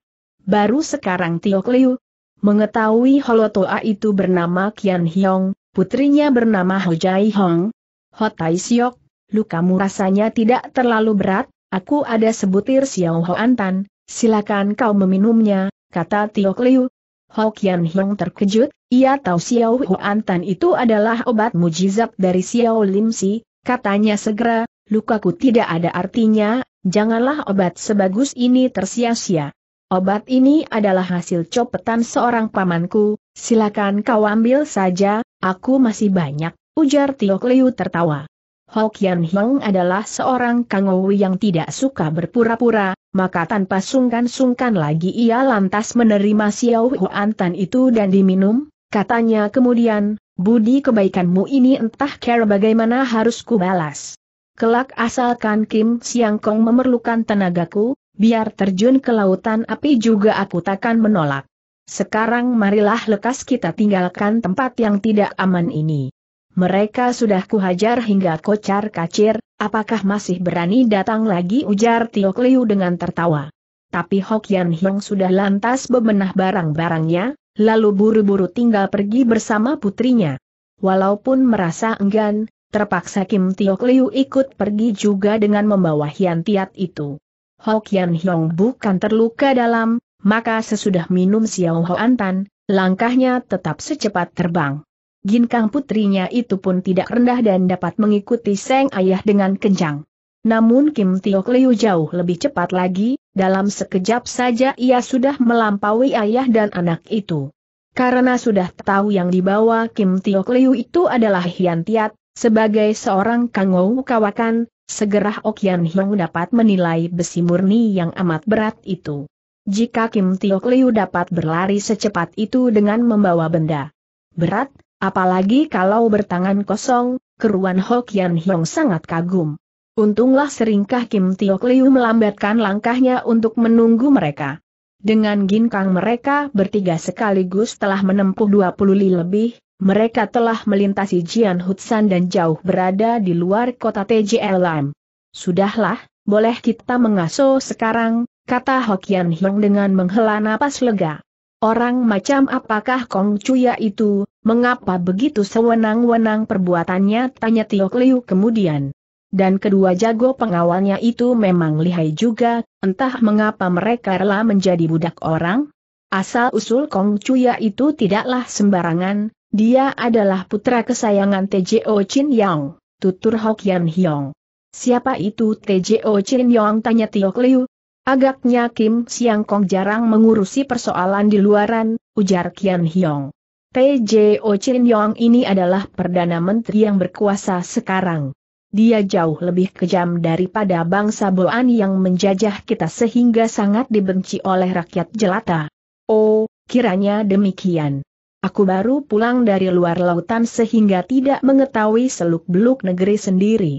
Baru sekarang Tio Liu mengetahui Holotoa itu bernama Kian Hiong, putrinya bernama Ho Jai Hong. Ho Tai Siok, lukamu rasanya tidak terlalu berat, aku ada sebutir Xiao Ho Antan, silakan kau meminumnya, kata Tio Liu. Ho Kian Hiong terkejut, ia tahu Xiao Hu Antan itu adalah obat mujizat dari Xiao Lim Si, katanya segera, lukaku tidak ada artinya, janganlah obat sebagus ini tersia-sia. Obat ini adalah hasil copetan seorang pamanku, silakan kau ambil saja, aku masih banyak, ujar Tio Liu tertawa. Hok Yan adalah seorang kangowi yang tidak suka berpura-pura, maka tanpa sungkan-sungkan lagi ia lantas menerima Xiao Huan Tan itu dan diminum, katanya kemudian, budi kebaikanmu ini entah kira bagaimana harus kubalas. Kelak asalkan Kim Siang Kong memerlukan tenagaku, Biar terjun ke lautan api juga aku takkan menolak. Sekarang marilah lekas kita tinggalkan tempat yang tidak aman ini. Mereka sudah kuhajar hingga kocar kacir, apakah masih berani datang lagi ujar Tio Liu dengan tertawa. Tapi Hokian Hyong sudah lantas bebenah barang-barangnya, lalu buru-buru tinggal pergi bersama putrinya. Walaupun merasa enggan, terpaksa Kim Tio Liu ikut pergi juga dengan membawa hian tiat itu. Hokian Hyong bukan terluka dalam, maka sesudah minum Xiao Hoan Tan, langkahnya tetap secepat terbang. Ginkang putrinya itu pun tidak rendah dan dapat mengikuti Seng Ayah dengan kencang. Namun Kim Tiok Liu jauh lebih cepat lagi, dalam sekejap saja ia sudah melampaui ayah dan anak itu. Karena sudah tahu yang dibawa Kim Tiok Liu itu adalah Hian Tiat, sebagai seorang kangou kawakan, segera Okian Hyung dapat menilai besi murni yang amat berat itu. Jika Kim Tiok Liu dapat berlari secepat itu dengan membawa benda berat, apalagi kalau bertangan kosong, keruan Hokian Hyung sangat kagum. Untunglah seringkah Kim Tiok Liu melambatkan langkahnya untuk menunggu mereka. Dengan ginkang mereka bertiga sekaligus telah menempuh 20 li lebih, mereka telah melintasi Jian Hutsan dan jauh berada di luar kota TJLM. Sudahlah, boleh kita mengaso sekarang, kata Hokian Hyung dengan menghela napas lega. Orang macam apakah Kong Chuya itu, mengapa begitu sewenang-wenang perbuatannya tanya Tiok Liu kemudian. Dan kedua jago pengawalnya itu memang lihai juga, entah mengapa mereka rela menjadi budak orang, Asal-usul Kong Chuya itu tidaklah sembarangan, dia adalah putra kesayangan TJO Chin Yang, tutur Hok Yan Hyong. Siapa itu TJO Chin Yang tanya Tio Liu? Agaknya Kim Siang Kong jarang mengurusi persoalan di luaran, ujar Kian Hyong. TJO Chin Yong ini adalah Perdana Menteri yang berkuasa sekarang. Dia jauh lebih kejam daripada bangsa Boan yang menjajah kita sehingga sangat dibenci oleh rakyat jelata. Oh, kiranya demikian. Aku baru pulang dari luar lautan sehingga tidak mengetahui seluk-beluk negeri sendiri.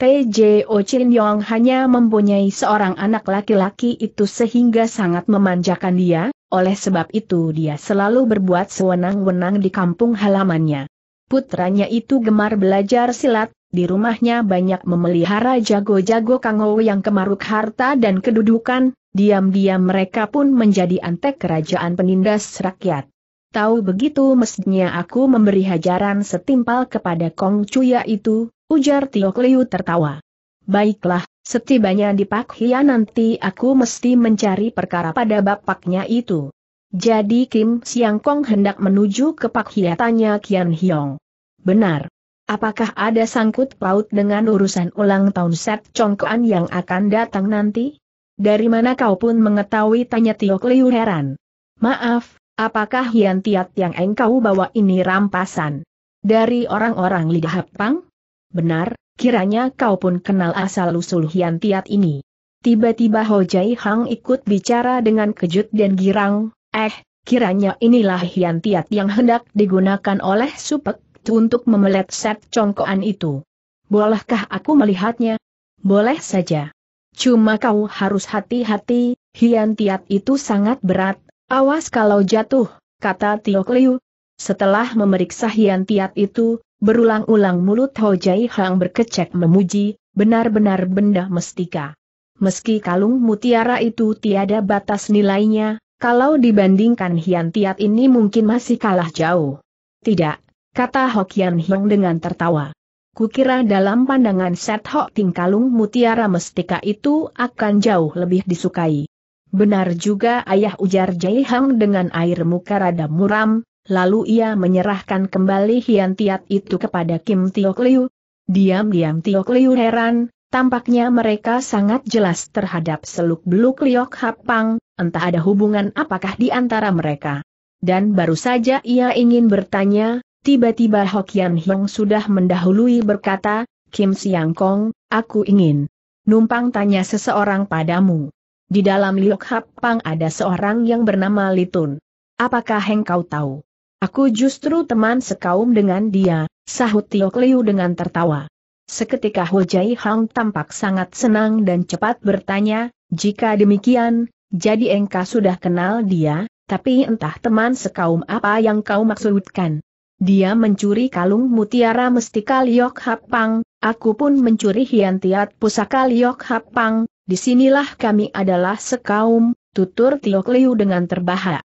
TJO Chin Yong hanya mempunyai seorang anak laki-laki itu sehingga sangat memanjakan dia, oleh sebab itu dia selalu berbuat sewenang-wenang di kampung halamannya. Putranya itu gemar belajar silat, di rumahnya banyak memelihara jago-jago kango yang kemaruk harta dan kedudukan, diam-diam mereka pun menjadi antek kerajaan penindas rakyat. Tahu begitu mestinya aku memberi hajaran setimpal kepada Kong Cuya itu, ujar Tio Liu tertawa. Baiklah, setibanya di Pak Hia nanti aku mesti mencari perkara pada bapaknya itu. Jadi Kim Siang Kong hendak menuju ke Pak Hia tanya Kian Hiong. Benar. Apakah ada sangkut paut dengan urusan ulang tahun Set Kuan yang akan datang nanti? Dari mana kau pun mengetahui tanya Tio Liu heran. Maaf, Apakah Hian Tiat yang engkau bawa ini rampasan? Dari orang-orang lidah hapang? Benar, kiranya kau pun kenal asal-usul Hian Tiat ini. Tiba-tiba Ho Jai Hang ikut bicara dengan kejut dan girang, eh, kiranya inilah Hian Tiat yang hendak digunakan oleh Supek untuk memelet set congkoan itu. Bolehkah aku melihatnya? Boleh saja. Cuma kau harus hati-hati, Hian Tiat itu sangat berat, Awas kalau jatuh, kata Tio Kliu. Setelah memeriksa Hian Tiat itu, berulang-ulang mulut Ho Jai Hang berkecek memuji, benar-benar benda mestika. Meski kalung mutiara itu tiada batas nilainya, kalau dibandingkan Hian Tiat ini mungkin masih kalah jauh. Tidak, kata Hokian Hiong dengan tertawa. Kukira dalam pandangan Set Ho Ting kalung mutiara mestika itu akan jauh lebih disukai. Benar juga ayah ujar Jai Hang dengan air muka rada muram, lalu ia menyerahkan kembali Hian Tiat itu kepada Kim Tiok Liu. Diam-diam Tiok Liu heran, tampaknya mereka sangat jelas terhadap seluk-beluk Liok Hapang, entah ada hubungan apakah di antara mereka. Dan baru saja ia ingin bertanya, tiba-tiba Hokian Hiong sudah mendahului berkata, Kim Siang Kong, aku ingin numpang tanya seseorang padamu. Di dalam Liok Hapang ada seorang yang bernama Litun. Apakah engkau tahu? Aku justru teman sekaum dengan dia, sahut Tiok Liu dengan tertawa. Seketika Ho Jai Hang tampak sangat senang dan cepat bertanya, jika demikian, jadi engkau sudah kenal dia, tapi entah teman sekaum apa yang kau maksudkan. Dia mencuri kalung mutiara mestika Liok Hapang, aku pun mencuri hiantiat pusaka Liok Hapang, Disinilah kami adalah sekaum, tutur Tio Liu dengan terbahak.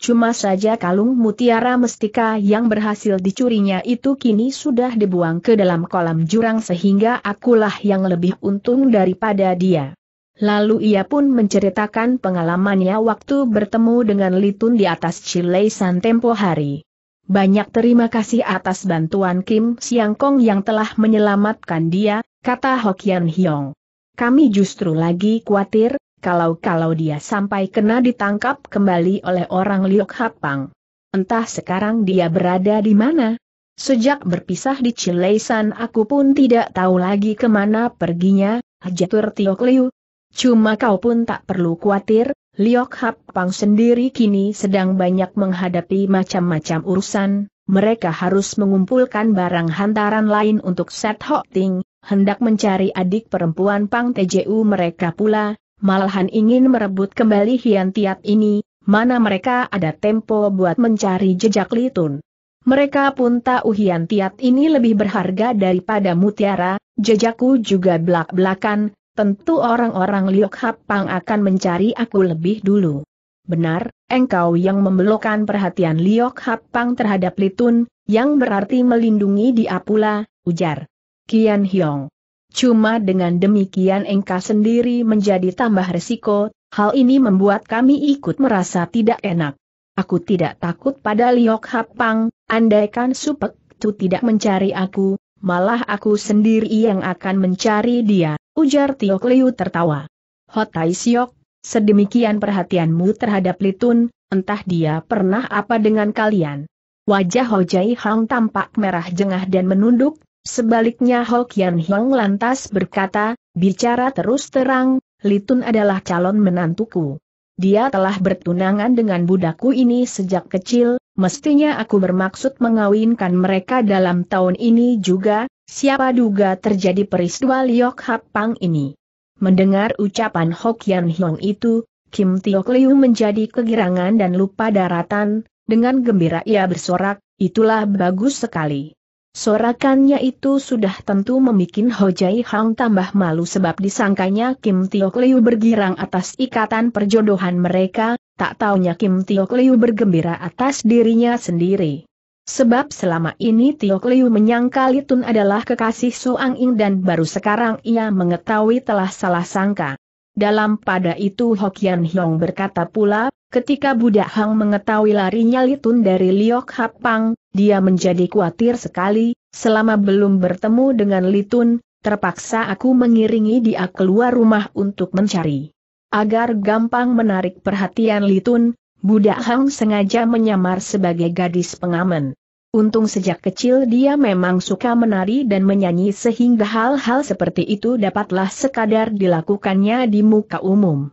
Cuma saja kalung mutiara mestika yang berhasil dicurinya itu kini sudah dibuang ke dalam kolam jurang sehingga akulah yang lebih untung daripada dia. Lalu ia pun menceritakan pengalamannya waktu bertemu dengan Litun di atas San tempo hari. Banyak terima kasih atas bantuan Kim Siangkong yang telah menyelamatkan dia, kata Hokian Hyong. Kami justru lagi khawatir, kalau-kalau dia sampai kena ditangkap kembali oleh orang Liok Hapang. Entah sekarang dia berada di mana. Sejak berpisah di Cileisan aku pun tidak tahu lagi kemana perginya, Hajatur Tiok Liu. Cuma kau pun tak perlu khawatir, Liok Hapang sendiri kini sedang banyak menghadapi macam-macam urusan, mereka harus mengumpulkan barang hantaran lain untuk Set Hok hendak mencari adik perempuan Pang TJU mereka pula, malahan ingin merebut kembali Hian Tiat ini, mana mereka ada tempo buat mencari jejak Litun. Mereka pun tahu Hian Tiat ini lebih berharga daripada mutiara, jejakku juga belak-belakan, tentu orang-orang Liok Hap Pang akan mencari aku lebih dulu. Benar, engkau yang membelokkan perhatian Liok Hap Pang terhadap Litun, yang berarti melindungi dia pula, ujar. Kian Hiong. Cuma dengan demikian engkau sendiri menjadi tambah resiko, hal ini membuat kami ikut merasa tidak enak. Aku tidak takut pada Liok Hapang, andaikan Supek Tu tidak mencari aku, malah aku sendiri yang akan mencari dia, ujar Tio Liu tertawa. Hotai Siok, sedemikian perhatianmu terhadap Litun, entah dia pernah apa dengan kalian. Wajah Hojai Hang tampak merah jengah dan menunduk, Sebaliknya Hokian Hiong lantas berkata, bicara terus terang, Litun adalah calon menantuku. Dia telah bertunangan dengan budakku ini sejak kecil, mestinya aku bermaksud mengawinkan mereka dalam tahun ini juga, siapa duga terjadi peristiwa Liok Hap Pang ini. Mendengar ucapan Hokian Hiong itu, Kim Tio Liu menjadi kegirangan dan lupa daratan, dengan gembira ia bersorak, itulah bagus sekali. Sorakannya itu sudah tentu membuat Hojai Hang tambah malu sebab disangkanya Kim Tio Liu bergirang atas ikatan perjodohan mereka, tak taunya Kim Tio Liu bergembira atas dirinya sendiri. Sebab selama ini Tio Liu menyangka Litun adalah kekasih Su Ang Ing dan baru sekarang ia mengetahui telah salah sangka. Dalam pada itu Hokian Hyong berkata pula, Ketika budak Hang mengetahui larinya Litun dari Liok Hapang, dia menjadi khawatir sekali, selama belum bertemu dengan Litun, terpaksa aku mengiringi dia keluar rumah untuk mencari. Agar gampang menarik perhatian Litun, budak Hang sengaja menyamar sebagai gadis pengamen. Untung sejak kecil dia memang suka menari dan menyanyi sehingga hal-hal seperti itu dapatlah sekadar dilakukannya di muka umum.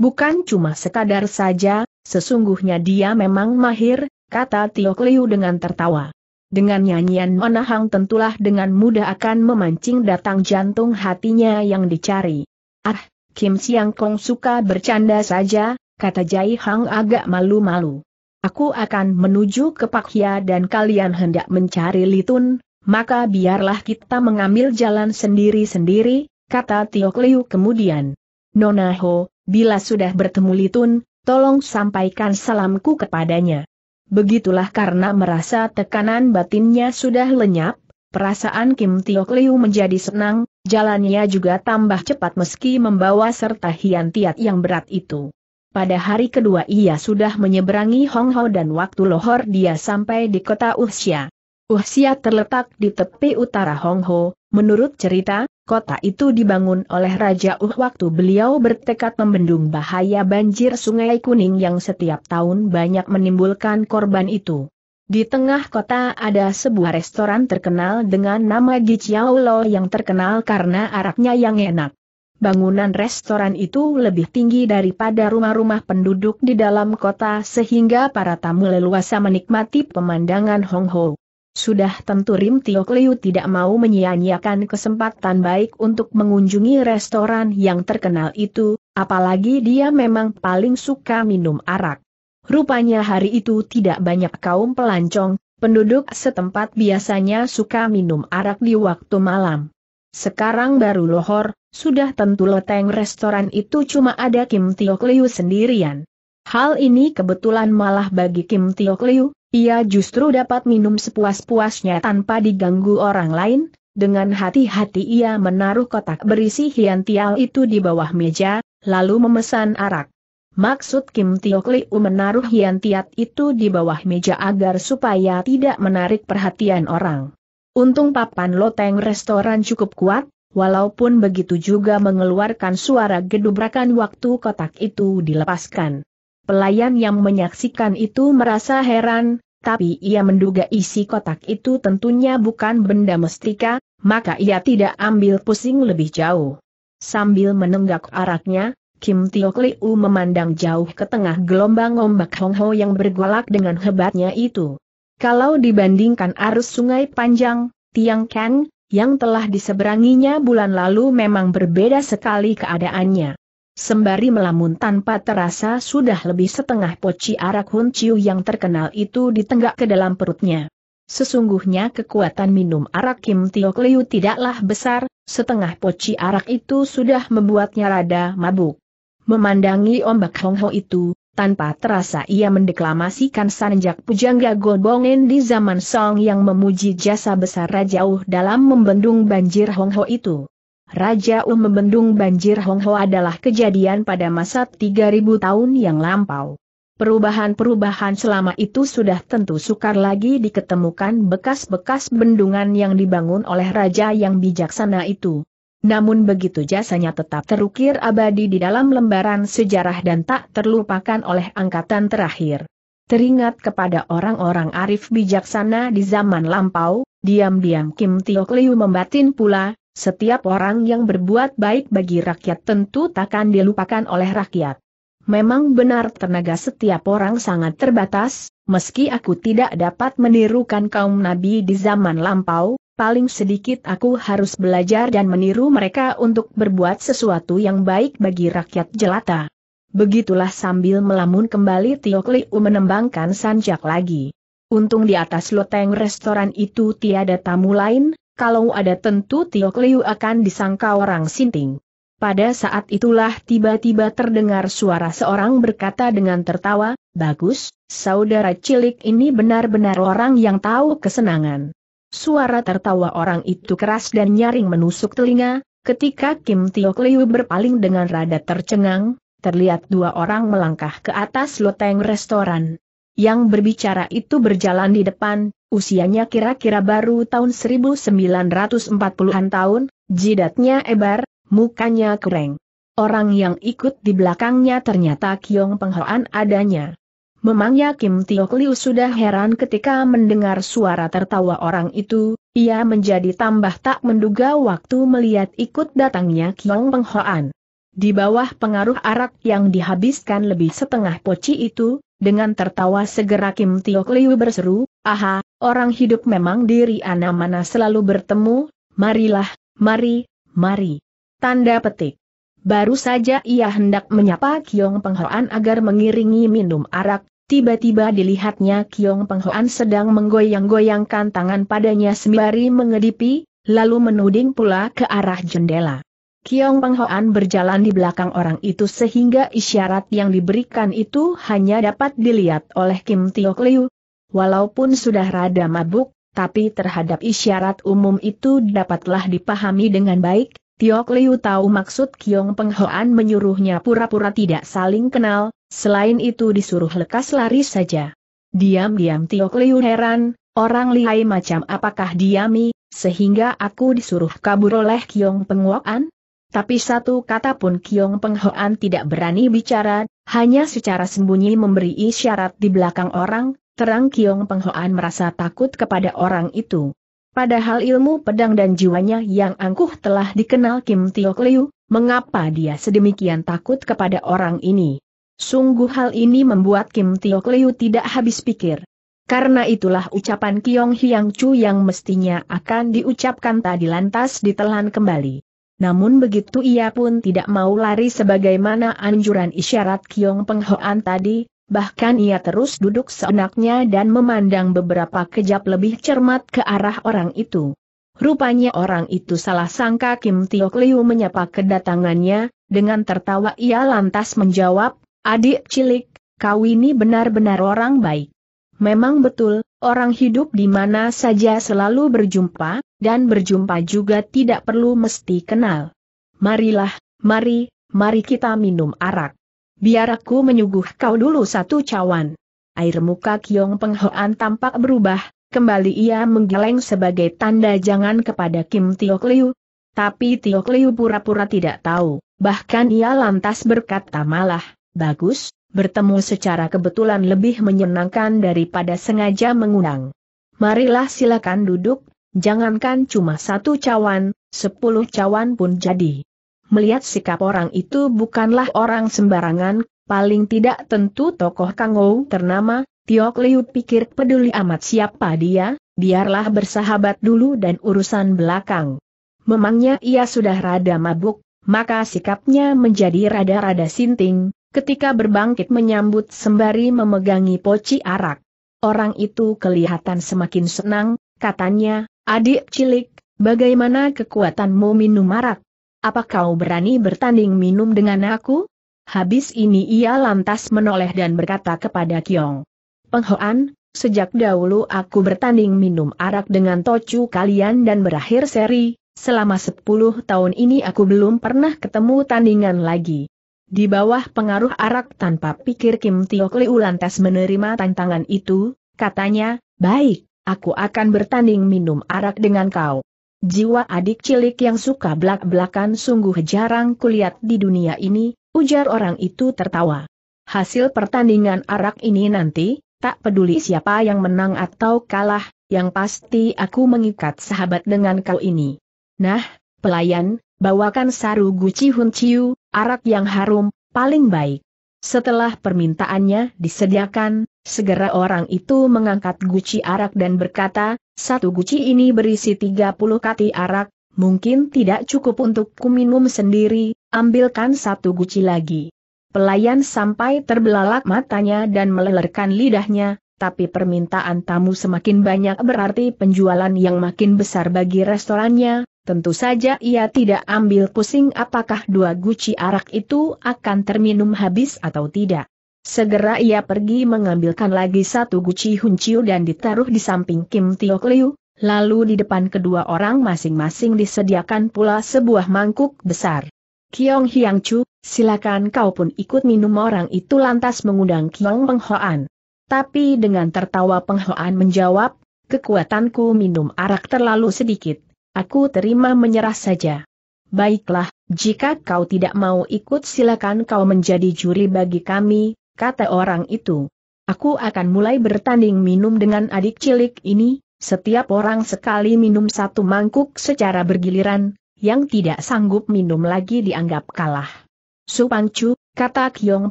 Bukan cuma sekadar saja, sesungguhnya dia memang mahir, kata Tio Kliu dengan tertawa. Dengan nyanyian menahang tentulah dengan mudah akan memancing datang jantung hatinya yang dicari. Ah, Kim Siang Kong suka bercanda saja, kata Jai Hang agak malu-malu. Aku akan menuju ke Pakia dan kalian hendak mencari Litun, maka biarlah kita mengambil jalan sendiri-sendiri, kata Tio Kliu kemudian. Nona Ho, Bila sudah bertemu Litun, tolong sampaikan salamku kepadanya. Begitulah karena merasa tekanan batinnya sudah lenyap, perasaan Kim Tiok Liu menjadi senang, jalannya juga tambah cepat meski membawa serta hian tiat yang berat itu. Pada hari kedua ia sudah menyeberangi Hong Ho dan waktu lohor dia sampai di kota Uxia. Uxia terletak di tepi utara Hong Ho, menurut cerita, Kota itu dibangun oleh Raja Uh waktu beliau bertekad membendung bahaya banjir sungai kuning yang setiap tahun banyak menimbulkan korban itu. Di tengah kota ada sebuah restoran terkenal dengan nama Gichiao Lo yang terkenal karena araknya yang enak. Bangunan restoran itu lebih tinggi daripada rumah-rumah penduduk di dalam kota sehingga para tamu leluasa menikmati pemandangan Hongho. Sudah tentu Rim Tio Kliu tidak mau menyia-nyiakan kesempatan baik untuk mengunjungi restoran yang terkenal itu, apalagi dia memang paling suka minum arak. Rupanya hari itu tidak banyak kaum pelancong, penduduk setempat biasanya suka minum arak di waktu malam. Sekarang baru lohor, sudah tentu leteng restoran itu cuma ada Kim Tio Kliu sendirian. Hal ini kebetulan malah bagi Kim Tio Kliu. Ia justru dapat minum sepuas-puasnya tanpa diganggu orang lain, dengan hati-hati ia menaruh kotak berisi hian itu di bawah meja, lalu memesan arak. Maksud Kim Tio Kliu menaruh hian itu di bawah meja agar supaya tidak menarik perhatian orang. Untung papan loteng restoran cukup kuat, walaupun begitu juga mengeluarkan suara gedubrakan waktu kotak itu dilepaskan. Pelayan yang menyaksikan itu merasa heran, tapi ia menduga isi kotak itu tentunya bukan benda mestika, maka ia tidak ambil pusing lebih jauh. Sambil menenggak araknya, Kim Tiok Liu memandang jauh ke tengah gelombang ombak Hong Ho yang bergolak dengan hebatnya itu. Kalau dibandingkan arus sungai panjang, Tiang Kang, yang telah diseberanginya bulan lalu memang berbeda sekali keadaannya. Sembari melamun tanpa terasa sudah lebih setengah poci arak Hun Chiu yang terkenal itu ditenggak ke dalam perutnya. Sesungguhnya kekuatan minum arak Kim Tiok Liu tidaklah besar, setengah poci arak itu sudah membuatnya rada mabuk. Memandangi ombak Hong Ho itu, tanpa terasa ia mendeklamasikan sanjak pujangga Godongen di zaman Song yang memuji jasa besar Raja Uh dalam membendung banjir Hong Ho itu. Raja Um membendung banjir Hongho adalah kejadian pada masa 3000 tahun yang lampau. Perubahan-perubahan selama itu sudah tentu sukar lagi diketemukan bekas-bekas bendungan yang dibangun oleh raja yang bijaksana itu. Namun begitu jasanya tetap terukir abadi di dalam lembaran sejarah dan tak terlupakan oleh angkatan terakhir. Teringat kepada orang-orang arif bijaksana di zaman lampau, diam-diam Kim Tio Liu membatin pula, setiap orang yang berbuat baik bagi rakyat tentu takkan dilupakan oleh rakyat. Memang benar tenaga setiap orang sangat terbatas, meski aku tidak dapat menirukan kaum nabi di zaman lampau, paling sedikit aku harus belajar dan meniru mereka untuk berbuat sesuatu yang baik bagi rakyat jelata. Begitulah sambil melamun kembali Tiokliu menembangkan sanjak lagi. Untung di atas loteng restoran itu tiada tamu lain, kalau ada tentu Tio Liu akan disangka orang sinting. Pada saat itulah tiba-tiba terdengar suara seorang berkata dengan tertawa, Bagus, saudara cilik ini benar-benar orang yang tahu kesenangan. Suara tertawa orang itu keras dan nyaring menusuk telinga, ketika Kim Tio Liu berpaling dengan rada tercengang, terlihat dua orang melangkah ke atas loteng restoran. Yang berbicara itu berjalan di depan, usianya kira-kira baru tahun 1940-an tahun, jidatnya ebar, mukanya kering. Orang yang ikut di belakangnya ternyata Kiong Penghoan adanya. Memangnya Kim Tiok Liu sudah heran ketika mendengar suara tertawa orang itu, ia menjadi tambah tak menduga waktu melihat ikut datangnya Kiong Penghoan. Di bawah pengaruh arak yang dihabiskan lebih setengah poci itu, dengan tertawa segera Kim Tiok Liu berseru, aha, orang hidup memang diri ana mana selalu bertemu, marilah, mari, mari. Tanda petik. Baru saja ia hendak menyapa Kiong Penghoan agar mengiringi minum arak, tiba-tiba dilihatnya Kiong Penghoan sedang menggoyang-goyangkan tangan padanya sembari mengedipi, lalu menuding pula ke arah jendela. Kiong Peng Hoan berjalan di belakang orang itu sehingga isyarat yang diberikan itu hanya dapat dilihat oleh Kim Tiok Liu. Walaupun sudah rada mabuk, tapi terhadap isyarat umum itu dapatlah dipahami dengan baik. Tiok Liu tahu maksud Kiong Peng Hoan menyuruhnya pura-pura tidak saling kenal, selain itu disuruh lekas lari saja. Diam-diam Tiok Liu heran, orang lihai macam apakah diami, sehingga aku disuruh kabur oleh Kiong Peng Hoan? Tapi satu kata pun Kiong Penghoan tidak berani bicara, hanya secara sembunyi memberi isyarat di belakang orang, terang Kiong Penghoan merasa takut kepada orang itu. Padahal ilmu pedang dan jiwanya yang angkuh telah dikenal Kim Tiok Liu, mengapa dia sedemikian takut kepada orang ini? Sungguh hal ini membuat Kim Tiok Liu tidak habis pikir. Karena itulah ucapan Kiong Hyang Chu yang mestinya akan diucapkan tadi lantas ditelan kembali namun begitu ia pun tidak mau lari sebagaimana anjuran isyarat Kiong Penghoan tadi, bahkan ia terus duduk seenaknya dan memandang beberapa kejap lebih cermat ke arah orang itu. Rupanya orang itu salah sangka Kim Tiok Liu menyapa kedatangannya, dengan tertawa ia lantas menjawab, adik cilik, kau ini benar-benar orang baik. Memang betul, orang hidup di mana saja selalu berjumpa, dan berjumpa juga tidak perlu mesti kenal. Marilah, mari, mari kita minum arak. Biar aku menyuguh kau dulu satu cawan. Air muka Kiong Penghoan tampak berubah, kembali ia menggeleng sebagai tanda jangan kepada Kim Tio Liu. Tapi Tio Liu pura-pura tidak tahu, bahkan ia lantas berkata malah, bagus, bertemu secara kebetulan lebih menyenangkan daripada sengaja mengundang. Marilah silakan duduk, Jangankan cuma satu cawan, sepuluh cawan pun jadi. Melihat sikap orang itu bukanlah orang sembarangan, paling tidak tentu tokoh kangou ternama, Tiok Liu pikir peduli amat siapa dia, biarlah bersahabat dulu dan urusan belakang. Memangnya ia sudah rada mabuk, maka sikapnya menjadi rada-rada sinting, ketika berbangkit menyambut sembari memegangi poci arak. Orang itu kelihatan semakin senang, katanya, Adik cilik, bagaimana kekuatanmu minum marak? Apa kau berani bertanding minum dengan aku? Habis ini ia lantas menoleh dan berkata kepada Kiong. Penghoan, sejak dahulu aku bertanding minum arak dengan tocu kalian dan berakhir seri, selama 10 tahun ini aku belum pernah ketemu tandingan lagi. Di bawah pengaruh arak tanpa pikir Kim Tio Kliu lantas menerima tantangan itu, katanya, baik, aku akan bertanding minum arak dengan kau. Jiwa adik cilik yang suka belak-belakan sungguh jarang kulihat di dunia ini, ujar orang itu tertawa. Hasil pertandingan arak ini nanti, tak peduli siapa yang menang atau kalah, yang pasti aku mengikat sahabat dengan kau ini. Nah, pelayan, bawakan saru guci hunciu, arak yang harum, paling baik. Setelah permintaannya disediakan, segera orang itu mengangkat guci arak dan berkata, satu guci ini berisi 30 kati arak, mungkin tidak cukup untuk kuminum sendiri, ambilkan satu guci lagi. Pelayan sampai terbelalak matanya dan melelerkan lidahnya, tapi permintaan tamu semakin banyak berarti penjualan yang makin besar bagi restorannya, tentu saja ia tidak ambil pusing apakah dua guci arak itu akan terminum habis atau tidak. Segera ia pergi mengambilkan lagi satu guci hunciu dan ditaruh di samping Kim Tio Liu, lalu di depan kedua orang masing-masing disediakan pula sebuah mangkuk besar. Kiong Hyang Chu, silakan kau pun ikut minum orang itu lantas mengundang Kiong Penghoan. Hoan tapi dengan tertawa penghoan menjawab, kekuatanku minum arak terlalu sedikit, aku terima menyerah saja. Baiklah, jika kau tidak mau ikut silakan kau menjadi juri bagi kami, kata orang itu. Aku akan mulai bertanding minum dengan adik cilik ini, setiap orang sekali minum satu mangkuk secara bergiliran, yang tidak sanggup minum lagi dianggap kalah. Supancu, kata Kiong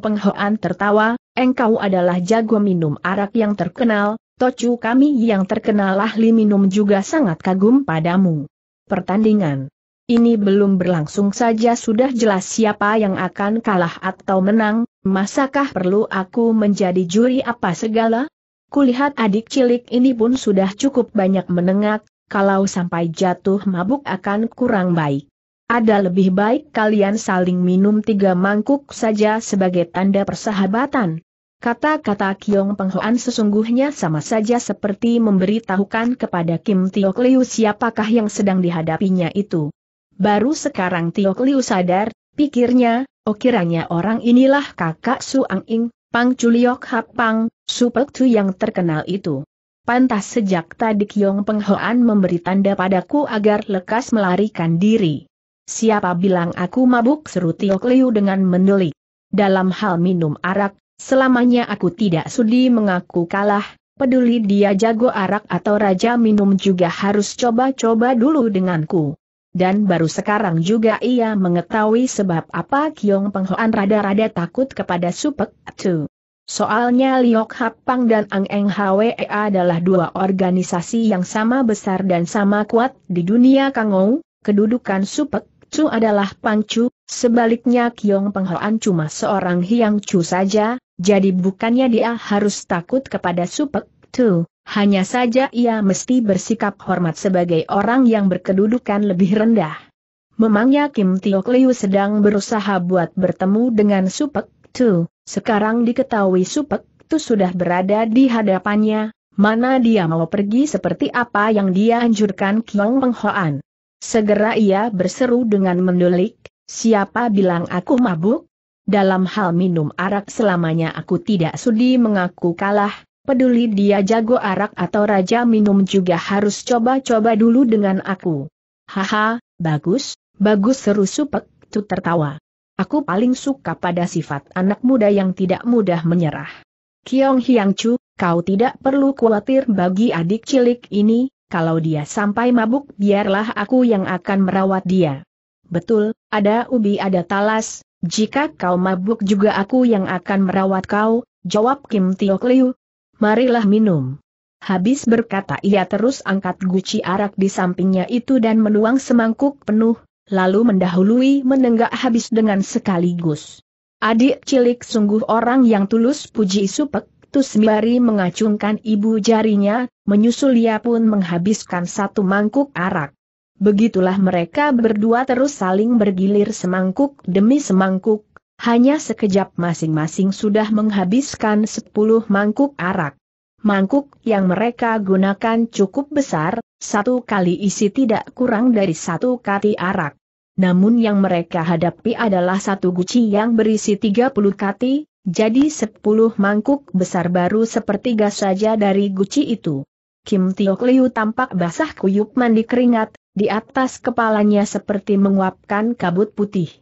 Penghoan tertawa, engkau adalah jago minum arak yang terkenal, Tocu kami yang terkenal ahli minum juga sangat kagum padamu. Pertandingan ini belum berlangsung saja sudah jelas siapa yang akan kalah atau menang, masakah perlu aku menjadi juri apa segala? Kulihat adik cilik ini pun sudah cukup banyak menengak, kalau sampai jatuh mabuk akan kurang baik. Ada lebih baik kalian saling minum tiga mangkuk saja sebagai tanda persahabatan. Kata-kata Kiong Penghoan sesungguhnya sama saja seperti memberitahukan kepada Kim Tiok Liu siapakah yang sedang dihadapinya itu. Baru sekarang Tiok Liu sadar, pikirnya, oh orang inilah kakak Su Ang Ing, Pang Chuliok Hap Pang, Su Pek Tu yang terkenal itu. Pantas sejak tadi Kiong Penghoan memberi tanda padaku agar lekas melarikan diri. Siapa bilang aku mabuk seru Tio Kliu dengan mendelik. Dalam hal minum arak, selamanya aku tidak sudi mengaku kalah, peduli dia jago arak atau raja minum juga harus coba-coba dulu denganku. Dan baru sekarang juga ia mengetahui sebab apa Kiong Penghoan rada-rada takut kepada Supek Tu. Soalnya Liok Hapang dan Ang Eng Hwe adalah dua organisasi yang sama besar dan sama kuat di dunia Kangou, kedudukan Supek Chu adalah Pancu, sebaliknya Kiong Penghoan cuma seorang Hiang Chu saja, jadi bukannya dia harus takut kepada Supek Tu. Hanya saja ia mesti bersikap hormat sebagai orang yang berkedudukan lebih rendah. Memangnya Kim Tio Liu sedang berusaha buat bertemu dengan Supek Tu. Sekarang diketahui Supek Tu sudah berada di hadapannya, mana dia mau pergi seperti apa yang dia anjurkan Kiong Penghoan. Segera ia berseru dengan mendulik, siapa bilang aku mabuk? Dalam hal minum arak selamanya aku tidak sudi mengaku kalah, peduli dia jago arak atau raja minum juga harus coba-coba dulu dengan aku. Haha, bagus, bagus seru supek, tu tertawa. Aku paling suka pada sifat anak muda yang tidak mudah menyerah. Kiong Hiang Chu, kau tidak perlu khawatir bagi adik cilik ini, kalau dia sampai mabuk biarlah aku yang akan merawat dia. Betul, ada ubi ada talas, jika kau mabuk juga aku yang akan merawat kau, jawab Kim Tio Kliu. Marilah minum. Habis berkata ia terus angkat guci arak di sampingnya itu dan menuang semangkuk penuh, lalu mendahului menenggak habis dengan sekaligus. Adik cilik sungguh orang yang tulus puji Supek, sembari mengacungkan ibu jarinya, menyusul ia pun menghabiskan satu mangkuk arak. Begitulah mereka berdua terus saling bergilir semangkuk demi semangkuk, hanya sekejap masing-masing sudah menghabiskan sepuluh mangkuk arak. Mangkuk yang mereka gunakan cukup besar, satu kali isi tidak kurang dari satu kati arak. Namun yang mereka hadapi adalah satu guci yang berisi 30 kati, jadi sepuluh mangkuk besar baru sepertiga saja dari guci itu. Kim Tiok Liu tampak basah kuyup mandi keringat, di atas kepalanya seperti menguapkan kabut putih.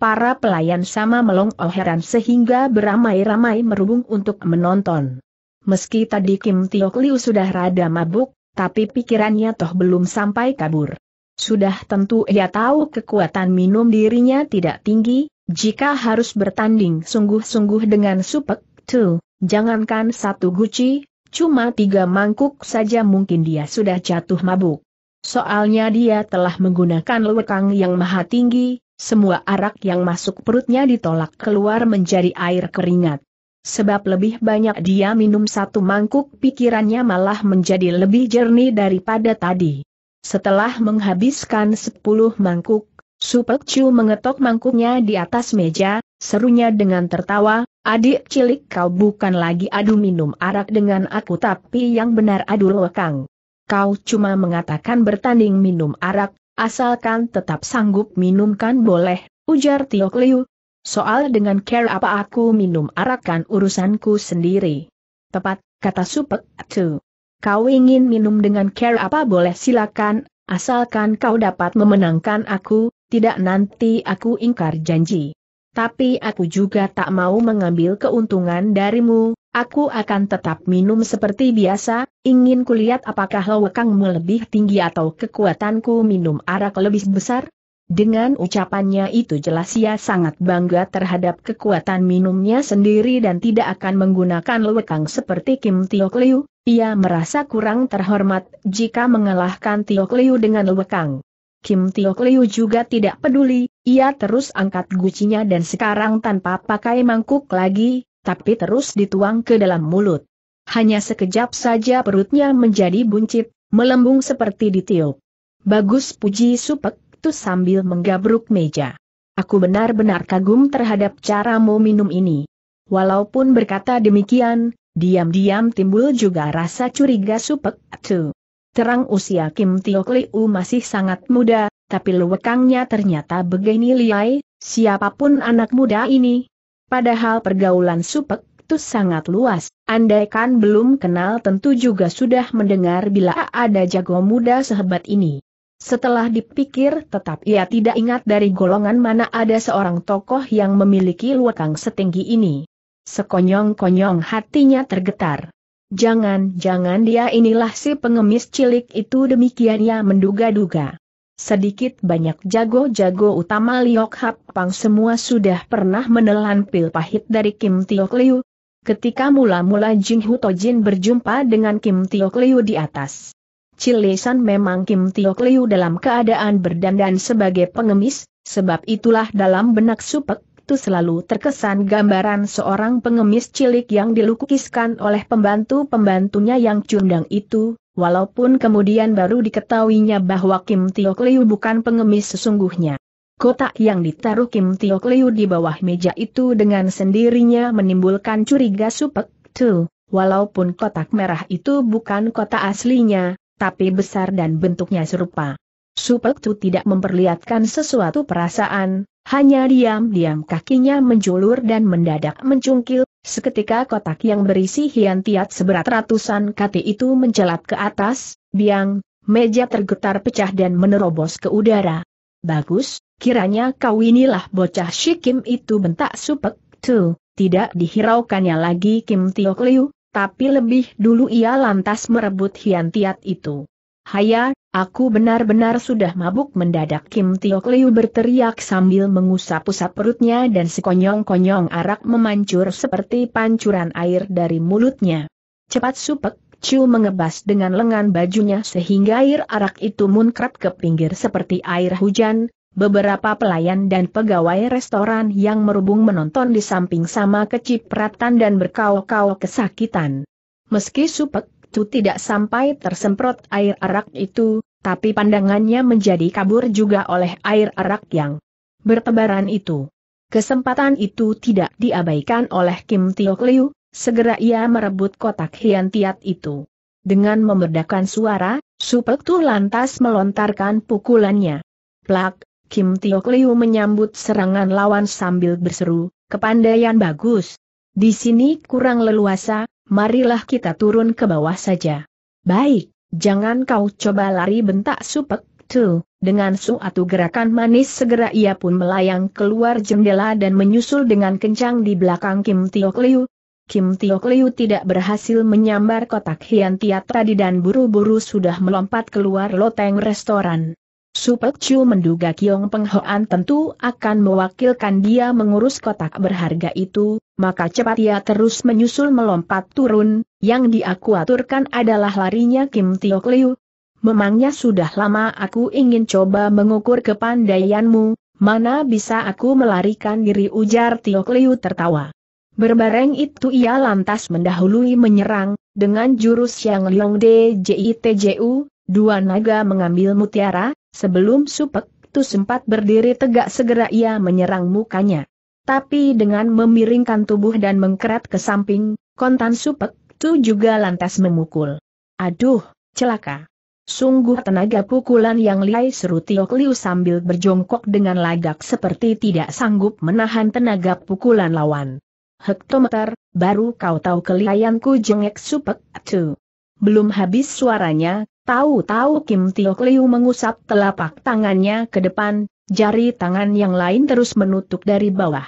Para pelayan sama melong heran sehingga beramai-ramai merubung untuk menonton. Meski tadi Kim Tiok Liu sudah rada mabuk, tapi pikirannya toh belum sampai kabur. Sudah tentu ia tahu kekuatan minum dirinya tidak tinggi, jika harus bertanding sungguh-sungguh dengan Supek tuh, jangankan satu guci, cuma tiga mangkuk saja mungkin dia sudah jatuh mabuk. Soalnya dia telah menggunakan lewekang yang maha tinggi, semua arak yang masuk perutnya ditolak keluar menjadi air keringat. Sebab lebih banyak dia minum satu mangkuk pikirannya malah menjadi lebih jernih daripada tadi. Setelah menghabiskan sepuluh mangkuk, Supek Chu mengetok mangkuknya di atas meja, serunya dengan tertawa, adik cilik kau bukan lagi adu minum arak dengan aku tapi yang benar adu lekang. Kau cuma mengatakan bertanding minum arak, asalkan tetap sanggup minumkan boleh, ujar Tio Liu. Soal dengan care apa aku minum arak kan urusanku sendiri. Tepat, kata Supek Chu. Kau ingin minum dengan care apa boleh silakan, asalkan kau dapat memenangkan aku, tidak nanti aku ingkar janji. Tapi aku juga tak mau mengambil keuntungan darimu, aku akan tetap minum seperti biasa, ingin kulihat apakah lawakangmu lebih tinggi atau kekuatanku minum arak lebih besar? Dengan ucapannya itu jelas ia sangat bangga terhadap kekuatan minumnya sendiri dan tidak akan menggunakan lewekang seperti Kim Tiok Liu. Ia merasa kurang terhormat jika mengalahkan Tiok Liu dengan lewekang. Kim Tio Liu juga tidak peduli, ia terus angkat gucinya dan sekarang tanpa pakai mangkuk lagi, tapi terus dituang ke dalam mulut. Hanya sekejap saja perutnya menjadi buncit, melembung seperti di Tio. Bagus puji supek itu sambil menggabruk meja. Aku benar-benar kagum terhadap caramu minum ini. Walaupun berkata demikian, diam-diam timbul juga rasa curiga supek tuh. Terang usia Kim Tiok Liu masih sangat muda, tapi lewekangnya ternyata begini liai, siapapun anak muda ini. Padahal pergaulan supek itu sangat luas, andaikan belum kenal tentu juga sudah mendengar bila ada jago muda sehebat ini. Setelah dipikir tetap ia tidak ingat dari golongan mana ada seorang tokoh yang memiliki lewekang setinggi ini. Sekonyong-konyong hatinya tergetar. Jangan-jangan dia inilah si pengemis cilik itu demikian ia menduga-duga. Sedikit banyak jago-jago utama Liok Hap Pang semua sudah pernah menelan pil pahit dari Kim Tiok Liu. Ketika mula-mula Jing Hu Tojin berjumpa dengan Kim Tiok Liu di atas. Cilisan memang Kim Tiok Liu dalam keadaan berdandan sebagai pengemis, sebab itulah dalam benak Supek, itu selalu terkesan gambaran seorang pengemis cilik yang dilukiskan oleh pembantu-pembantunya yang cundang itu, walaupun kemudian baru diketahuinya bahwa Kim Tiok Liu bukan pengemis sesungguhnya. Kotak yang ditaruh Kim Tiok Liu di bawah meja itu dengan sendirinya menimbulkan curiga supek, tuh, walaupun kotak merah itu bukan kotak aslinya, tapi besar dan bentuknya serupa. Supek tuh tidak memperlihatkan sesuatu perasaan, hanya diam-diam kakinya menjulur dan mendadak mencungkil, seketika kotak yang berisi hian seberat ratusan kati itu mencelat ke atas, biang, meja tergetar pecah dan menerobos ke udara. Bagus, kiranya kau inilah bocah Shikim itu bentak supek, tuh, tidak dihiraukannya lagi Kim Tiok Liu, tapi lebih dulu ia lantas merebut hian itu. Haya, aku benar-benar sudah mabuk mendadak Kim Tio Liu berteriak sambil mengusap-usap perutnya dan sekonyong-konyong arak memancur seperti pancuran air dari mulutnya. Cepat supek, Chu mengebas dengan lengan bajunya sehingga air arak itu munkrat ke pinggir seperti air hujan, Beberapa pelayan dan pegawai restoran yang merubung menonton di samping sama kecipratan dan berkau-kau kesakitan. Meski Supek itu tidak sampai tersemprot air arak itu, tapi pandangannya menjadi kabur juga oleh air arak yang bertebaran itu. Kesempatan itu tidak diabaikan oleh Kim Tiok Liu, segera ia merebut kotak hian tiat itu. Dengan memerdakan suara, Supek Tu lantas melontarkan pukulannya. Plak, Kim Tiok Liu menyambut serangan lawan sambil berseru, kepandaian bagus. Di sini kurang leluasa, marilah kita turun ke bawah saja. Baik, jangan kau coba lari bentak supek tuh. Dengan suatu gerakan manis segera ia pun melayang keluar jendela dan menyusul dengan kencang di belakang Kim Tio Liu. Kim Tio Liu tidak berhasil menyambar kotak hian tiat tadi dan buru-buru sudah melompat keluar loteng restoran. Supel Chu menduga Kiong Peng Hoan tentu akan mewakilkan dia mengurus kotak berharga itu, maka cepat ia terus menyusul melompat turun, yang diakuaturkan adalah larinya Kim Tiok Liu. Memangnya sudah lama aku ingin coba mengukur kepandaianmu, mana bisa aku melarikan diri ujar Tiok Liu tertawa. Berbareng itu ia lantas mendahului menyerang, dengan jurus yang Liong DJITJU, dua naga mengambil mutiara, Sebelum Supek Tu sempat berdiri tegak segera ia menyerang mukanya. Tapi dengan memiringkan tubuh dan mengkerat ke samping, kontan Supek Tu juga lantas memukul. Aduh, celaka. Sungguh tenaga pukulan yang liai seru Tio Kliu sambil berjongkok dengan lagak seperti tidak sanggup menahan tenaga pukulan lawan. Hektometer, baru kau tahu kelihayanku jengek supek tu. Belum habis suaranya, Tahu-tahu Kim Tiok Liu mengusap telapak tangannya ke depan, jari tangan yang lain terus menutup dari bawah.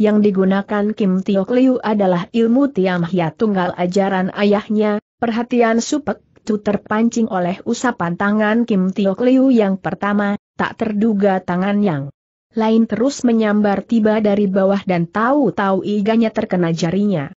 Yang digunakan Kim Tiok Liu adalah ilmu Tiam Hia Tunggal ajaran ayahnya, perhatian Supek Tu terpancing oleh usapan tangan Kim Tiok Liu yang pertama, tak terduga tangan yang lain terus menyambar tiba dari bawah dan tahu-tahu iganya terkena jarinya.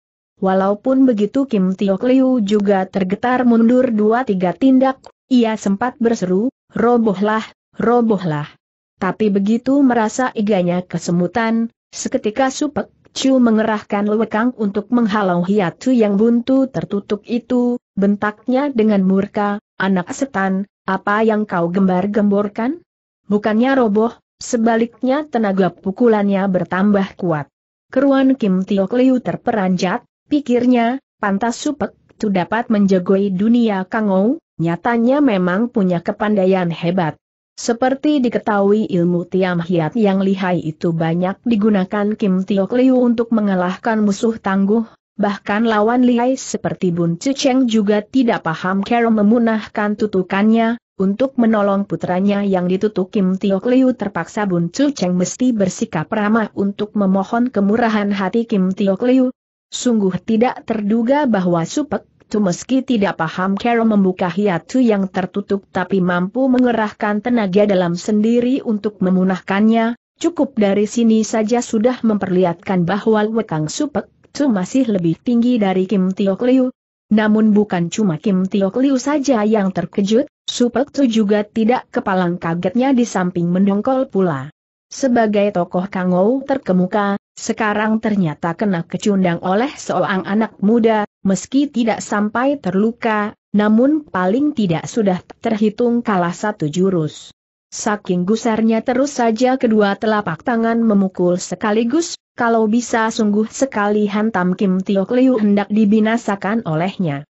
Walaupun begitu Kim Tiok Liu juga tergetar mundur dua tiga tindak, ia sempat berseru, robohlah, robohlah. Tapi begitu merasa iganya kesemutan, seketika Supek Chu mengerahkan lewekang untuk menghalau hiatu yang buntu tertutup itu, bentaknya dengan murka, anak setan, apa yang kau gembar-gemborkan? Bukannya roboh, sebaliknya tenaga pukulannya bertambah kuat. Keruan Kim Tiok Liu terperanjat, Pikirnya, pantas supek tu dapat menjagoi dunia Kangou, nyatanya memang punya kepandaian hebat. Seperti diketahui ilmu Tiam Hiat yang lihai itu banyak digunakan Kim Tiok Liu untuk mengalahkan musuh tangguh, bahkan lawan lihai seperti Bun Cheng juga tidak paham cara memunahkan tutukannya, untuk menolong putranya yang ditutup Kim Tiok Liu terpaksa Bun Cheng mesti bersikap ramah untuk memohon kemurahan hati Kim Tiok Liu, Sungguh tidak terduga bahwa Supek Tu meski tidak paham Carol membuka hiatu yang tertutup tapi mampu mengerahkan tenaga dalam sendiri untuk memunahkannya, cukup dari sini saja sudah memperlihatkan bahwa Wekang Supek Tu masih lebih tinggi dari Kim Tiok Liu. Namun bukan cuma Kim Tiok Liu saja yang terkejut, Supek Tu juga tidak kepalang kagetnya di samping mendongkol pula. Sebagai tokoh Kangou terkemuka, sekarang ternyata kena kecundang oleh seorang anak muda, meski tidak sampai terluka, namun paling tidak sudah terhitung kalah satu jurus. Saking gusarnya terus saja kedua telapak tangan memukul sekaligus, kalau bisa sungguh sekali hantam Kim Tiok Liu hendak dibinasakan olehnya.